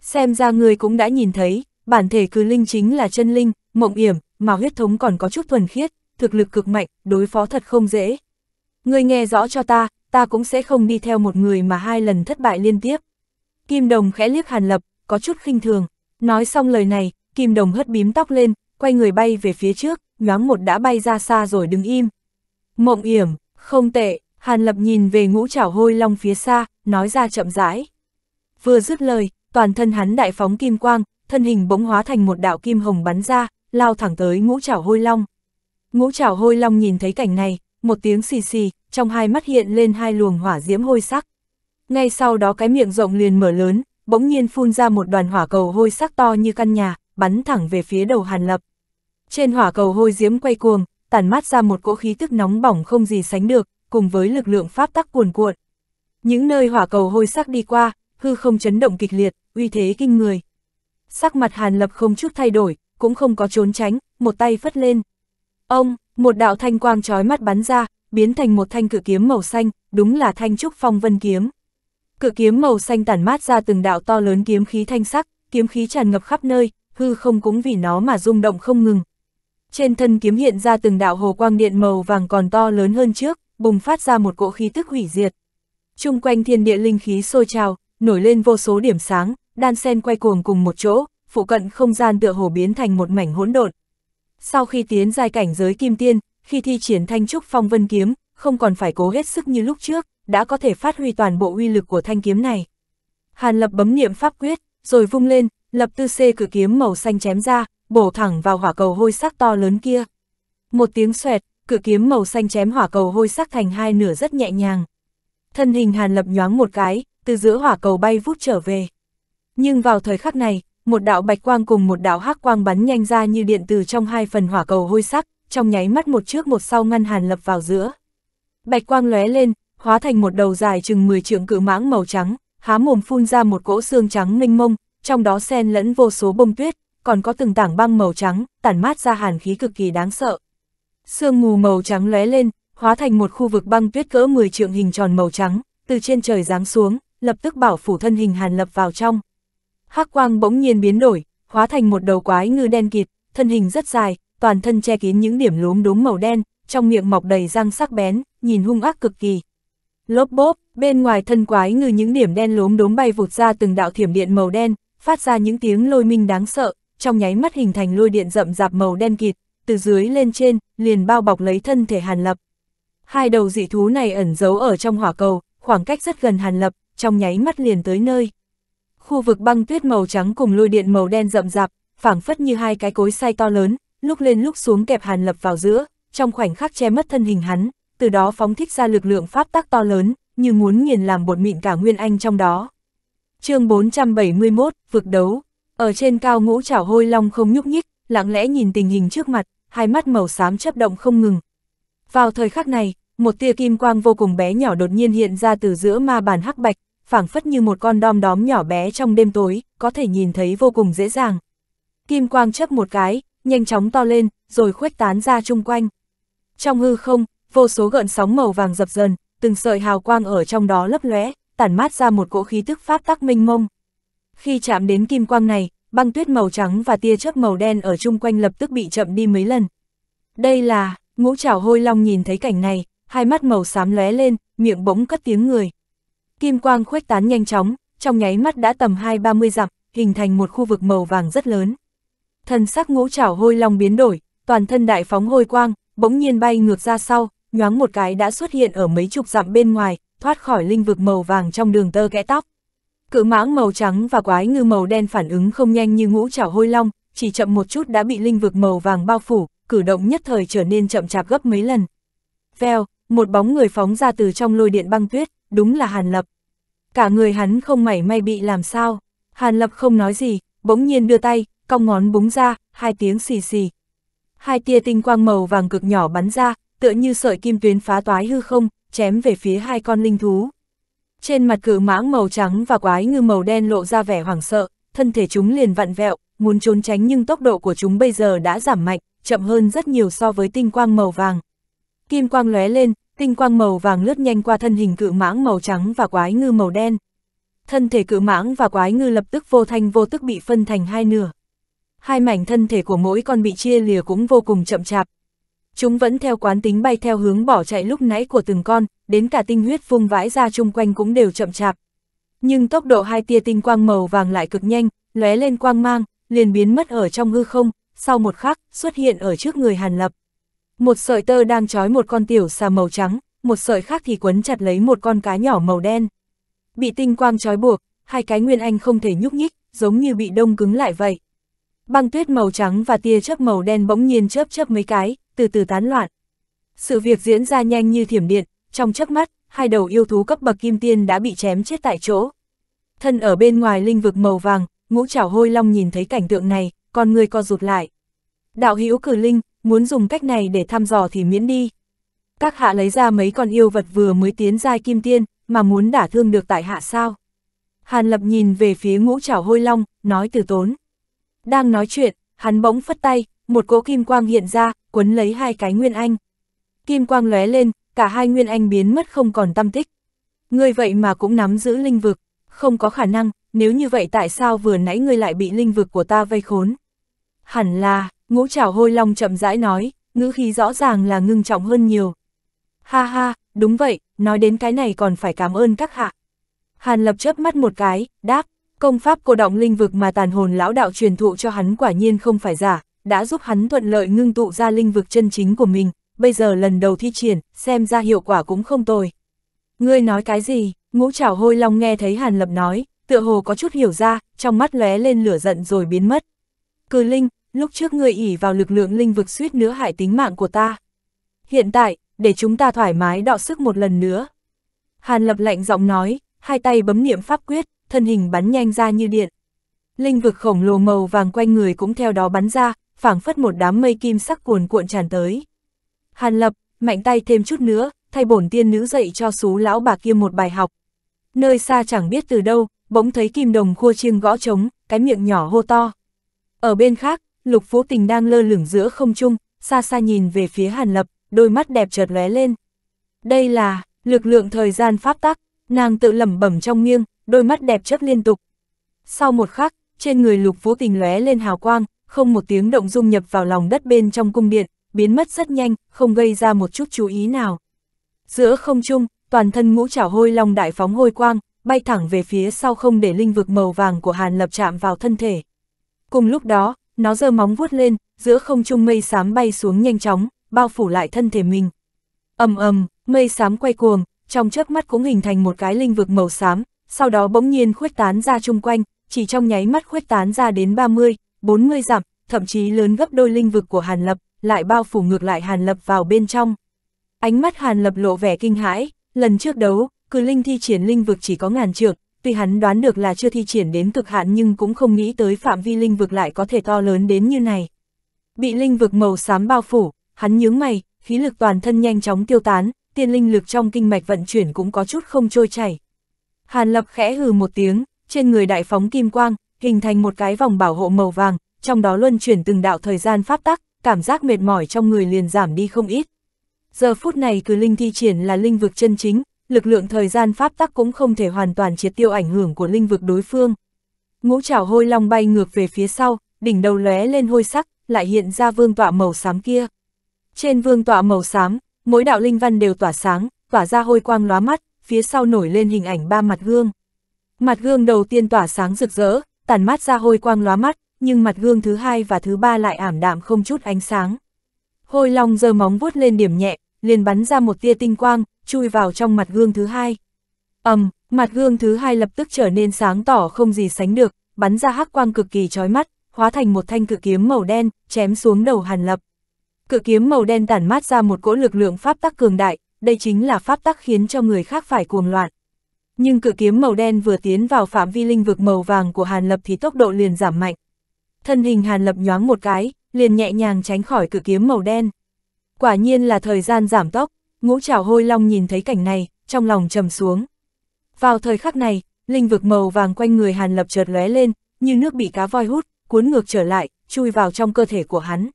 Xem ra người cũng đã nhìn thấy, bản thể cứ linh chính là chân linh, mộng yểm, mà huyết thống còn có chút thuần khiết, thực lực cực mạnh, đối phó thật không dễ. Người nghe rõ cho ta, ta cũng sẽ không đi theo một người mà hai lần thất bại liên tiếp. Kim Đồng khẽ liếc Hàn Lập, có chút khinh thường. Nói xong lời này, Kim Đồng hất bím tóc lên, quay người bay về phía trước, nhoáng một đã bay ra xa rồi đứng im. Mộng yểm, không tệ, Hàn Lập nhìn về ngũ chảo hôi long phía xa, nói ra chậm rãi. Vừa dứt lời, toàn thân hắn đại phóng kim quang, thân hình bỗng hóa thành một đạo kim hồng bắn ra, lao thẳng tới ngũ chảo hôi long. Ngũ chảo hôi long nhìn thấy cảnh này, một tiếng xì xì, trong hai mắt hiện lên hai luồng hỏa diễm hôi sắc. Ngay sau đó cái miệng rộng liền mở lớn, bỗng nhiên phun ra một đoàn hỏa cầu hôi sắc to như căn nhà, bắn thẳng về phía đầu Hàn Lập. Trên hỏa cầu hôi diễm quay cuồng, tản mát ra một cỗ khí tức nóng bỏng không gì sánh được, cùng với lực lượng pháp tắc cuồn cuộn. Những nơi hỏa cầu hôi sắc đi qua, hư không chấn động kịch liệt, uy thế kinh người. Sắc mặt Hàn Lập không chút thay đổi, cũng không có trốn tránh, một tay phất lên. Ông, một đạo thanh quang trói mắt bắn ra, biến thành một thanh cự kiếm màu xanh, đúng là thanh trúc phong vân kiếm. Cự kiếm màu xanh tản mát ra từng đạo to lớn kiếm khí thanh sắc, kiếm khí tràn ngập khắp nơi, hư không cũng vì nó mà rung động không ngừng. Trên thân kiếm hiện ra từng đạo hồ quang điện màu vàng còn to lớn hơn trước bùng phát ra một cỗ khí tức hủy diệt. Trung quanh thiên địa linh khí sôi trào, nổi lên vô số điểm sáng, đan sen quay cuồng cùng một chỗ, phụ cận không gian tựa hồ biến thành một mảnh hỗn độn. Sau khi tiến giai cảnh giới kim tiên, khi thi triển thanh trúc phong vân kiếm, không còn phải cố hết sức như lúc trước, đã có thể phát huy toàn bộ uy lực của thanh kiếm này. Hàn Lập bấm niệm pháp quyết, rồi vung lên, lập tư xê cử kiếm màu xanh chém ra, bổ thẳng vào hỏa cầu hôi sắc to lớn kia. Một tiếng xoẹt, cửa kiếm màu xanh chém hỏa cầu hôi sắc thành hai nửa rất nhẹ nhàng. Thân hình Hàn Lập nhoáng một cái, từ giữa hỏa cầu bay vút trở về. Nhưng vào thời khắc này, một đạo bạch quang cùng một đạo hắc quang bắn nhanh ra như điện từ trong hai phần hỏa cầu hôi sắc, trong nháy mắt một trước một sau ngăn Hàn Lập vào giữa. Bạch quang lóe lên, hóa thành một đầu dài chừng 10 trượng cự mãng màu trắng, há mồm phun ra một cỗ xương trắng mênh mông, trong đó xen lẫn vô số bông tuyết, còn có từng tảng băng màu trắng, tản mát ra hàn khí cực kỳ đáng sợ. Sương mù màu trắng lóe lên, hóa thành một khu vực băng tuyết cỡ 10 trượng hình tròn màu trắng, từ trên trời giáng xuống, lập tức bảo phủ thân hình Hàn Lập vào trong. Hắc quang bỗng nhiên biến đổi, hóa thành một đầu quái ngư đen kịt, thân hình rất dài, toàn thân che kín những điểm lốm đốm màu đen, trong miệng mọc đầy răng sắc bén, nhìn hung ác cực kỳ. Lốp bốp, bên ngoài thân quái ngư những điểm đen lốm đốm bay vụt ra từng đạo thiểm điện màu đen, phát ra những tiếng lôi minh đáng sợ, trong nháy mắt hình thành lôi điện rậm rạp màu đen kịt, từ dưới lên trên, liền bao bọc lấy thân thể Hàn Lập. Hai đầu dị thú này ẩn giấu ở trong hỏa cầu, khoảng cách rất gần Hàn Lập, trong nháy mắt liền tới nơi. Khu vực băng tuyết màu trắng cùng lôi điện màu đen rậm rạp, phảng phất như hai cái cối xay to lớn, lúc lên lúc xuống kẹp Hàn Lập vào giữa, trong khoảnh khắc che mất thân hình hắn, từ đó phóng thích ra lực lượng pháp tắc to lớn, như muốn nghiền làm bột mịn cả Nguyên Anh trong đó. chương 471, vực đấu, ở trên cao ngũ chảo hôi long không nhúc nhích, lặng lẽ nhìn tình hình trước mặt, hai mắt màu xám chấp động không ngừng. Vào thời khắc này, một tia kim quang vô cùng bé nhỏ đột nhiên hiện ra từ giữa ma bàn hắc bạch, phảng phất như một con đom đóm nhỏ bé trong đêm tối, có thể nhìn thấy vô cùng dễ dàng. Kim quang chấp một cái, nhanh chóng to lên, rồi khuếch tán ra chung quanh. Trong hư không, vô số gợn sóng màu vàng dập dần, từng sợi hào quang ở trong đó lấp lóe, tản mát ra một cỗ khí tức pháp tắc minh mông. Khi chạm đến kim quang này, băng tuyết màu trắng và tia chớp màu đen ở chung quanh lập tức bị chậm đi mấy lần. Đây là, ngũ trảo hôi long nhìn thấy cảnh này, hai mắt màu xám lóe lên, miệng bỗng cất tiếng người. Kim quang khuếch tán nhanh chóng, trong nháy mắt đã tầm hai ba mươi dặm, hình thành một khu vực màu vàng rất lớn. Thần sắc ngũ trảo hôi long biến đổi, toàn thân đại phóng hôi quang, bỗng nhiên bay ngược ra sau, nhoáng một cái đã xuất hiện ở mấy chục dặm bên ngoài, thoát khỏi linh vực màu vàng trong đường tơ kẽ tóc. Cự mãng màu trắng và quái ngư màu đen phản ứng không nhanh như ngũ trảo hôi long, chỉ chậm một chút đã bị linh vực màu vàng bao phủ, cử động nhất thời trở nên chậm chạp gấp mấy lần. Veo, một bóng người phóng ra từ trong lôi điện băng tuyết, đúng là Hàn Lập. Cả người hắn không mảy may bị làm sao. Hàn Lập không nói gì, bỗng nhiên đưa tay, cong ngón búng ra, hai tiếng xì xì. Hai tia tinh quang màu vàng cực nhỏ bắn ra, tựa như sợi kim tuyến phá toái hư không, chém về phía hai con linh thú. Trên mặt cự mãng màu trắng và quái ngư màu đen lộ ra vẻ hoảng sợ, thân thể chúng liền vặn vẹo, muốn trốn tránh nhưng tốc độ của chúng bây giờ đã giảm mạnh, chậm hơn rất nhiều so với tinh quang màu vàng. Kim quang lóe lên, tinh quang màu vàng lướt nhanh qua thân hình cự mãng màu trắng và quái ngư màu đen. Thân thể cự mãng và quái ngư lập tức vô thanh vô tức bị phân thành hai nửa. Hai mảnh thân thể của mỗi con bị chia lìa cũng vô cùng chậm chạp. Chúng vẫn theo quán tính bay theo hướng bỏ chạy lúc nãy của từng con, đến cả tinh huyết phung vãi ra chung quanh cũng đều chậm chạp. Nhưng tốc độ hai tia tinh quang màu vàng lại cực nhanh, lóe lên quang mang, liền biến mất ở trong hư không, sau một khắc, xuất hiện ở trước người Hàn Lập. Một sợi tơ đang trói một con tiểu xà màu trắng, một sợi khác thì quấn chặt lấy một con cá nhỏ màu đen. Bị tinh quang trói buộc, hai cái nguyên anh không thể nhúc nhích, giống như bị đông cứng lại vậy. Băng tuyết màu trắng và tia chớp màu đen bỗng nhiên chớp chớp mấy cái, từ từ tán loạn. Sự việc diễn ra nhanh như thiểm điện, trong chớp mắt, hai đầu yêu thú cấp bậc kim tiên đã bị chém chết tại chỗ. Thân ở bên ngoài linh vực màu vàng, ngũ trảo hôi long nhìn thấy cảnh tượng này, con người co rụt lại. Đạo hữu cử linh, muốn dùng cách này để thăm dò thì miễn đi. Các hạ lấy ra mấy con yêu vật vừa mới tiến giai kim tiên, mà muốn đả thương được tại hạ sao. Hàn lập nhìn về phía ngũ trảo hôi long, nói từ tốn. Đang nói chuyện, hắn bỗng phất tay, một cỗ kim quang hiện ra, cuốn lấy hai cái nguyên anh. Kim quang lóe lên, cả hai nguyên anh biến mất không còn tâm tích. Ngươi vậy mà cũng nắm giữ linh vực, không có khả năng, nếu như vậy tại sao vừa nãy ngươi lại bị linh vực của ta vây khốn? Hẳn là, ngũ trảo hôi long chậm rãi nói, ngữ khí rõ ràng là ngưng trọng hơn nhiều. Ha ha, đúng vậy, nói đến cái này còn phải cảm ơn các hạ. Hàn lập chớp mắt một cái, đáp, công pháp cô động linh vực mà tàn hồn lão đạo truyền thụ cho hắn quả nhiên không phải giả, đã giúp hắn thuận lợi ngưng tụ ra linh vực chân chính của mình, bây giờ lần đầu thi triển, xem ra hiệu quả cũng không tồi. Ngươi nói cái gì, ngũ trảo hôi long nghe thấy Hàn Lập nói, tựa hồ có chút hiểu ra, trong mắt lóe lên lửa giận rồi biến mất. Cử linh, lúc trước ngươi ỉ vào lực lượng linh vực suýt nữa hại tính mạng của ta. Hiện tại, để chúng ta thoải mái đọ sức một lần nữa. Hàn Lập lạnh giọng nói, hai tay bấm niệm pháp quyết, thân hình bắn nhanh ra như điện. Linh vực khổng lồ màu vàng quanh người cũng theo đó bắn ra, phảng phất một đám mây kim sắc cuồn cuộn tràn tới. Hàn lập, mạnh tay thêm chút nữa, thay bổn tiên nữ dạy cho xú lão bà kia một bài học. Nơi xa chẳng biết từ đâu, bỗng thấy kim đồng khua chiêng gõ trống, cái miệng nhỏ hô to. Ở bên khác, lục phú tình đang lơ lửng giữa không trung, xa xa nhìn về phía hàn lập, đôi mắt đẹp chợt lóe lên. Đây là, lực lượng thời gian pháp tắc, nàng tự lẩm bẩm trong nghiêng, đôi mắt đẹp chớp liên tục. Sau một khắc, trên người lục phú tình lóe lên hào quang, không một tiếng động dung nhập vào lòng đất bên trong cung điện, biến mất rất nhanh, không gây ra một chút chú ý nào. Giữa không trung, toàn thân ngũ trảo hôi long đại phóng hôi quang, bay thẳng về phía sau không để linh vực màu vàng của Hàn Lập chạm vào thân thể. Cùng lúc đó, nó giơ móng vuốt lên, giữa không trung mây xám bay xuống nhanh chóng, bao phủ lại thân thể mình. Ầm ầm, mây xám quay cuồng, trong chớp mắt cũng hình thành một cái linh vực màu xám, sau đó bỗng nhiên khuếch tán ra chung quanh, chỉ trong nháy mắt khuếch tán ra đến 30, 40 dặm, thậm chí lớn gấp đôi linh vực của Hàn Lập, lại bao phủ ngược lại Hàn Lập vào bên trong. Ánh mắt Hàn Lập lộ vẻ kinh hãi, lần trước đấu, cử linh thi triển linh vực chỉ có ngàn trượng, tuy hắn đoán được là chưa thi triển đến cực hạn nhưng cũng không nghĩ tới phạm vi linh vực lại có thể to lớn đến như này. Bị linh vực màu xám bao phủ, hắn nhướng mày, khí lực toàn thân nhanh chóng tiêu tán, tiên linh lực trong kinh mạch vận chuyển cũng có chút không trôi chảy. Hàn Lập khẽ hừ một tiếng, trên người đại phóng kim quang, hình thành một cái vòng bảo hộ màu vàng, trong đó luân chuyển từng đạo thời gian pháp tắc, cảm giác mệt mỏi trong người liền giảm đi không ít. Giờ phút này cứ linh thi triển là linh vực chân chính, lực lượng thời gian pháp tắc cũng không thể hoàn toàn triệt tiêu ảnh hưởng của linh vực đối phương. Ngũ trảo hôi long bay ngược về phía sau, đỉnh đầu lóe lên hôi sắc, lại hiện ra vương tọa màu xám kia. Trên vương tọa màu xám, mỗi đạo linh văn đều tỏa sáng, tỏa ra hôi quang lóa mắt, phía sau nổi lên hình ảnh ba mặt gương. Mặt gương đầu tiên tỏa sáng rực rỡ, tàn mát ra hôi quang lóa mắt, nhưng mặt gương thứ hai và thứ ba lại ảm đạm không chút ánh sáng. Hôi Long giơ móng vuốt lên điểm nhẹ, liền bắn ra một tia tinh quang, chui vào trong mặt gương thứ hai. ầm, mặt gương thứ hai lập tức trở nên sáng tỏ không gì sánh được, bắn ra hắc quang cực kỳ chói mắt, hóa thành một thanh cự kiếm màu đen, chém xuống đầu Hàn Lập. Cự kiếm màu đen tản mát ra một cỗ lực lượng pháp tắc cường đại, đây chính là pháp tắc khiến cho người khác phải cuồng loạn. Nhưng cự kiếm màu đen vừa tiến vào phạm vi linh vực màu vàng của Hàn Lập thì tốc độ liền giảm mạnh thân hình Hàn Lập nhoáng một cái, liền nhẹ nhàng tránh khỏi cự kiếm màu đen. Quả nhiên là thời gian giảm tốc, ngũ trảo hôi long nhìn thấy cảnh này, trong lòng trầm xuống. Vào thời khắc này, linh vực màu vàng quanh người Hàn Lập chợt lóe lên, như nước bị cá voi hút, cuốn ngược trở lại, chui vào trong cơ thể của hắn.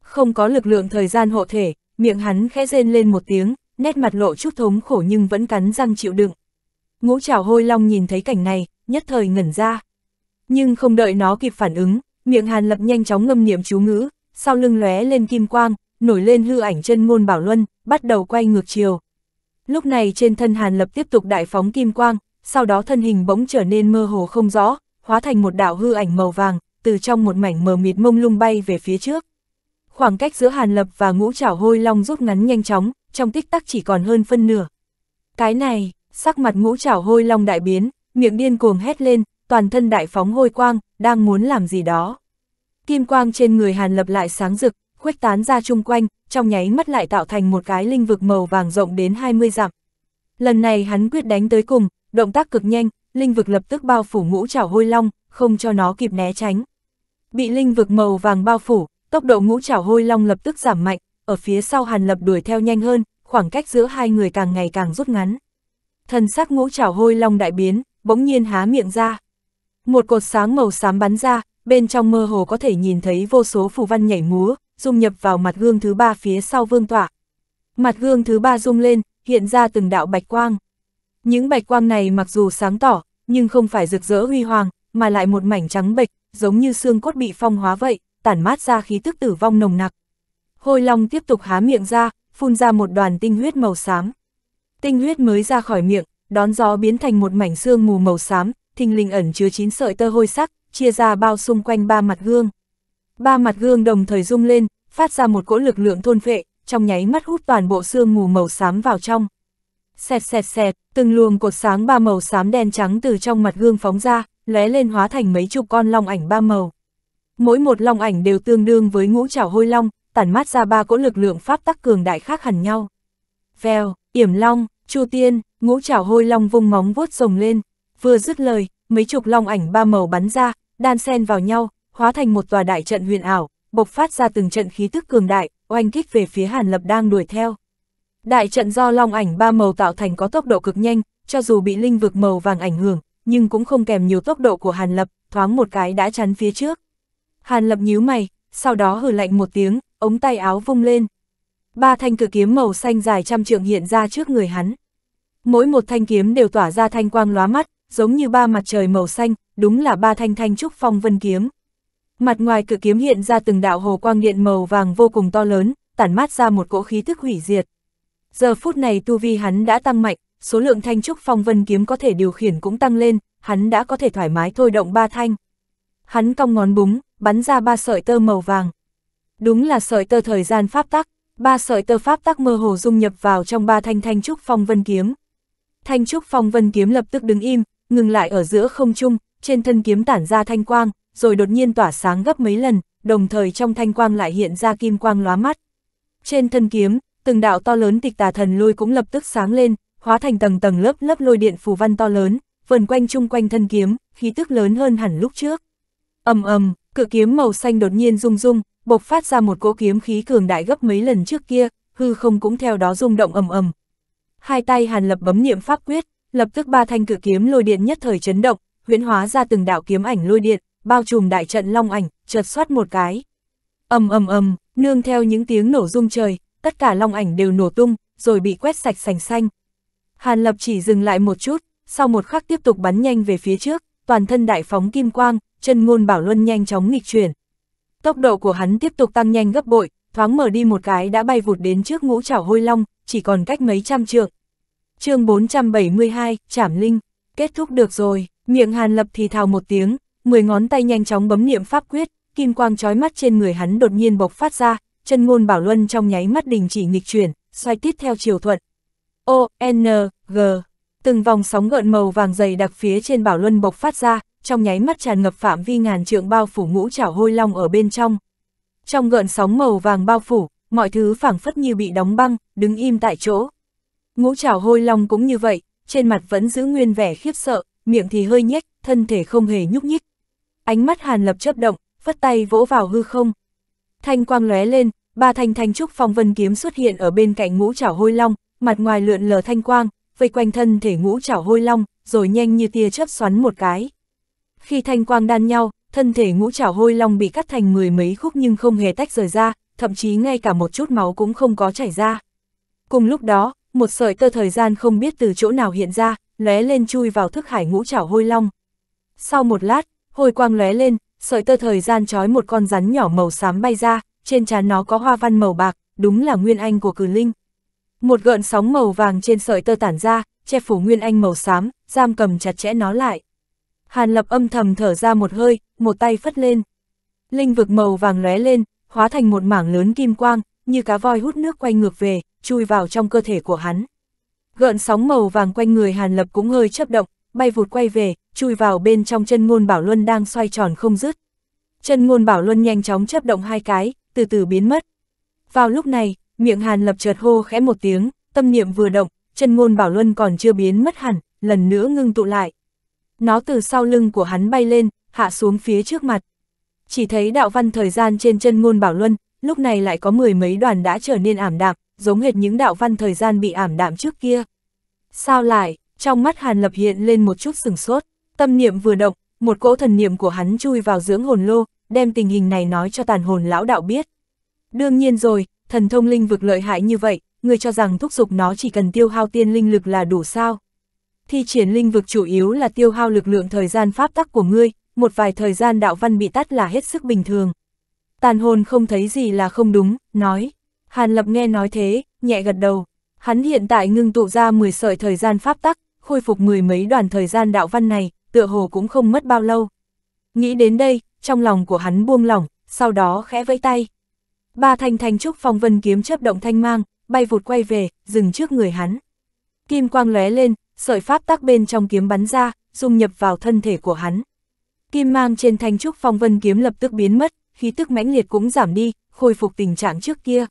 Không có lực lượng thời gian hộ thể, miệng hắn khẽ rên lên một tiếng, nét mặt lộ chút thống khổ nhưng vẫn cắn răng chịu đựng. Ngũ trảo hôi long nhìn thấy cảnh này, nhất thời ngẩn ra. Nhưng không đợi nó kịp phản ứng, miệng Hàn Lập nhanh chóng ngâm niệm chú ngữ, sau lưng lóe lên kim quang, nổi lên hư ảnh chân ngôn bảo luân, bắt đầu quay ngược chiều. Lúc này trên thân Hàn Lập tiếp tục đại phóng kim quang, sau đó thân hình bỗng trở nên mơ hồ không rõ, hóa thành một đạo hư ảnh màu vàng, từ trong một mảnh mờ mịt mông lung bay về phía trước. Khoảng cách giữa Hàn Lập và ngũ trảo hôi long rút ngắn nhanh chóng, trong tích tắc chỉ còn hơn phân nửa. Cái này, sắc mặt ngũ trảo hôi long đại biến, miệng điên cuồng hét lên, toàn thân đại phóng hôi quang, đang muốn làm gì đó. Kim quang trên người Hàn Lập lại sáng rực, khuếch tán ra chung quanh, trong nháy mắt lại tạo thành một cái linh vực màu vàng rộng đến 20 dặm. Lần này hắn quyết đánh tới cùng, động tác cực nhanh, linh vực lập tức bao phủ ngũ trảo hôi long, không cho nó kịp né tránh. Bị linh vực màu vàng bao phủ, tốc độ ngũ trảo hôi long lập tức giảm mạnh, ở phía sau Hàn Lập đuổi theo nhanh hơn, khoảng cách giữa hai người càng ngày càng rút ngắn. Thần sắc ngũ trảo hôi long đại biến, bỗng nhiên há miệng ra. Một cột sáng màu xám bắn ra, bên trong mơ hồ có thể nhìn thấy vô số phù văn nhảy múa, dung nhập vào mặt gương thứ ba phía sau vương tọa. Mặt gương thứ ba rung lên, hiện ra từng đạo bạch quang. Những bạch quang này mặc dù sáng tỏ, nhưng không phải rực rỡ huy hoàng, mà lại một mảnh trắng bệch, giống như xương cốt bị phong hóa vậy, tản mát ra khí tức tử vong nồng nặc. Hôi Long tiếp tục há miệng ra, phun ra một đoàn tinh huyết màu xám. Tinh huyết mới ra khỏi miệng, đón gió biến thành một mảnh xương mù màu xám, thình lình ẩn chứa chín sợi tơ hôi sắc, chia ra bao xung quanh ba mặt gương. Ba mặt gương đồng thời rung lên, phát ra một cỗ lực lượng thôn phệ, trong nháy mắt hút toàn bộ xương mù màu xám vào trong. Xẹt xẹt xẹt, từng luồng cột sáng ba màu xám đen trắng từ trong mặt gương phóng ra, lóe lên hóa thành mấy chục con long ảnh ba màu. Mỗi một long ảnh đều tương đương với ngũ trảo hôi long, tản mát ra ba cỗ lực lượng pháp tắc cường đại khác hẳn nhau. Vèo, Yểm Long, Chu Tiên, ngũ trảo hôi long vung móng vuốt rồng lên, vừa dứt lời, mấy chục long ảnh ba màu bắn ra, đan xen vào nhau, hóa thành một tòa đại trận huyền ảo, bộc phát ra từng trận khí tức cường đại, oanh kích về phía Hàn Lập đang đuổi theo. Đại trận do long ảnh ba màu tạo thành có tốc độ cực nhanh, cho dù bị linh vực màu vàng ảnh hưởng, nhưng cũng không kèm nhiều tốc độ của Hàn Lập, thoáng một cái đã chắn phía trước. Hàn Lập nhíu mày, sau đó hừ lạnh một tiếng, ống tay áo vung lên. Ba thanh cử kiếm màu xanh dài trăm trượng hiện ra trước người hắn. Mỗi một thanh kiếm đều tỏa ra thanh quang lóa mắt, giống như ba mặt trời màu xanh, đúng là ba thanh thanh trúc phong vân kiếm. Mặt ngoài cự kiếm hiện ra từng đạo hồ quang điện màu vàng vô cùng to lớn, tản mát ra một cỗ khí thức hủy diệt. Giờ phút này tu vi hắn đã tăng mạnh, số lượng thanh trúc phong vân kiếm có thể điều khiển cũng tăng lên, hắn đã có thể thoải mái thôi động ba thanh. Hắn cong ngón búng, bắn ra ba sợi tơ màu vàng. Đúng là sợi tơ thời gian pháp tắc, ba sợi tơ pháp tắc mơ hồ dung nhập vào trong ba thanh thanh trúc phong vân kiếm. Thanh trúc phong vân kiếm lập tức đứng im, ngừng lại ở giữa không trung, trên thân kiếm tản ra thanh quang, rồi đột nhiên tỏa sáng gấp mấy lần, đồng thời trong thanh quang lại hiện ra kim quang lóa mắt. Trên thân kiếm, từng đạo to lớn tịch tà thần lôi cũng lập tức sáng lên, hóa thành tầng tầng lớp lớp lôi điện phù văn to lớn, vần quanh chung quanh thân kiếm, khí tức lớn hơn hẳn lúc trước. Ầm ầm, cự kiếm màu xanh đột nhiên rung rung, bộc phát ra một cỗ kiếm khí cường đại gấp mấy lần trước kia, hư không cũng theo đó rung động ầm ầm. Hai tay Hàn Lập bấm niệm pháp quyết, lập tức ba thanh cử kiếm lôi điện nhất thời chấn động, huyễn hóa ra từng đạo kiếm ảnh lôi điện, bao trùm đại trận long ảnh, chợt xoát một cái. Ầm ầm ầm, nương theo những tiếng nổ rung trời, tất cả long ảnh đều nổ tung, rồi bị quét sạch sành xanh. Hàn Lập chỉ dừng lại một chút, sau một khắc tiếp tục bắn nhanh về phía trước, toàn thân đại phóng kim quang, chân ngôn bảo luân nhanh chóng nghịch chuyển. Tốc độ của hắn tiếp tục tăng nhanh gấp bội, thoáng mở đi một cái đã bay vụt đến trước ngũ trảo hôi long, chỉ còn cách mấy trăm trượng chương 472, Trảm Linh, kết thúc được rồi, miệng Hàn Lập thì thào một tiếng, 10 ngón tay nhanh chóng bấm niệm pháp quyết, kim quang trói mắt trên người hắn đột nhiên bộc phát ra, chân ngôn bảo luân trong nháy mắt đình chỉ nghịch chuyển, xoay tiếp theo chiều thuận. O, N, G, từng vòng sóng gợn màu vàng dày đặc phía trên bảo luân bộc phát ra, trong nháy mắt tràn ngập phạm vi ngàn trượng bao phủ ngũ chảo hôi long ở bên trong. Trong gợn sóng màu vàng bao phủ, mọi thứ phảng phất như bị đóng băng, đứng im tại chỗ. Ngũ trảo hôi long cũng như vậy, trên mặt vẫn giữ nguyên vẻ khiếp sợ, miệng thì hơi nhếch, thân thể không hề nhúc nhích. Ánh mắt Hàn Lập chớp động, vất tay vỗ vào hư không. Thanh quang lóe lên, ba thanh thanh trúc phong vân kiếm xuất hiện ở bên cạnh ngũ trảo hôi long, mặt ngoài lượn lờ thanh quang, vây quanh thân thể ngũ trảo hôi long, rồi nhanh như tia chớp xoắn một cái. Khi thanh quang đan nhau, thân thể ngũ trảo hôi long bị cắt thành mười mấy khúc nhưng không hề tách rời ra, thậm chí ngay cả một chút máu cũng không có chảy ra. Cùng lúc đó, một sợi tơ thời gian không biết từ chỗ nào hiện ra, lóe lên chui vào thức hải ngũ trảo hôi long. Sau một lát, hồi quang lóe lên, sợi tơ thời gian trói một con rắn nhỏ màu xám bay ra, trên trán nó có hoa văn màu bạc, đúng là nguyên anh của cử linh. Một gợn sóng màu vàng trên sợi tơ tản ra, che phủ nguyên anh màu xám, giam cầm chặt chẽ nó lại. Hàn lập âm thầm thở ra một hơi, một tay phất lên. Linh vực màu vàng lóe lên, hóa thành một mảng lớn kim quang, như cá voi hút nước quay ngược về, chui vào trong cơ thể của hắn. Gợn sóng màu vàng quanh người Hàn Lập cũng hơi chấp động, bay vụt quay về, chui vào bên trong chân ngôn bảo luân đang xoay tròn không dứt. Chân ngôn bảo luân nhanh chóng chấp động hai cái, từ từ biến mất. Vào lúc này, miệng Hàn Lập chợt hô khẽ một tiếng, tâm niệm vừa động, chân ngôn bảo luân còn chưa biến mất hẳn, lần nữa ngưng tụ lại. Nó từ sau lưng của hắn bay lên, hạ xuống phía trước mặt. Chỉ thấy đạo văn thời gian trên chân ngôn bảo luân, lúc này lại có mười mấy đoàn đã trở nên ảm đạm, giống hệt những đạo văn thời gian bị ảm đạm trước kia. Sao lại, trong mắt Hàn Lập hiện lên một chút sừng sốt, tâm niệm vừa động, một cỗ thần niệm của hắn chui vào dưỡng hồn lô, đem tình hình này nói cho tàn hồn lão đạo biết. Đương nhiên rồi, thần thông linh vực lợi hại như vậy, người cho rằng thúc giục nó chỉ cần tiêu hao tiên linh lực là đủ sao. Thi triển linh vực chủ yếu là tiêu hao lực lượng thời gian pháp tắc của ngươi, một vài thời gian đạo văn bị tắt là hết sức bình thường. Tàn hồn không thấy gì là không đúng, nói. Hàn Lập nghe nói thế, nhẹ gật đầu. Hắn hiện tại ngưng tụ ra 10 sợi thời gian pháp tắc, khôi phục mười mấy đoàn thời gian đạo văn này, tựa hồ cũng không mất bao lâu. Nghĩ đến đây, trong lòng của hắn buông lỏng, sau đó khẽ vẫy tay. Ba thanh thanh trúc phong vân kiếm chớp động thanh mang, bay vụt quay về, dừng trước người hắn. Kim quang lóe lên, sợi pháp tắc bên trong kiếm bắn ra, dung nhập vào thân thể của hắn. Kim mang trên thanh trúc phong vân kiếm lập tức biến mất, khí tức mãnh liệt cũng giảm đi, khôi phục tình trạng trước kia.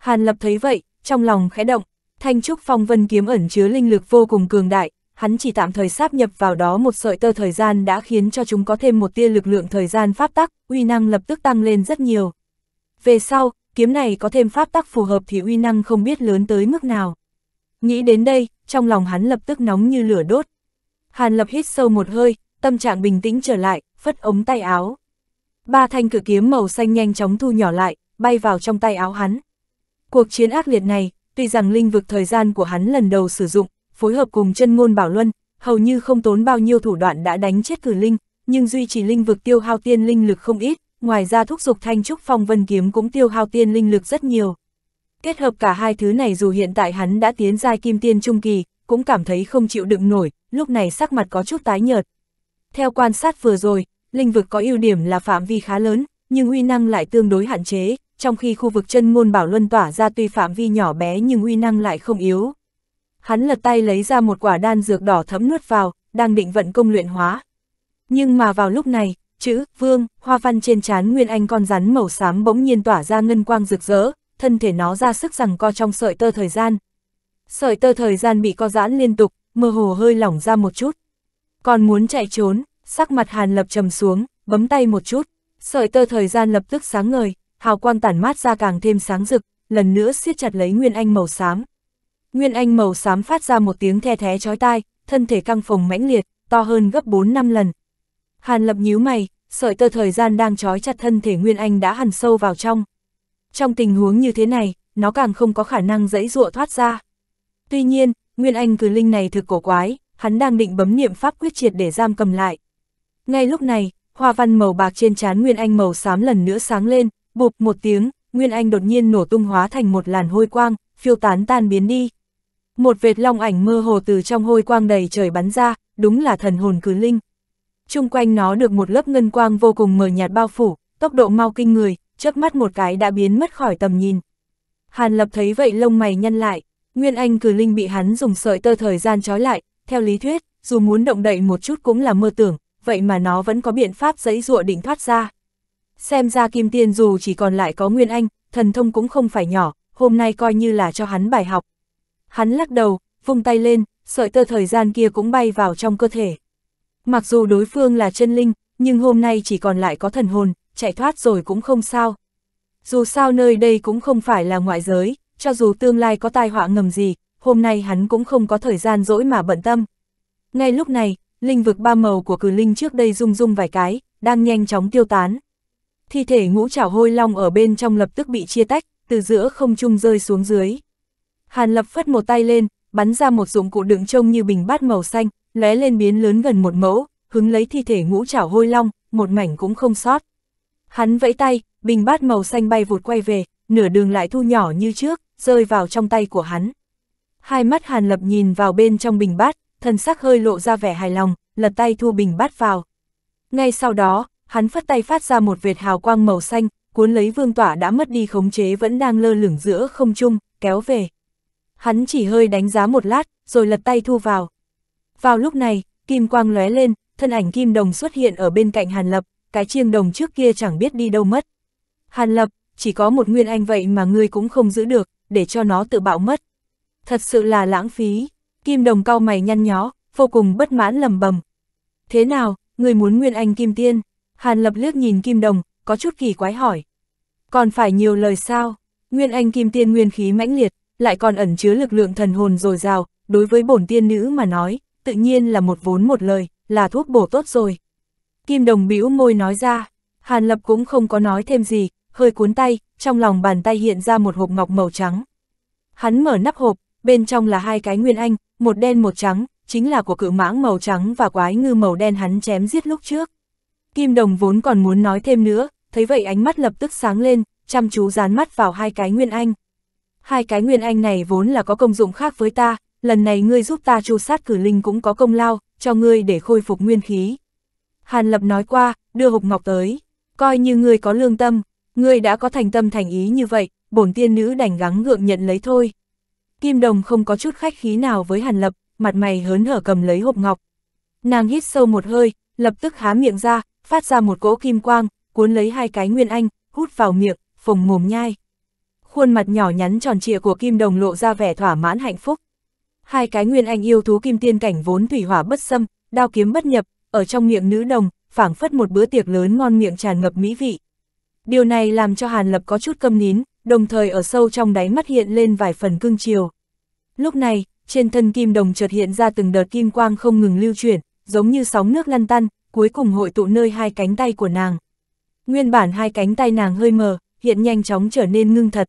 Hàn Lập thấy vậy, trong lòng khẽ động, thanh trúc phong vân kiếm ẩn chứa linh lực vô cùng cường đại, hắn chỉ tạm thời sáp nhập vào đó một sợi tơ thời gian đã khiến cho chúng có thêm một tia lực lượng thời gian pháp tắc, uy năng lập tức tăng lên rất nhiều. Về sau, kiếm này có thêm pháp tắc phù hợp thì uy năng không biết lớn tới mức nào. Nghĩ đến đây, trong lòng hắn lập tức nóng như lửa đốt. Hàn lập hít sâu một hơi, tâm trạng bình tĩnh trở lại, phất ống tay áo. Ba thanh cử kiếm màu xanh nhanh chóng thu nhỏ lại, bay vào trong tay áo hắn. Cuộc chiến ác liệt này, tuy rằng linh vực thời gian của hắn lần đầu sử dụng, phối hợp cùng chân ngôn bảo luân, hầu như không tốn bao nhiêu thủ đoạn đã đánh chết cử linh, nhưng duy trì linh vực tiêu hao tiên linh lực không ít, ngoài ra thúc dục thanh trúc phong vân kiếm cũng tiêu hao tiên linh lực rất nhiều. Kết hợp cả hai thứ này dù hiện tại hắn đã tiến giai kim tiên trung kỳ, cũng cảm thấy không chịu đựng nổi, lúc này sắc mặt có chút tái nhợt. Theo quan sát vừa rồi, linh vực có ưu điểm là phạm vi khá lớn, nhưng uy năng lại tương đối hạn chế, trong khi khu vực chân ngôn bảo luân tỏa ra tuy phạm vi nhỏ bé nhưng uy năng lại không yếu. Hắn lật tay lấy ra một quả đan dược đỏ thấm nuốt vào, đang định vận công luyện hóa. Nhưng mà vào lúc này, chữ vương, hoa văn trên trán Nguyên Anh con rắn màu xám bỗng nhiên tỏa ra ngân quang rực rỡ, thân thể nó ra sức rằng co trong sợi tơ thời gian. Sợi tơ thời gian bị co giãn liên tục, mơ hồ hơi lỏng ra một chút. Còn muốn chạy trốn, sắc mặt Hàn Lập trầm xuống, bấm tay một chút, sợi tơ thời gian lập tức sáng ngời, hào quang tản mát ra càng thêm sáng rực, lần nữa siết chặt lấy Nguyên Anh màu xám. Nguyên Anh màu xám phát ra một tiếng the thé chói tai, thân thể căng phồng mãnh liệt, to hơn gấp 4 năm lần. Hàn Lập nhíu mày, sợi tơ thời gian đang trói chặt thân thể Nguyên Anh đã hằn sâu vào trong. Trong tình huống như thế này, nó càng không có khả năng dãy dụa thoát ra. Tuy nhiên, Nguyên Anh cử linh này thực cổ quái, hắn đang định bấm niệm pháp quyết triệt để giam cầm lại. Ngay lúc này, hoa văn màu bạc trên trán Nguyên Anh màu xám lần nữa sáng lên, Bụp một tiếng, Nguyên Anh đột nhiên nổ tung hóa thành một làn hôi quang, phiêu tán tan biến đi. Một vệt long ảnh mơ hồ từ trong hôi quang đầy trời bắn ra, đúng là thần hồn cứ linh. Trung quanh nó được một lớp ngân quang vô cùng mờ nhạt bao phủ, tốc độ mau kinh người, chớp mắt một cái đã biến mất khỏi tầm nhìn. Hàn Lập thấy vậy lông mày nhăn lại, Nguyên Anh cử linh bị hắn dùng sợi tơ thời gian trói lại, theo lý thuyết, dù muốn động đậy một chút cũng là mơ tưởng, vậy mà nó vẫn có biện pháp giấy dụa định thoát ra. Xem ra Kim Tiên dù chỉ còn lại có Nguyên Anh, thần thông cũng không phải nhỏ, hôm nay coi như là cho hắn bài học. Hắn lắc đầu, vung tay lên, sợi tơ thời gian kia cũng bay vào trong cơ thể. Mặc dù đối phương là chân linh, nhưng hôm nay chỉ còn lại có thần hồn, chạy thoát rồi cũng không sao. Dù sao nơi đây cũng không phải là ngoại giới, cho dù tương lai có tai họa ngầm gì, hôm nay hắn cũng không có thời gian dỗi mà bận tâm. Ngay lúc này, linh vực ba màu của cử linh trước đây rung rung vài cái, đang nhanh chóng tiêu tán thi thể ngũ trảo hôi long ở bên trong lập tức bị chia tách, từ giữa không trung rơi xuống dưới. Hàn lập phất một tay lên, bắn ra một dụng cụ đựng trông như bình bát màu xanh, lóe lên biến lớn gần một mẫu, hứng lấy thi thể ngũ trảo hôi long, một mảnh cũng không sót. Hắn vẫy tay, bình bát màu xanh bay vụt quay về, nửa đường lại thu nhỏ như trước, rơi vào trong tay của hắn. Hai mắt Hàn Lập nhìn vào bên trong bình bát, thân sắc hơi lộ ra vẻ hài lòng, lật tay thu bình bát vào. Ngay sau đó, hắn phất tay phát ra một vệt hào quang màu xanh, cuốn lấy vương tỏa đã mất đi khống chế vẫn đang lơ lửng giữa không trung, kéo về. Hắn chỉ hơi đánh giá một lát, rồi lật tay thu vào. Vào lúc này, kim quang lóe lên, thân ảnh kim đồng xuất hiện ở bên cạnh Hàn Lập, cái chiêng đồng trước kia chẳng biết đi đâu mất. Hàn Lập, chỉ có một nguyên anh vậy mà ngươi cũng không giữ được, để cho nó tự bạo mất. Thật sự là lãng phí, kim đồng cau mày nhăn nhó, vô cùng bất mãn lầm bầm. Thế nào, ngươi muốn nguyên anh kim tiên? Hàn Lập liếc nhìn Kim Đồng, có chút kỳ quái hỏi. Còn phải nhiều lời sao? Nguyên Anh Kim Tiên nguyên khí mãnh liệt, lại còn ẩn chứa lực lượng thần hồn dồi dào, đối với bổn tiên nữ mà nói, tự nhiên là một vốn một lời, là thuốc bổ tốt rồi. Kim Đồng bĩu môi nói ra, Hàn Lập cũng không có nói thêm gì, hơi cuốn tay, trong lòng bàn tay hiện ra một hộp ngọc màu trắng. Hắn mở nắp hộp, bên trong là hai cái nguyên anh, một đen một trắng, chính là của cự mãng màu trắng và quái ngư màu đen hắn chém giết lúc trước. Kim Đồng vốn còn muốn nói thêm nữa, thấy vậy ánh mắt lập tức sáng lên, chăm chú dán mắt vào hai cái nguyên anh. Hai cái nguyên anh này vốn là có công dụng khác với ta, lần này ngươi giúp ta chu sát cử linh cũng có công lao, cho ngươi để khôi phục nguyên khí. Hàn Lập nói qua, đưa hộp ngọc tới, coi như ngươi có lương tâm, ngươi đã có thành tâm thành ý như vậy, bổn tiên nữ đành gắng gượng nhận lấy thôi. Kim Đồng không có chút khách khí nào với Hàn Lập, mặt mày hớn hở cầm lấy hộp ngọc. Nàng hít sâu một hơi, lập tức há miệng ra, phát ra một cỗ kim quang, cuốn lấy hai cái nguyên anh, hút vào miệng, phồng mồm nhai. Khuôn mặt nhỏ nhắn tròn trịa của kim đồng lộ ra vẻ thỏa mãn hạnh phúc. Hai cái nguyên anh yêu thú kim tiên cảnh vốn thủy hỏa bất xâm, đao kiếm bất nhập, ở trong miệng nữ đồng, phảng phất một bữa tiệc lớn ngon miệng tràn ngập mỹ vị. Điều này làm cho Hàn Lập có chút câm nín, đồng thời ở sâu trong đáy mắt hiện lên vài phần cưng chiều. Lúc này, trên thân kim đồng chợt hiện ra từng đợt kim quang không ngừng lưu chuyển, giống như sóng nước lăn tăn, cuối cùng hội tụ nơi hai cánh tay của nàng. Nguyên bản hai cánh tay nàng hơi mờ, hiện nhanh chóng trở nên ngưng thật.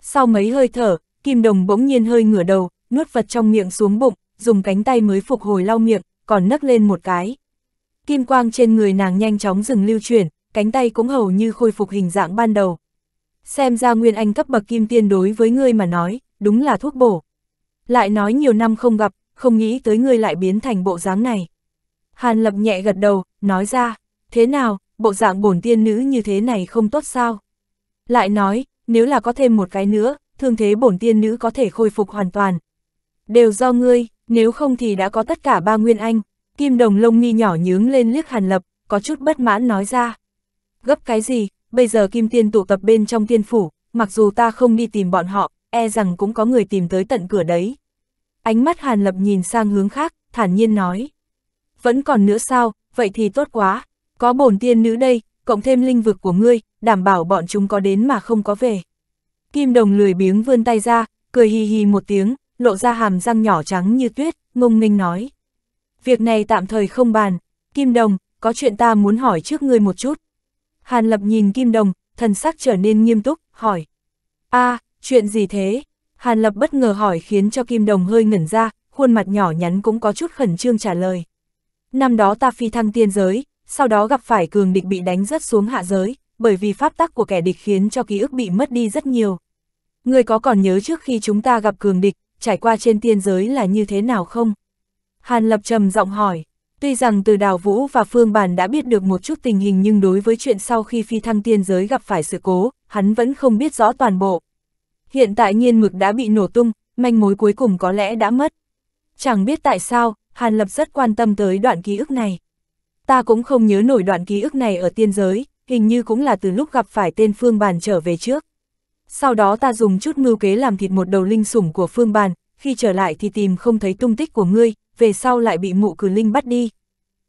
Sau mấy hơi thở, Kim Đồng bỗng nhiên hơi ngửa đầu, nuốt vật trong miệng xuống bụng, dùng cánh tay mới phục hồi lau miệng, còn nấc lên một cái. Kim quang trên người nàng nhanh chóng dừng lưu chuyển, cánh tay cũng hầu như khôi phục hình dạng ban đầu. Xem ra Nguyên Anh cấp bậc kim tiên đối với ngươi mà nói, đúng là thuốc bổ. Lại nói nhiều năm không gặp, không nghĩ tới ngươi lại biến thành bộ dáng này. Hàn Lập nhẹ gật đầu, nói ra, thế nào, bộ dạng bổn tiên nữ như thế này không tốt sao? Lại nói, nếu là có thêm một cái nữa, thương thế bổn tiên nữ có thể khôi phục hoàn toàn. Đều do ngươi, nếu không thì đã có tất cả ba nguyên anh. Kim đồng lông mi nhỏ nhướng lên liếc Hàn Lập, có chút bất mãn nói ra. Gấp cái gì, bây giờ kim tiên tụ tập bên trong tiên phủ, mặc dù ta không đi tìm bọn họ, e rằng cũng có người tìm tới tận cửa đấy. Ánh mắt Hàn Lập nhìn sang hướng khác, thản nhiên nói vẫn còn nữa sao, vậy thì tốt quá, có bổn tiên nữ đây, cộng thêm linh vực của ngươi, đảm bảo bọn chúng có đến mà không có về. Kim đồng lười biếng vươn tay ra, cười hì hì một tiếng, lộ ra hàm răng nhỏ trắng như tuyết, ngông nghênh nói. Việc này tạm thời không bàn, Kim đồng, có chuyện ta muốn hỏi trước ngươi một chút. Hàn lập nhìn Kim đồng, thần sắc trở nên nghiêm túc, hỏi. a à, chuyện gì thế? Hàn lập bất ngờ hỏi khiến cho Kim đồng hơi ngẩn ra, khuôn mặt nhỏ nhắn cũng có chút khẩn trương trả lời. Năm đó ta phi thăng tiên giới, sau đó gặp phải cường địch bị đánh rất xuống hạ giới, bởi vì pháp tắc của kẻ địch khiến cho ký ức bị mất đi rất nhiều. Người có còn nhớ trước khi chúng ta gặp cường địch, trải qua trên tiên giới là như thế nào không? Hàn Lập trầm giọng hỏi, tuy rằng từ Đào Vũ và Phương Bàn đã biết được một chút tình hình nhưng đối với chuyện sau khi phi thăng tiên giới gặp phải sự cố, hắn vẫn không biết rõ toàn bộ. Hiện tại nhiên mực đã bị nổ tung, manh mối cuối cùng có lẽ đã mất. Chẳng biết tại sao, Hàn Lập rất quan tâm tới đoạn ký ức này. Ta cũng không nhớ nổi đoạn ký ức này ở tiên giới, hình như cũng là từ lúc gặp phải tên Phương Bàn trở về trước. Sau đó ta dùng chút mưu kế làm thịt một đầu linh sủng của Phương Bàn, khi trở lại thì tìm không thấy tung tích của ngươi, về sau lại bị mụ cử linh bắt đi.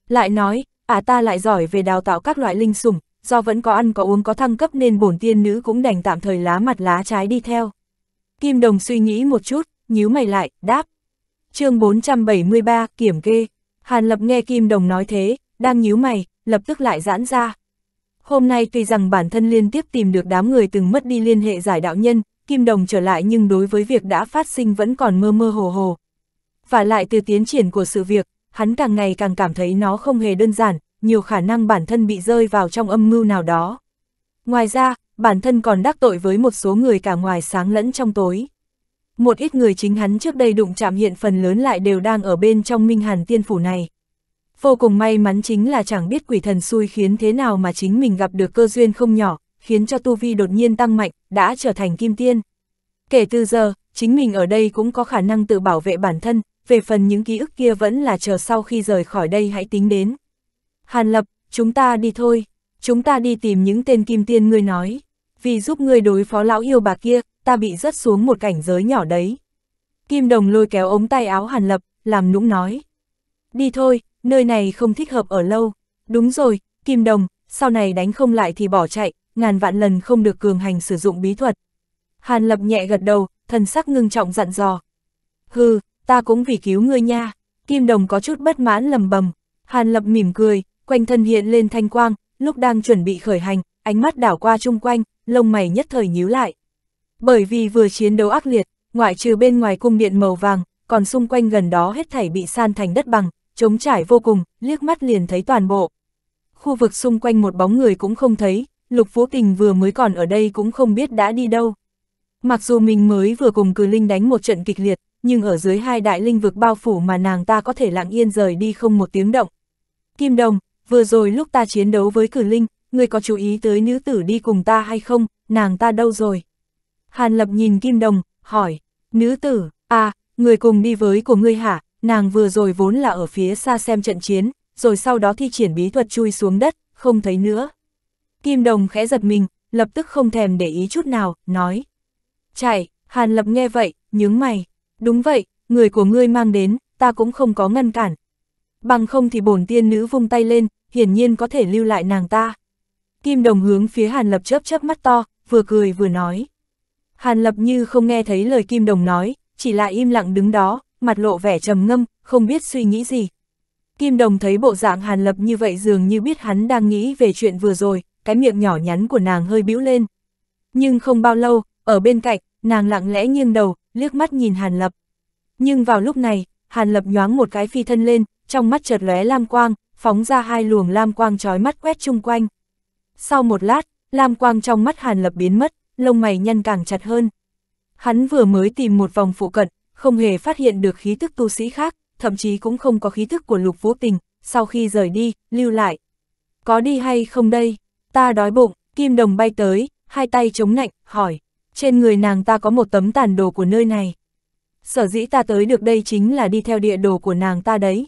Lại nói, à ta lại giỏi về đào tạo các loại linh sủng, do vẫn có ăn có uống có thăng cấp nên bổn tiên nữ cũng đành tạm thời lá mặt lá trái đi theo. Kim Đồng suy nghĩ một chút, nhíu mày lại, đáp, chương 473, kiểm kê. Hàn Lập nghe Kim Đồng nói thế, đang nhíu mày, lập tức lại giãn ra. Hôm nay tuy rằng bản thân liên tiếp tìm được đám người từng mất đi liên hệ giải đạo nhân, Kim Đồng trở lại nhưng đối với việc đã phát sinh vẫn còn mơ mơ hồ hồ. Và lại từ tiến triển của sự việc, hắn càng ngày càng cảm thấy nó không hề đơn giản, nhiều khả năng bản thân bị rơi vào trong âm mưu nào đó. Ngoài ra, bản thân còn đắc tội với một số người cả ngoài sáng lẫn trong tối một ít người chính hắn trước đây đụng chạm hiện phần lớn lại đều đang ở bên trong minh hàn tiên phủ này. Vô cùng may mắn chính là chẳng biết quỷ thần xui khiến thế nào mà chính mình gặp được cơ duyên không nhỏ, khiến cho tu vi đột nhiên tăng mạnh, đã trở thành kim tiên. Kể từ giờ, chính mình ở đây cũng có khả năng tự bảo vệ bản thân, về phần những ký ức kia vẫn là chờ sau khi rời khỏi đây hãy tính đến. Hàn Lập, chúng ta đi thôi, chúng ta đi tìm những tên kim tiên ngươi nói, vì giúp ngươi đối phó lão yêu bà kia, ta bị rớt xuống một cảnh giới nhỏ đấy. Kim đồng lôi kéo ống tay áo hàn lập, làm nũng nói. Đi thôi, nơi này không thích hợp ở lâu. Đúng rồi, kim đồng, sau này đánh không lại thì bỏ chạy, ngàn vạn lần không được cường hành sử dụng bí thuật. Hàn lập nhẹ gật đầu, thần sắc ngưng trọng dặn dò. Hừ, ta cũng vì cứu ngươi nha. Kim đồng có chút bất mãn lầm bầm. Hàn lập mỉm cười, quanh thân hiện lên thanh quang, lúc đang chuẩn bị khởi hành, ánh mắt đảo qua chung quanh, lông mày nhất thời nhíu lại. Bởi vì vừa chiến đấu ác liệt, ngoại trừ bên ngoài cung điện màu vàng, còn xung quanh gần đó hết thảy bị san thành đất bằng, trống trải vô cùng, liếc mắt liền thấy toàn bộ. Khu vực xung quanh một bóng người cũng không thấy, Lục Vũ Tình vừa mới còn ở đây cũng không biết đã đi đâu. Mặc dù mình mới vừa cùng cử linh đánh một trận kịch liệt, nhưng ở dưới hai đại linh vực bao phủ mà nàng ta có thể lặng yên rời đi không một tiếng động. Kim Đồng, vừa rồi lúc ta chiến đấu với cử linh, người có chú ý tới nữ tử đi cùng ta hay không, nàng ta đâu rồi? Hàn Lập nhìn Kim Đồng, hỏi, nữ tử, à, người cùng đi với của ngươi hả, nàng vừa rồi vốn là ở phía xa xem trận chiến, rồi sau đó thi triển bí thuật chui xuống đất, không thấy nữa. Kim Đồng khẽ giật mình, lập tức không thèm để ý chút nào, nói. Chạy, Hàn Lập nghe vậy, nhướng mày. Đúng vậy, người của ngươi mang đến, ta cũng không có ngăn cản. Bằng không thì bổn tiên nữ vung tay lên, hiển nhiên có thể lưu lại nàng ta. Kim Đồng hướng phía Hàn Lập chớp chớp mắt to, vừa cười vừa nói. Hàn Lập như không nghe thấy lời Kim Đồng nói, chỉ là im lặng đứng đó, mặt lộ vẻ trầm ngâm, không biết suy nghĩ gì. Kim Đồng thấy bộ dạng Hàn Lập như vậy dường như biết hắn đang nghĩ về chuyện vừa rồi, cái miệng nhỏ nhắn của nàng hơi bĩu lên. Nhưng không bao lâu, ở bên cạnh, nàng lặng lẽ nghiêng đầu, liếc mắt nhìn Hàn Lập. Nhưng vào lúc này, Hàn Lập nhoáng một cái phi thân lên, trong mắt chợt lóe lam quang, phóng ra hai luồng lam quang trói mắt quét chung quanh. Sau một lát, lam quang trong mắt Hàn Lập biến mất, lông mày nhăn càng chặt hơn. Hắn vừa mới tìm một vòng phụ cận, không hề phát hiện được khí tức tu sĩ khác, thậm chí cũng không có khí tức của Lục Vũ Tình, sau khi rời đi, lưu lại. Có đi hay không đây? Ta đói bụng, Kim Đồng bay tới, hai tay chống nạnh, hỏi. Trên người nàng ta có một tấm tàn đồ của nơi này. Sở dĩ ta tới được đây chính là đi theo địa đồ của nàng ta đấy.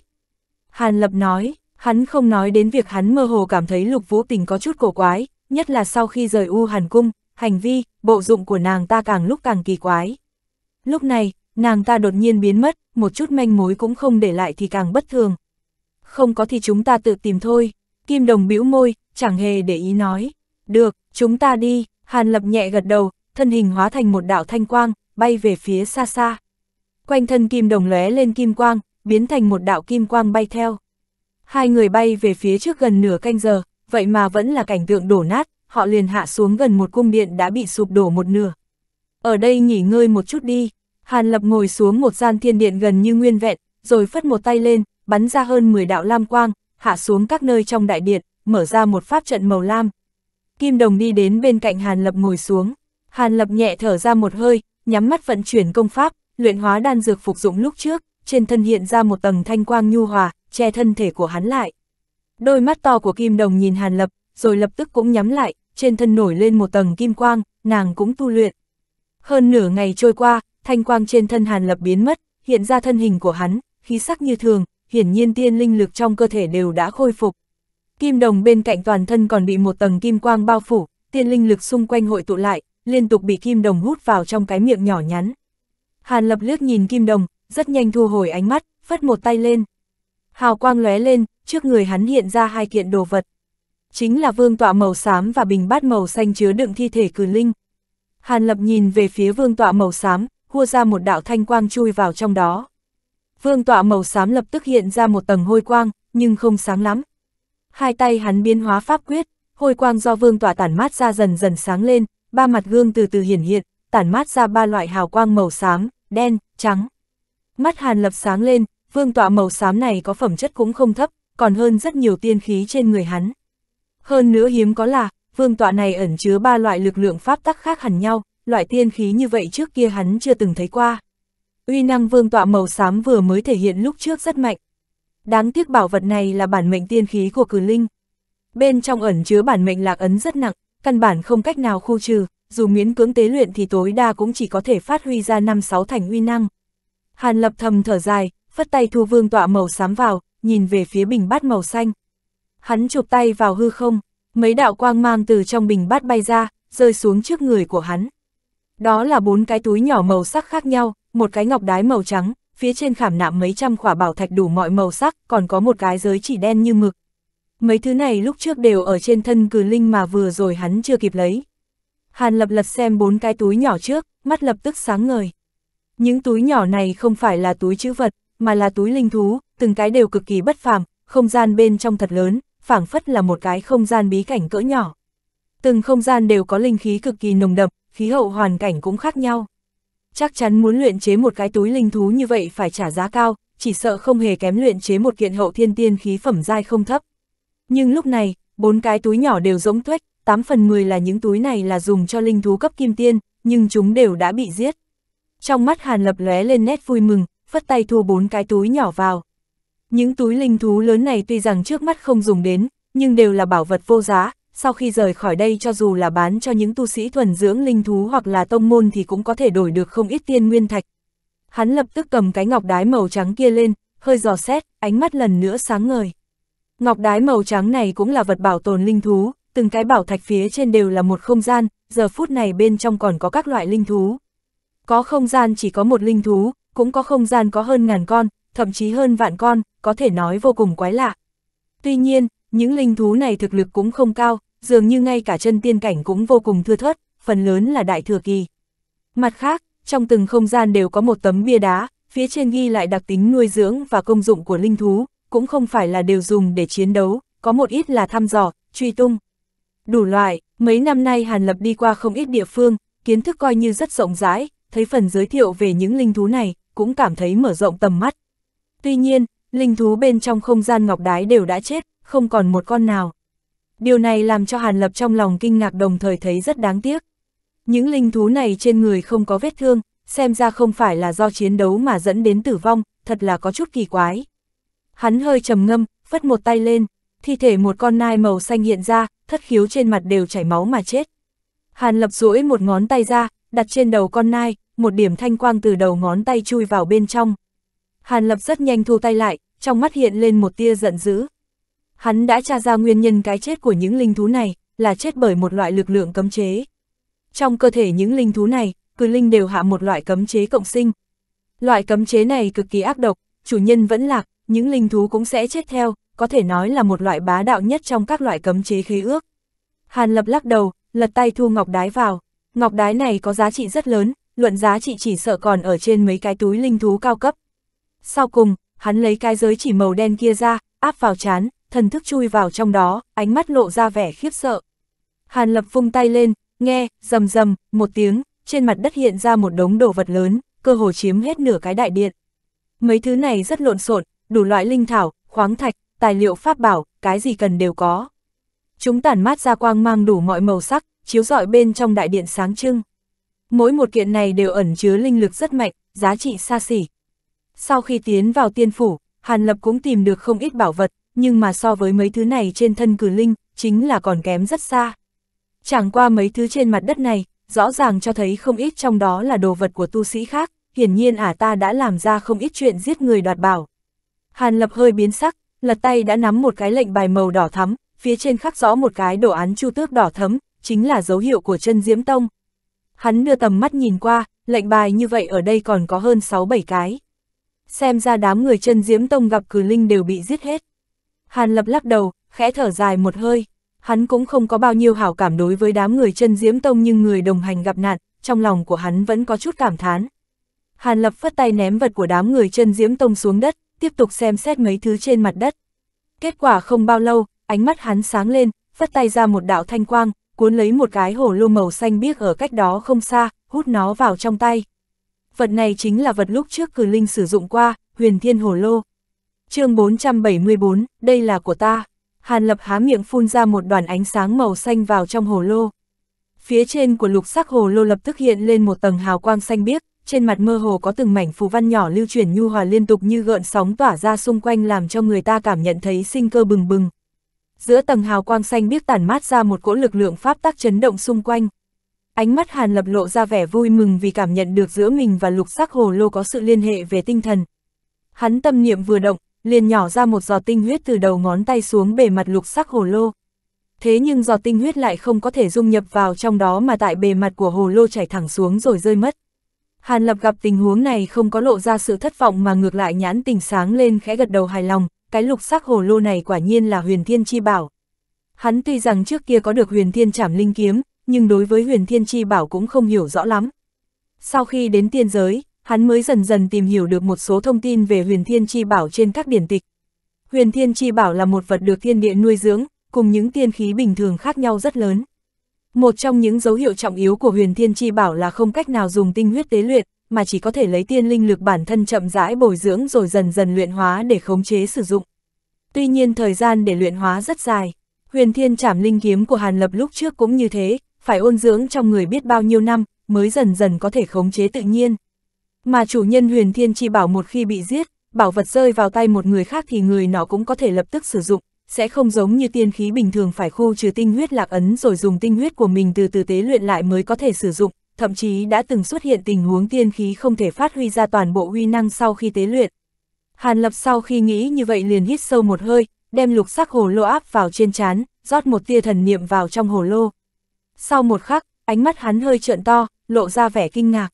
Hàn Lập nói, hắn không nói đến việc hắn mơ hồ cảm thấy Lục Vũ Tình có chút cổ quái, nhất là sau khi rời U Hàn Cung, hành vi, bộ dụng của nàng ta càng lúc càng kỳ quái. Lúc này, nàng ta đột nhiên biến mất, một chút manh mối cũng không để lại thì càng bất thường. Không có thì chúng ta tự tìm thôi, Kim Đồng bĩu môi, chẳng hề để ý nói. Được, chúng ta đi, Hàn Lập nhẹ gật đầu, thân hình hóa thành một đạo thanh quang, bay về phía xa xa. Quanh thân Kim Đồng lóe lên kim quang, biến thành một đạo kim quang bay theo. Hai người bay về phía trước gần nửa canh giờ, vậy mà vẫn là cảnh tượng đổ nát, họ liền hạ xuống gần một cung điện đã bị sụp đổ một nửa. Ở đây nghỉ ngơi một chút đi, Hàn Lập ngồi xuống một gian thiên điện gần như nguyên vẹn, rồi phất một tay lên, bắn ra hơn 10 đạo lam quang, hạ xuống các nơi trong đại điện, mở ra một pháp trận màu lam. Kim Đồng đi đến bên cạnh Hàn Lập ngồi xuống, Hàn Lập nhẹ thở ra một hơi, nhắm mắt vận chuyển công pháp, luyện hóa đan dược phục dụng lúc trước, trên thân hiện ra một tầng thanh quang nhu hòa, che thân thể của hắn lại. Đôi mắt to của Kim Đồng nhìn Hàn Lập, rồi lập tức cũng nhắm lại, trên thân nổi lên một tầng kim quang, nàng cũng tu luyện. Hơn nửa ngày trôi qua, thanh quang trên thân Hàn Lập biến mất, hiện ra thân hình của hắn, khí sắc như thường, hiển nhiên tiên linh lực trong cơ thể đều đã khôi phục. Kim đồng bên cạnh toàn thân còn bị một tầng kim quang bao phủ, tiên linh lực xung quanh hội tụ lại, liên tục bị kim đồng hút vào trong cái miệng nhỏ nhắn. Hàn Lập liếc nhìn kim đồng, rất nhanh thu hồi ánh mắt, phất một tay lên. Hào quang lóe lên, trước người hắn hiện ra hai kiện đồ vật chính là vương tọa màu xám và bình bát màu xanh chứa đựng thi thể cử linh. Hàn Lập nhìn về phía vương tọa màu xám, hua ra một đạo thanh quang chui vào trong đó. Vương tọa màu xám lập tức hiện ra một tầng hôi quang, nhưng không sáng lắm. Hai tay hắn biến hóa pháp quyết, hôi quang do vương tọa tản mát ra dần dần sáng lên, ba mặt gương từ từ hiển hiện, tản mát ra ba loại hào quang màu xám, đen, trắng. Mắt Hàn Lập sáng lên, vương tọa màu xám này có phẩm chất cũng không thấp, còn hơn rất nhiều tiên khí trên người hắn. Hơn nữa hiếm có là, vương tọa này ẩn chứa ba loại lực lượng pháp tắc khác hẳn nhau, loại tiên khí như vậy trước kia hắn chưa từng thấy qua. Uy năng vương tọa màu xám vừa mới thể hiện lúc trước rất mạnh. Đáng tiếc bảo vật này là bản mệnh tiên khí của cử linh. Bên trong ẩn chứa bản mệnh lạc ấn rất nặng, căn bản không cách nào khu trừ, dù miễn cưỡng tế luyện thì tối đa cũng chỉ có thể phát huy ra năm sáu thành uy năng. Hàn lập thầm thở dài, phất tay thu vương tọa màu xám vào, nhìn về phía bình bát màu xanh hắn chụp tay vào hư không, mấy đạo quang mang từ trong bình bát bay ra, rơi xuống trước người của hắn. Đó là bốn cái túi nhỏ màu sắc khác nhau, một cái ngọc đái màu trắng, phía trên khảm nạm mấy trăm khỏa bảo thạch đủ mọi màu sắc, còn có một cái giới chỉ đen như mực. Mấy thứ này lúc trước đều ở trên thân cử linh mà vừa rồi hắn chưa kịp lấy. Hàn lập lật xem bốn cái túi nhỏ trước, mắt lập tức sáng ngời. Những túi nhỏ này không phải là túi chữ vật, mà là túi linh thú, từng cái đều cực kỳ bất phàm, không gian bên trong thật lớn, phảng phất là một cái không gian bí cảnh cỡ nhỏ. Từng không gian đều có linh khí cực kỳ nồng đậm, khí hậu hoàn cảnh cũng khác nhau. Chắc chắn muốn luyện chế một cái túi linh thú như vậy phải trả giá cao, chỉ sợ không hề kém luyện chế một kiện hậu thiên tiên khí phẩm dai không thấp. Nhưng lúc này, bốn cái túi nhỏ đều rỗng tuếch, 8 phần 10 là những túi này là dùng cho linh thú cấp kim tiên, nhưng chúng đều đã bị giết. Trong mắt Hàn Lập lóe lên nét vui mừng, phất tay thu bốn cái túi nhỏ vào. Những túi linh thú lớn này tuy rằng trước mắt không dùng đến, nhưng đều là bảo vật vô giá, sau khi rời khỏi đây cho dù là bán cho những tu sĩ thuần dưỡng linh thú hoặc là tông môn thì cũng có thể đổi được không ít tiên nguyên thạch. Hắn lập tức cầm cái ngọc đái màu trắng kia lên, hơi dò xét, ánh mắt lần nữa sáng ngời. Ngọc đái màu trắng này cũng là vật bảo tồn linh thú, từng cái bảo thạch phía trên đều là một không gian, giờ phút này bên trong còn có các loại linh thú. Có không gian chỉ có một linh thú, cũng có không gian có hơn ngàn con, thậm chí hơn vạn con, có thể nói vô cùng quái lạ. Tuy nhiên, những linh thú này thực lực cũng không cao, dường như ngay cả chân tiên cảnh cũng vô cùng thưa thớt, phần lớn là đại thừa kỳ. Mặt khác, trong từng không gian đều có một tấm bia đá, phía trên ghi lại đặc tính nuôi dưỡng và công dụng của linh thú, cũng không phải là đều dùng để chiến đấu, có một ít là thăm dò, truy tung. Đủ loại, mấy năm nay Hàn Lập đi qua không ít địa phương, kiến thức coi như rất rộng rãi, thấy phần giới thiệu về những linh thú này, cũng cảm thấy mở rộng tầm mắt. Tuy nhiên, linh thú bên trong không gian ngọc đái đều đã chết, không còn một con nào. Điều này làm cho Hàn Lập trong lòng kinh ngạc đồng thời thấy rất đáng tiếc. Những linh thú này trên người không có vết thương, xem ra không phải là do chiến đấu mà dẫn đến tử vong, thật là có chút kỳ quái. Hắn hơi trầm ngâm, phất một tay lên, thi thể một con nai màu xanh hiện ra, thất khiếu trên mặt đều chảy máu mà chết. Hàn lập duỗi một ngón tay ra, đặt trên đầu con nai, một điểm thanh quang từ đầu ngón tay chui vào bên trong. Hàn Lập rất nhanh thu tay lại, trong mắt hiện lên một tia giận dữ. Hắn đã tra ra nguyên nhân cái chết của những linh thú này, là chết bởi một loại lực lượng cấm chế. Trong cơ thể những linh thú này, cứ linh đều hạ một loại cấm chế cộng sinh. Loại cấm chế này cực kỳ ác độc, chủ nhân vẫn lạc, những linh thú cũng sẽ chết theo, có thể nói là một loại bá đạo nhất trong các loại cấm chế khí ước. Hàn Lập lắc đầu, lật tay thu ngọc đái vào. Ngọc đái này có giá trị rất lớn, luận giá trị chỉ sợ còn ở trên mấy cái túi linh thú cao cấp, sau cùng, hắn lấy cái giới chỉ màu đen kia ra, áp vào chán, thần thức chui vào trong đó, ánh mắt lộ ra vẻ khiếp sợ. Hàn lập vung tay lên, nghe, rầm rầm, một tiếng, trên mặt đất hiện ra một đống đồ vật lớn, cơ hồ chiếm hết nửa cái đại điện. Mấy thứ này rất lộn xộn, đủ loại linh thảo, khoáng thạch, tài liệu pháp bảo, cái gì cần đều có. Chúng tản mát ra quang mang đủ mọi màu sắc, chiếu rọi bên trong đại điện sáng trưng. Mỗi một kiện này đều ẩn chứa linh lực rất mạnh, giá trị xa xỉ, sau khi tiến vào tiên phủ, Hàn Lập cũng tìm được không ít bảo vật, nhưng mà so với mấy thứ này trên thân cử linh, chính là còn kém rất xa. Chẳng qua mấy thứ trên mặt đất này, rõ ràng cho thấy không ít trong đó là đồ vật của tu sĩ khác, hiển nhiên ả à ta đã làm ra không ít chuyện giết người đoạt bảo. Hàn Lập hơi biến sắc, lật tay đã nắm một cái lệnh bài màu đỏ thắm, phía trên khắc rõ một cái đồ án chu tước đỏ thấm, chính là dấu hiệu của chân Diễm Tông. Hắn đưa tầm mắt nhìn qua, lệnh bài như vậy ở đây còn có hơn 6-7 cái xem ra đám người chân diễm tông gặp cử linh đều bị giết hết. Hàn lập lắc đầu, khẽ thở dài một hơi, hắn cũng không có bao nhiêu hảo cảm đối với đám người chân diễm tông nhưng người đồng hành gặp nạn, trong lòng của hắn vẫn có chút cảm thán. Hàn lập phất tay ném vật của đám người chân diễm tông xuống đất, tiếp tục xem xét mấy thứ trên mặt đất. Kết quả không bao lâu, ánh mắt hắn sáng lên, phất tay ra một đạo thanh quang, cuốn lấy một cái hồ lô màu xanh biếc ở cách đó không xa, hút nó vào trong tay vật này chính là vật lúc trước cử linh sử dụng qua, huyền thiên hồ lô. chương 474, đây là của ta. Hàn lập há miệng phun ra một đoàn ánh sáng màu xanh vào trong hồ lô. Phía trên của lục sắc hồ lô lập tức hiện lên một tầng hào quang xanh biếc, trên mặt mơ hồ có từng mảnh phù văn nhỏ lưu chuyển nhu hòa liên tục như gợn sóng tỏa ra xung quanh làm cho người ta cảm nhận thấy sinh cơ bừng bừng. Giữa tầng hào quang xanh biếc tản mát ra một cỗ lực lượng pháp tắc chấn động xung quanh. Ánh mắt Hàn Lập lộ ra vẻ vui mừng vì cảm nhận được giữa mình và lục sắc hồ lô có sự liên hệ về tinh thần. Hắn tâm niệm vừa động, liền nhỏ ra một giọt tinh huyết từ đầu ngón tay xuống bề mặt lục sắc hồ lô. Thế nhưng giọt tinh huyết lại không có thể dung nhập vào trong đó mà tại bề mặt của hồ lô chảy thẳng xuống rồi rơi mất. Hàn Lập gặp tình huống này không có lộ ra sự thất vọng mà ngược lại nhãn tình sáng lên khẽ gật đầu hài lòng, cái lục sắc hồ lô này quả nhiên là huyền thiên chi bảo. Hắn tuy rằng trước kia có được huyền thiên trảm linh kiếm, nhưng đối với huyền thiên chi bảo cũng không hiểu rõ lắm. Sau khi đến tiên giới, hắn mới dần dần tìm hiểu được một số thông tin về huyền thiên chi bảo trên các điển tịch. Huyền thiên chi bảo là một vật được thiên địa nuôi dưỡng, cùng những tiên khí bình thường khác nhau rất lớn. Một trong những dấu hiệu trọng yếu của huyền thiên chi bảo là không cách nào dùng tinh huyết tế luyện, mà chỉ có thể lấy tiên linh lực bản thân chậm rãi bồi dưỡng rồi dần dần luyện hóa để khống chế sử dụng. Tuy nhiên thời gian để luyện hóa rất dài, huyền thiên trảm linh kiếm của Hàn Lập lúc trước cũng như thế, phải ôn dưỡng trong người biết bao nhiêu năm, mới dần dần có thể khống chế tự nhiên. Mà chủ nhân huyền thiên chi bảo một khi bị giết, bảo vật rơi vào tay một người khác thì người nó cũng có thể lập tức sử dụng, sẽ không giống như tiên khí bình thường phải khu trừ tinh huyết lạc ấn rồi dùng tinh huyết của mình từ từ tế luyện lại mới có thể sử dụng, thậm chí đã từng xuất hiện tình huống tiên khí không thể phát huy ra toàn bộ uy năng sau khi tế luyện. Hàn Lập sau khi nghĩ như vậy liền hít sâu một hơi, đem lục sắc hồ lô áp vào trên chán, rót một tia thần niệm vào trong hồ lô. Sau một khắc, ánh mắt hắn hơi trợn to, lộ ra vẻ kinh ngạc.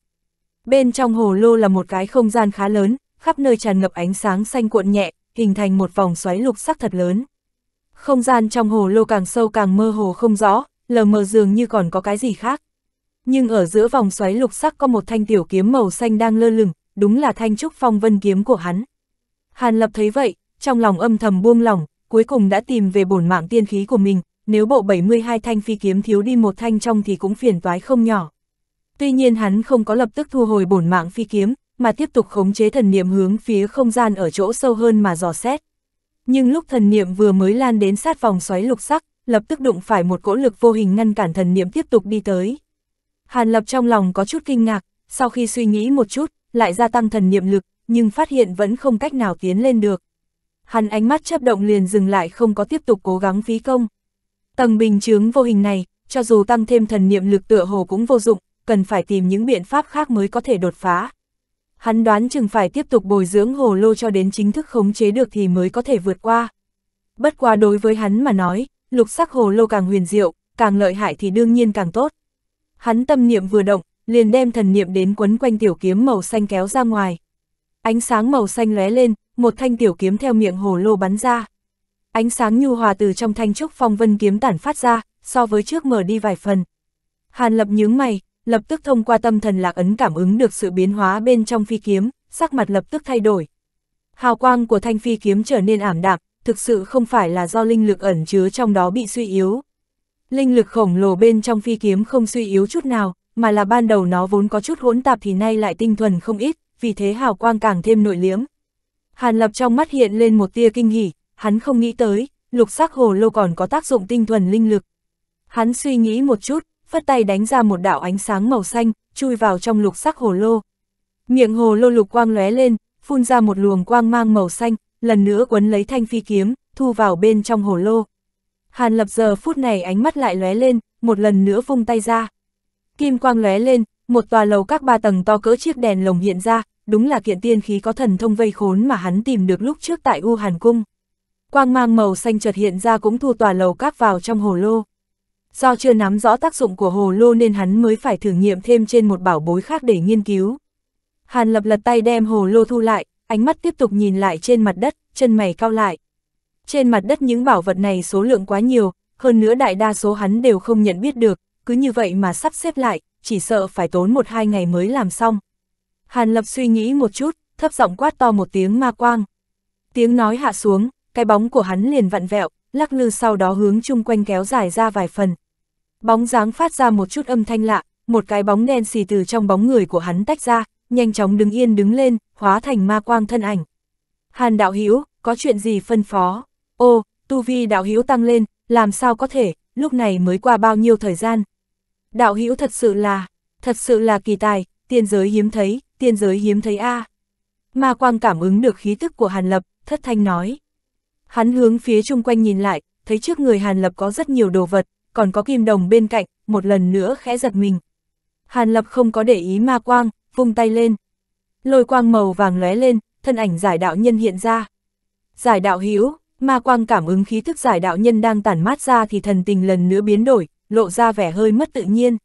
Bên trong hồ lô là một cái không gian khá lớn, khắp nơi tràn ngập ánh sáng xanh cuộn nhẹ, hình thành một vòng xoáy lục sắc thật lớn. Không gian trong hồ lô càng sâu càng mơ hồ không rõ, lờ mờ dường như còn có cái gì khác. Nhưng ở giữa vòng xoáy lục sắc có một thanh tiểu kiếm màu xanh đang lơ lửng, đúng là thanh trúc phong vân kiếm của hắn. Hàn Lập thấy vậy, trong lòng âm thầm buông lòng, cuối cùng đã tìm về bổn mạng tiên khí của mình, nếu bộ 72 thanh phi kiếm thiếu đi một thanh trong thì cũng phiền toái không nhỏ. Tuy nhiên hắn không có lập tức thu hồi bổn mạng phi kiếm, mà tiếp tục khống chế thần niệm hướng phía không gian ở chỗ sâu hơn mà dò xét. Nhưng lúc thần niệm vừa mới lan đến sát vòng xoáy lục sắc, lập tức đụng phải một cỗ lực vô hình ngăn cản thần niệm tiếp tục đi tới. Hàn Lập trong lòng có chút kinh ngạc, sau khi suy nghĩ một chút, lại gia tăng thần niệm lực, nhưng phát hiện vẫn không cách nào tiến lên được. hàn ánh mắt chấp động liền dừng lại không có tiếp tục cố gắng phí công. Tầng bình chướng vô hình này, cho dù tăng thêm thần niệm lực tựa hồ cũng vô dụng, cần phải tìm những biện pháp khác mới có thể đột phá. Hắn đoán chừng phải tiếp tục bồi dưỡng hồ lô cho đến chính thức khống chế được thì mới có thể vượt qua. Bất quá đối với hắn mà nói, lục sắc hồ lô càng huyền diệu, càng lợi hại thì đương nhiên càng tốt. Hắn tâm niệm vừa động, liền đem thần niệm đến quấn quanh tiểu kiếm màu xanh kéo ra ngoài. Ánh sáng màu xanh lóe lên, một thanh tiểu kiếm theo miệng hồ lô bắn ra ánh sáng nhu hòa từ trong thanh trúc phong vân kiếm tản phát ra, so với trước mở đi vài phần. Hàn lập nhướng mày, lập tức thông qua tâm thần lạc ấn cảm ứng được sự biến hóa bên trong phi kiếm, sắc mặt lập tức thay đổi. Hào quang của thanh phi kiếm trở nên ảm đạm, thực sự không phải là do linh lực ẩn chứa trong đó bị suy yếu. Linh lực khổng lồ bên trong phi kiếm không suy yếu chút nào, mà là ban đầu nó vốn có chút hỗn tạp thì nay lại tinh thuần không ít, vì thế hào quang càng thêm nội liếm. Hàn lập trong mắt hiện lên một tia kinh hỉ, hắn không nghĩ tới, lục sắc hồ lô còn có tác dụng tinh thuần linh lực. Hắn suy nghĩ một chút, phất tay đánh ra một đạo ánh sáng màu xanh, chui vào trong lục sắc hồ lô. Miệng hồ lô lục quang lóe lên, phun ra một luồng quang mang màu xanh, lần nữa quấn lấy thanh phi kiếm, thu vào bên trong hồ lô. Hàn lập giờ phút này ánh mắt lại lóe lên, một lần nữa vung tay ra. Kim quang lóe lên, một tòa lầu các ba tầng to cỡ chiếc đèn lồng hiện ra, đúng là kiện tiên khí có thần thông vây khốn mà hắn tìm được lúc trước tại U Hàn Cung quang mang màu xanh chợt hiện ra cũng thu tòa lầu các vào trong hồ lô. Do chưa nắm rõ tác dụng của hồ lô nên hắn mới phải thử nghiệm thêm trên một bảo bối khác để nghiên cứu. Hàn lập lật tay đem hồ lô thu lại, ánh mắt tiếp tục nhìn lại trên mặt đất, chân mày cao lại. Trên mặt đất những bảo vật này số lượng quá nhiều, hơn nữa đại đa số hắn đều không nhận biết được, cứ như vậy mà sắp xếp lại, chỉ sợ phải tốn một hai ngày mới làm xong. Hàn lập suy nghĩ một chút, thấp giọng quát to một tiếng ma quang. Tiếng nói hạ xuống, cái bóng của hắn liền vặn vẹo, lắc lư sau đó hướng chung quanh kéo dài ra vài phần. Bóng dáng phát ra một chút âm thanh lạ, một cái bóng đen xì từ trong bóng người của hắn tách ra, nhanh chóng đứng yên đứng lên, hóa thành ma quang thân ảnh. Hàn đạo Hiếu có chuyện gì phân phó? Ô, tu vi đạo Hiếu tăng lên, làm sao có thể, lúc này mới qua bao nhiêu thời gian? Đạo Hiếu thật sự là, thật sự là kỳ tài, tiên giới hiếm thấy, tiên giới hiếm thấy a. À. Ma quang cảm ứng được khí tức của Hàn Lập, thất thanh nói. Hắn hướng phía chung quanh nhìn lại, thấy trước người Hàn Lập có rất nhiều đồ vật, còn có kim đồng bên cạnh, một lần nữa khẽ giật mình. Hàn Lập không có để ý ma quang, vung tay lên. Lôi quang màu vàng lóe lên, thân ảnh giải đạo nhân hiện ra. Giải đạo hữu ma quang cảm ứng khí thức giải đạo nhân đang tản mát ra thì thần tình lần nữa biến đổi, lộ ra vẻ hơi mất tự nhiên.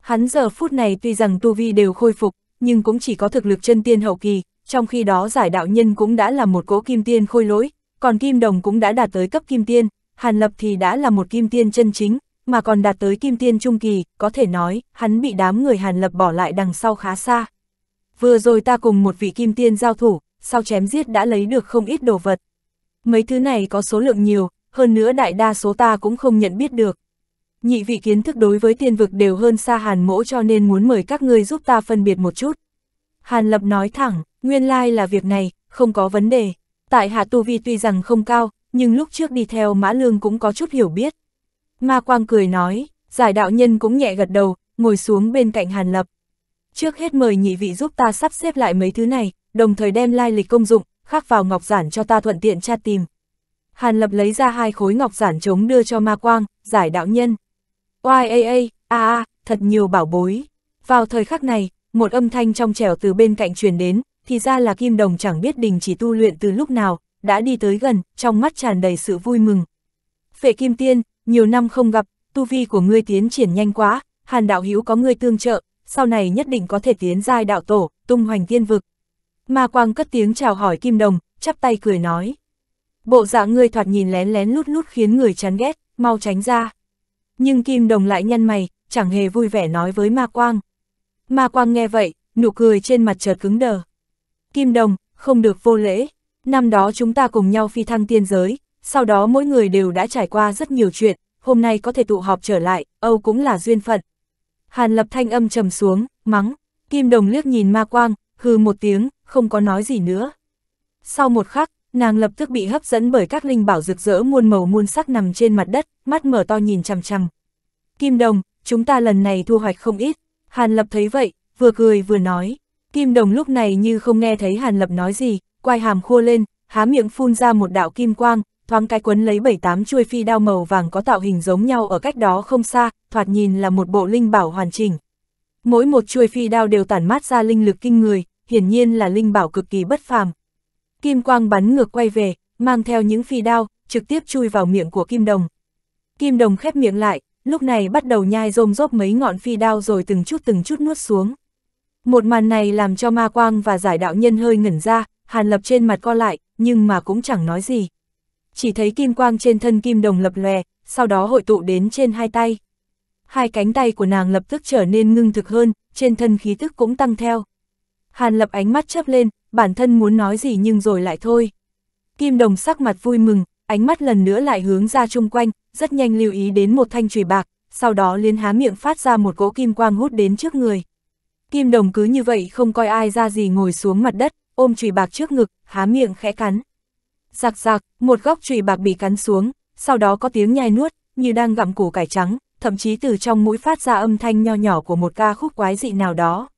Hắn giờ phút này tuy rằng tu vi đều khôi phục, nhưng cũng chỉ có thực lực chân tiên hậu kỳ, trong khi đó giải đạo nhân cũng đã là một cỗ kim tiên khôi lỗi, còn kim đồng cũng đã đạt tới cấp kim tiên, Hàn Lập thì đã là một kim tiên chân chính, mà còn đạt tới kim tiên trung kỳ, có thể nói, hắn bị đám người Hàn Lập bỏ lại đằng sau khá xa. Vừa rồi ta cùng một vị kim tiên giao thủ, sau chém giết đã lấy được không ít đồ vật. Mấy thứ này có số lượng nhiều, hơn nữa đại đa số ta cũng không nhận biết được. Nhị vị kiến thức đối với tiên vực đều hơn xa Hàn mỗ cho nên muốn mời các ngươi giúp ta phân biệt một chút. Hàn Lập nói thẳng, nguyên lai like là việc này, không có vấn đề. Tại hạ tu vi tuy rằng không cao, nhưng lúc trước đi theo Mã Lương cũng có chút hiểu biết. Ma Quang cười nói, giải đạo nhân cũng nhẹ gật đầu, ngồi xuống bên cạnh Hàn Lập. Trước hết mời nhị vị giúp ta sắp xếp lại mấy thứ này, đồng thời đem lai lịch công dụng, khắc vào ngọc giản cho ta thuận tiện tra tìm. Hàn Lập lấy ra hai khối ngọc giản trống đưa cho Ma Quang, giải đạo nhân. YAA, a a, thật nhiều bảo bối. Vào thời khắc này, một âm thanh trong trẻo từ bên cạnh truyền đến, thì ra là Kim Đồng chẳng biết đình chỉ tu luyện từ lúc nào, đã đi tới gần, trong mắt tràn đầy sự vui mừng. Phệ Kim Tiên, nhiều năm không gặp, tu vi của ngươi tiến triển nhanh quá, Hàn Đạo Hữu có ngươi tương trợ, sau này nhất định có thể tiến giai đạo tổ, tung hoành tiên vực. Ma Quang cất tiếng chào hỏi Kim Đồng, chắp tay cười nói. Bộ dạng ngươi thoạt nhìn lén lén lút lút khiến người chán ghét, mau tránh ra. Nhưng Kim Đồng lại nhăn mày, chẳng hề vui vẻ nói với Ma Quang. Ma Quang nghe vậy, nụ cười trên mặt chợt cứng đờ. Kim Đồng, không được vô lễ. Năm đó chúng ta cùng nhau phi thăng tiên giới, sau đó mỗi người đều đã trải qua rất nhiều chuyện, hôm nay có thể tụ họp trở lại, Âu cũng là duyên phận. Hàn lập thanh âm trầm xuống, mắng, Kim Đồng liếc nhìn ma quang, hừ một tiếng, không có nói gì nữa. Sau một khắc, nàng lập tức bị hấp dẫn bởi các linh bảo rực rỡ muôn màu muôn sắc nằm trên mặt đất, mắt mở to nhìn chằm chằm. Kim Đồng, chúng ta lần này thu hoạch không ít, Hàn lập thấy vậy, vừa cười vừa nói. Kim Đồng lúc này như không nghe thấy Hàn Lập nói gì, quai hàm khua lên, há miệng phun ra một đạo kim quang, thoáng cái quấn lấy bảy tám chuôi phi đao màu vàng có tạo hình giống nhau ở cách đó không xa, thoạt nhìn là một bộ linh bảo hoàn chỉnh. Mỗi một chuôi phi đao đều tản mát ra linh lực kinh người, hiển nhiên là linh bảo cực kỳ bất phàm. Kim quang bắn ngược quay về, mang theo những phi đao, trực tiếp chui vào miệng của Kim Đồng. Kim Đồng khép miệng lại, lúc này bắt đầu nhai rôm rốp mấy ngọn phi đao rồi từng chút từng chút nuốt xuống. Một màn này làm cho ma quang và giải đạo nhân hơi ngẩn ra, hàn lập trên mặt co lại, nhưng mà cũng chẳng nói gì. Chỉ thấy kim quang trên thân kim đồng lập lòe, sau đó hội tụ đến trên hai tay. Hai cánh tay của nàng lập tức trở nên ngưng thực hơn, trên thân khí tức cũng tăng theo. Hàn lập ánh mắt chớp lên, bản thân muốn nói gì nhưng rồi lại thôi. Kim đồng sắc mặt vui mừng, ánh mắt lần nữa lại hướng ra chung quanh, rất nhanh lưu ý đến một thanh chùy bạc, sau đó liên há miệng phát ra một cỗ kim quang hút đến trước người. Kim đồng cứ như vậy không coi ai ra gì ngồi xuống mặt đất, ôm chùy bạc trước ngực, há miệng khẽ cắn. Giặc giặc, một góc chùy bạc bị cắn xuống, sau đó có tiếng nhai nuốt, như đang gặm củ cải trắng, thậm chí từ trong mũi phát ra âm thanh nho nhỏ của một ca khúc quái dị nào đó.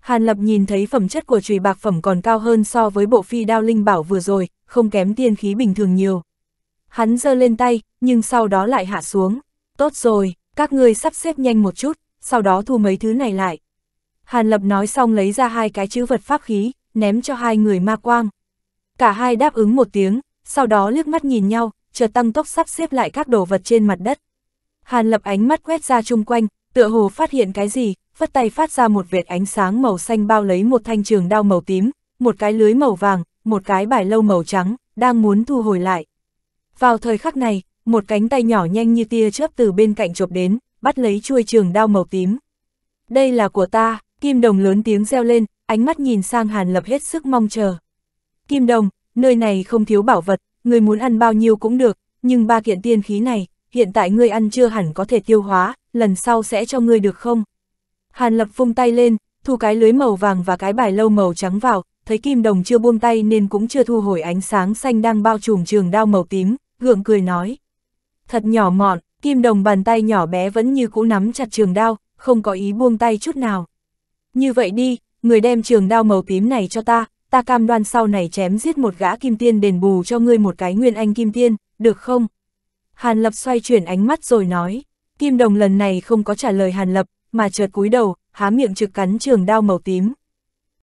Hàn Lập nhìn thấy phẩm chất của chùy bạc phẩm còn cao hơn so với bộ phi đao linh bảo vừa rồi, không kém tiên khí bình thường nhiều. Hắn giơ lên tay, nhưng sau đó lại hạ xuống. Tốt rồi, các ngươi sắp xếp nhanh một chút, sau đó thu mấy thứ này lại. Hàn Lập nói xong lấy ra hai cái chữ vật pháp khí, ném cho hai người ma quang. Cả hai đáp ứng một tiếng, sau đó liếc mắt nhìn nhau, chợt tăng tốc sắp xếp lại các đồ vật trên mặt đất. Hàn Lập ánh mắt quét ra chung quanh, tựa hồ phát hiện cái gì, vất tay phát ra một vệt ánh sáng màu xanh bao lấy một thanh trường đao màu tím, một cái lưới màu vàng, một cái bài lâu màu trắng, đang muốn thu hồi lại. Vào thời khắc này, một cánh tay nhỏ nhanh như tia chớp từ bên cạnh chụp đến, bắt lấy chuôi trường đao màu tím. Đây là của ta. Kim Đồng lớn tiếng reo lên, ánh mắt nhìn sang Hàn Lập hết sức mong chờ. Kim Đồng, nơi này không thiếu bảo vật, người muốn ăn bao nhiêu cũng được, nhưng ba kiện tiên khí này, hiện tại ngươi ăn chưa hẳn có thể tiêu hóa, lần sau sẽ cho ngươi được không? Hàn Lập vung tay lên, thu cái lưới màu vàng và cái bài lâu màu trắng vào, thấy Kim Đồng chưa buông tay nên cũng chưa thu hồi ánh sáng xanh đang bao trùm trường đao màu tím, gượng cười nói. Thật nhỏ mọn, Kim Đồng bàn tay nhỏ bé vẫn như cũ nắm chặt trường đao, không có ý buông tay chút nào. Như vậy đi, người đem trường đao màu tím này cho ta, ta cam đoan sau này chém giết một gã kim tiên đền bù cho ngươi một cái nguyên anh kim tiên, được không? Hàn Lập xoay chuyển ánh mắt rồi nói, Kim Đồng lần này không có trả lời Hàn Lập, mà chợt cúi đầu, há miệng trực cắn trường đao màu tím.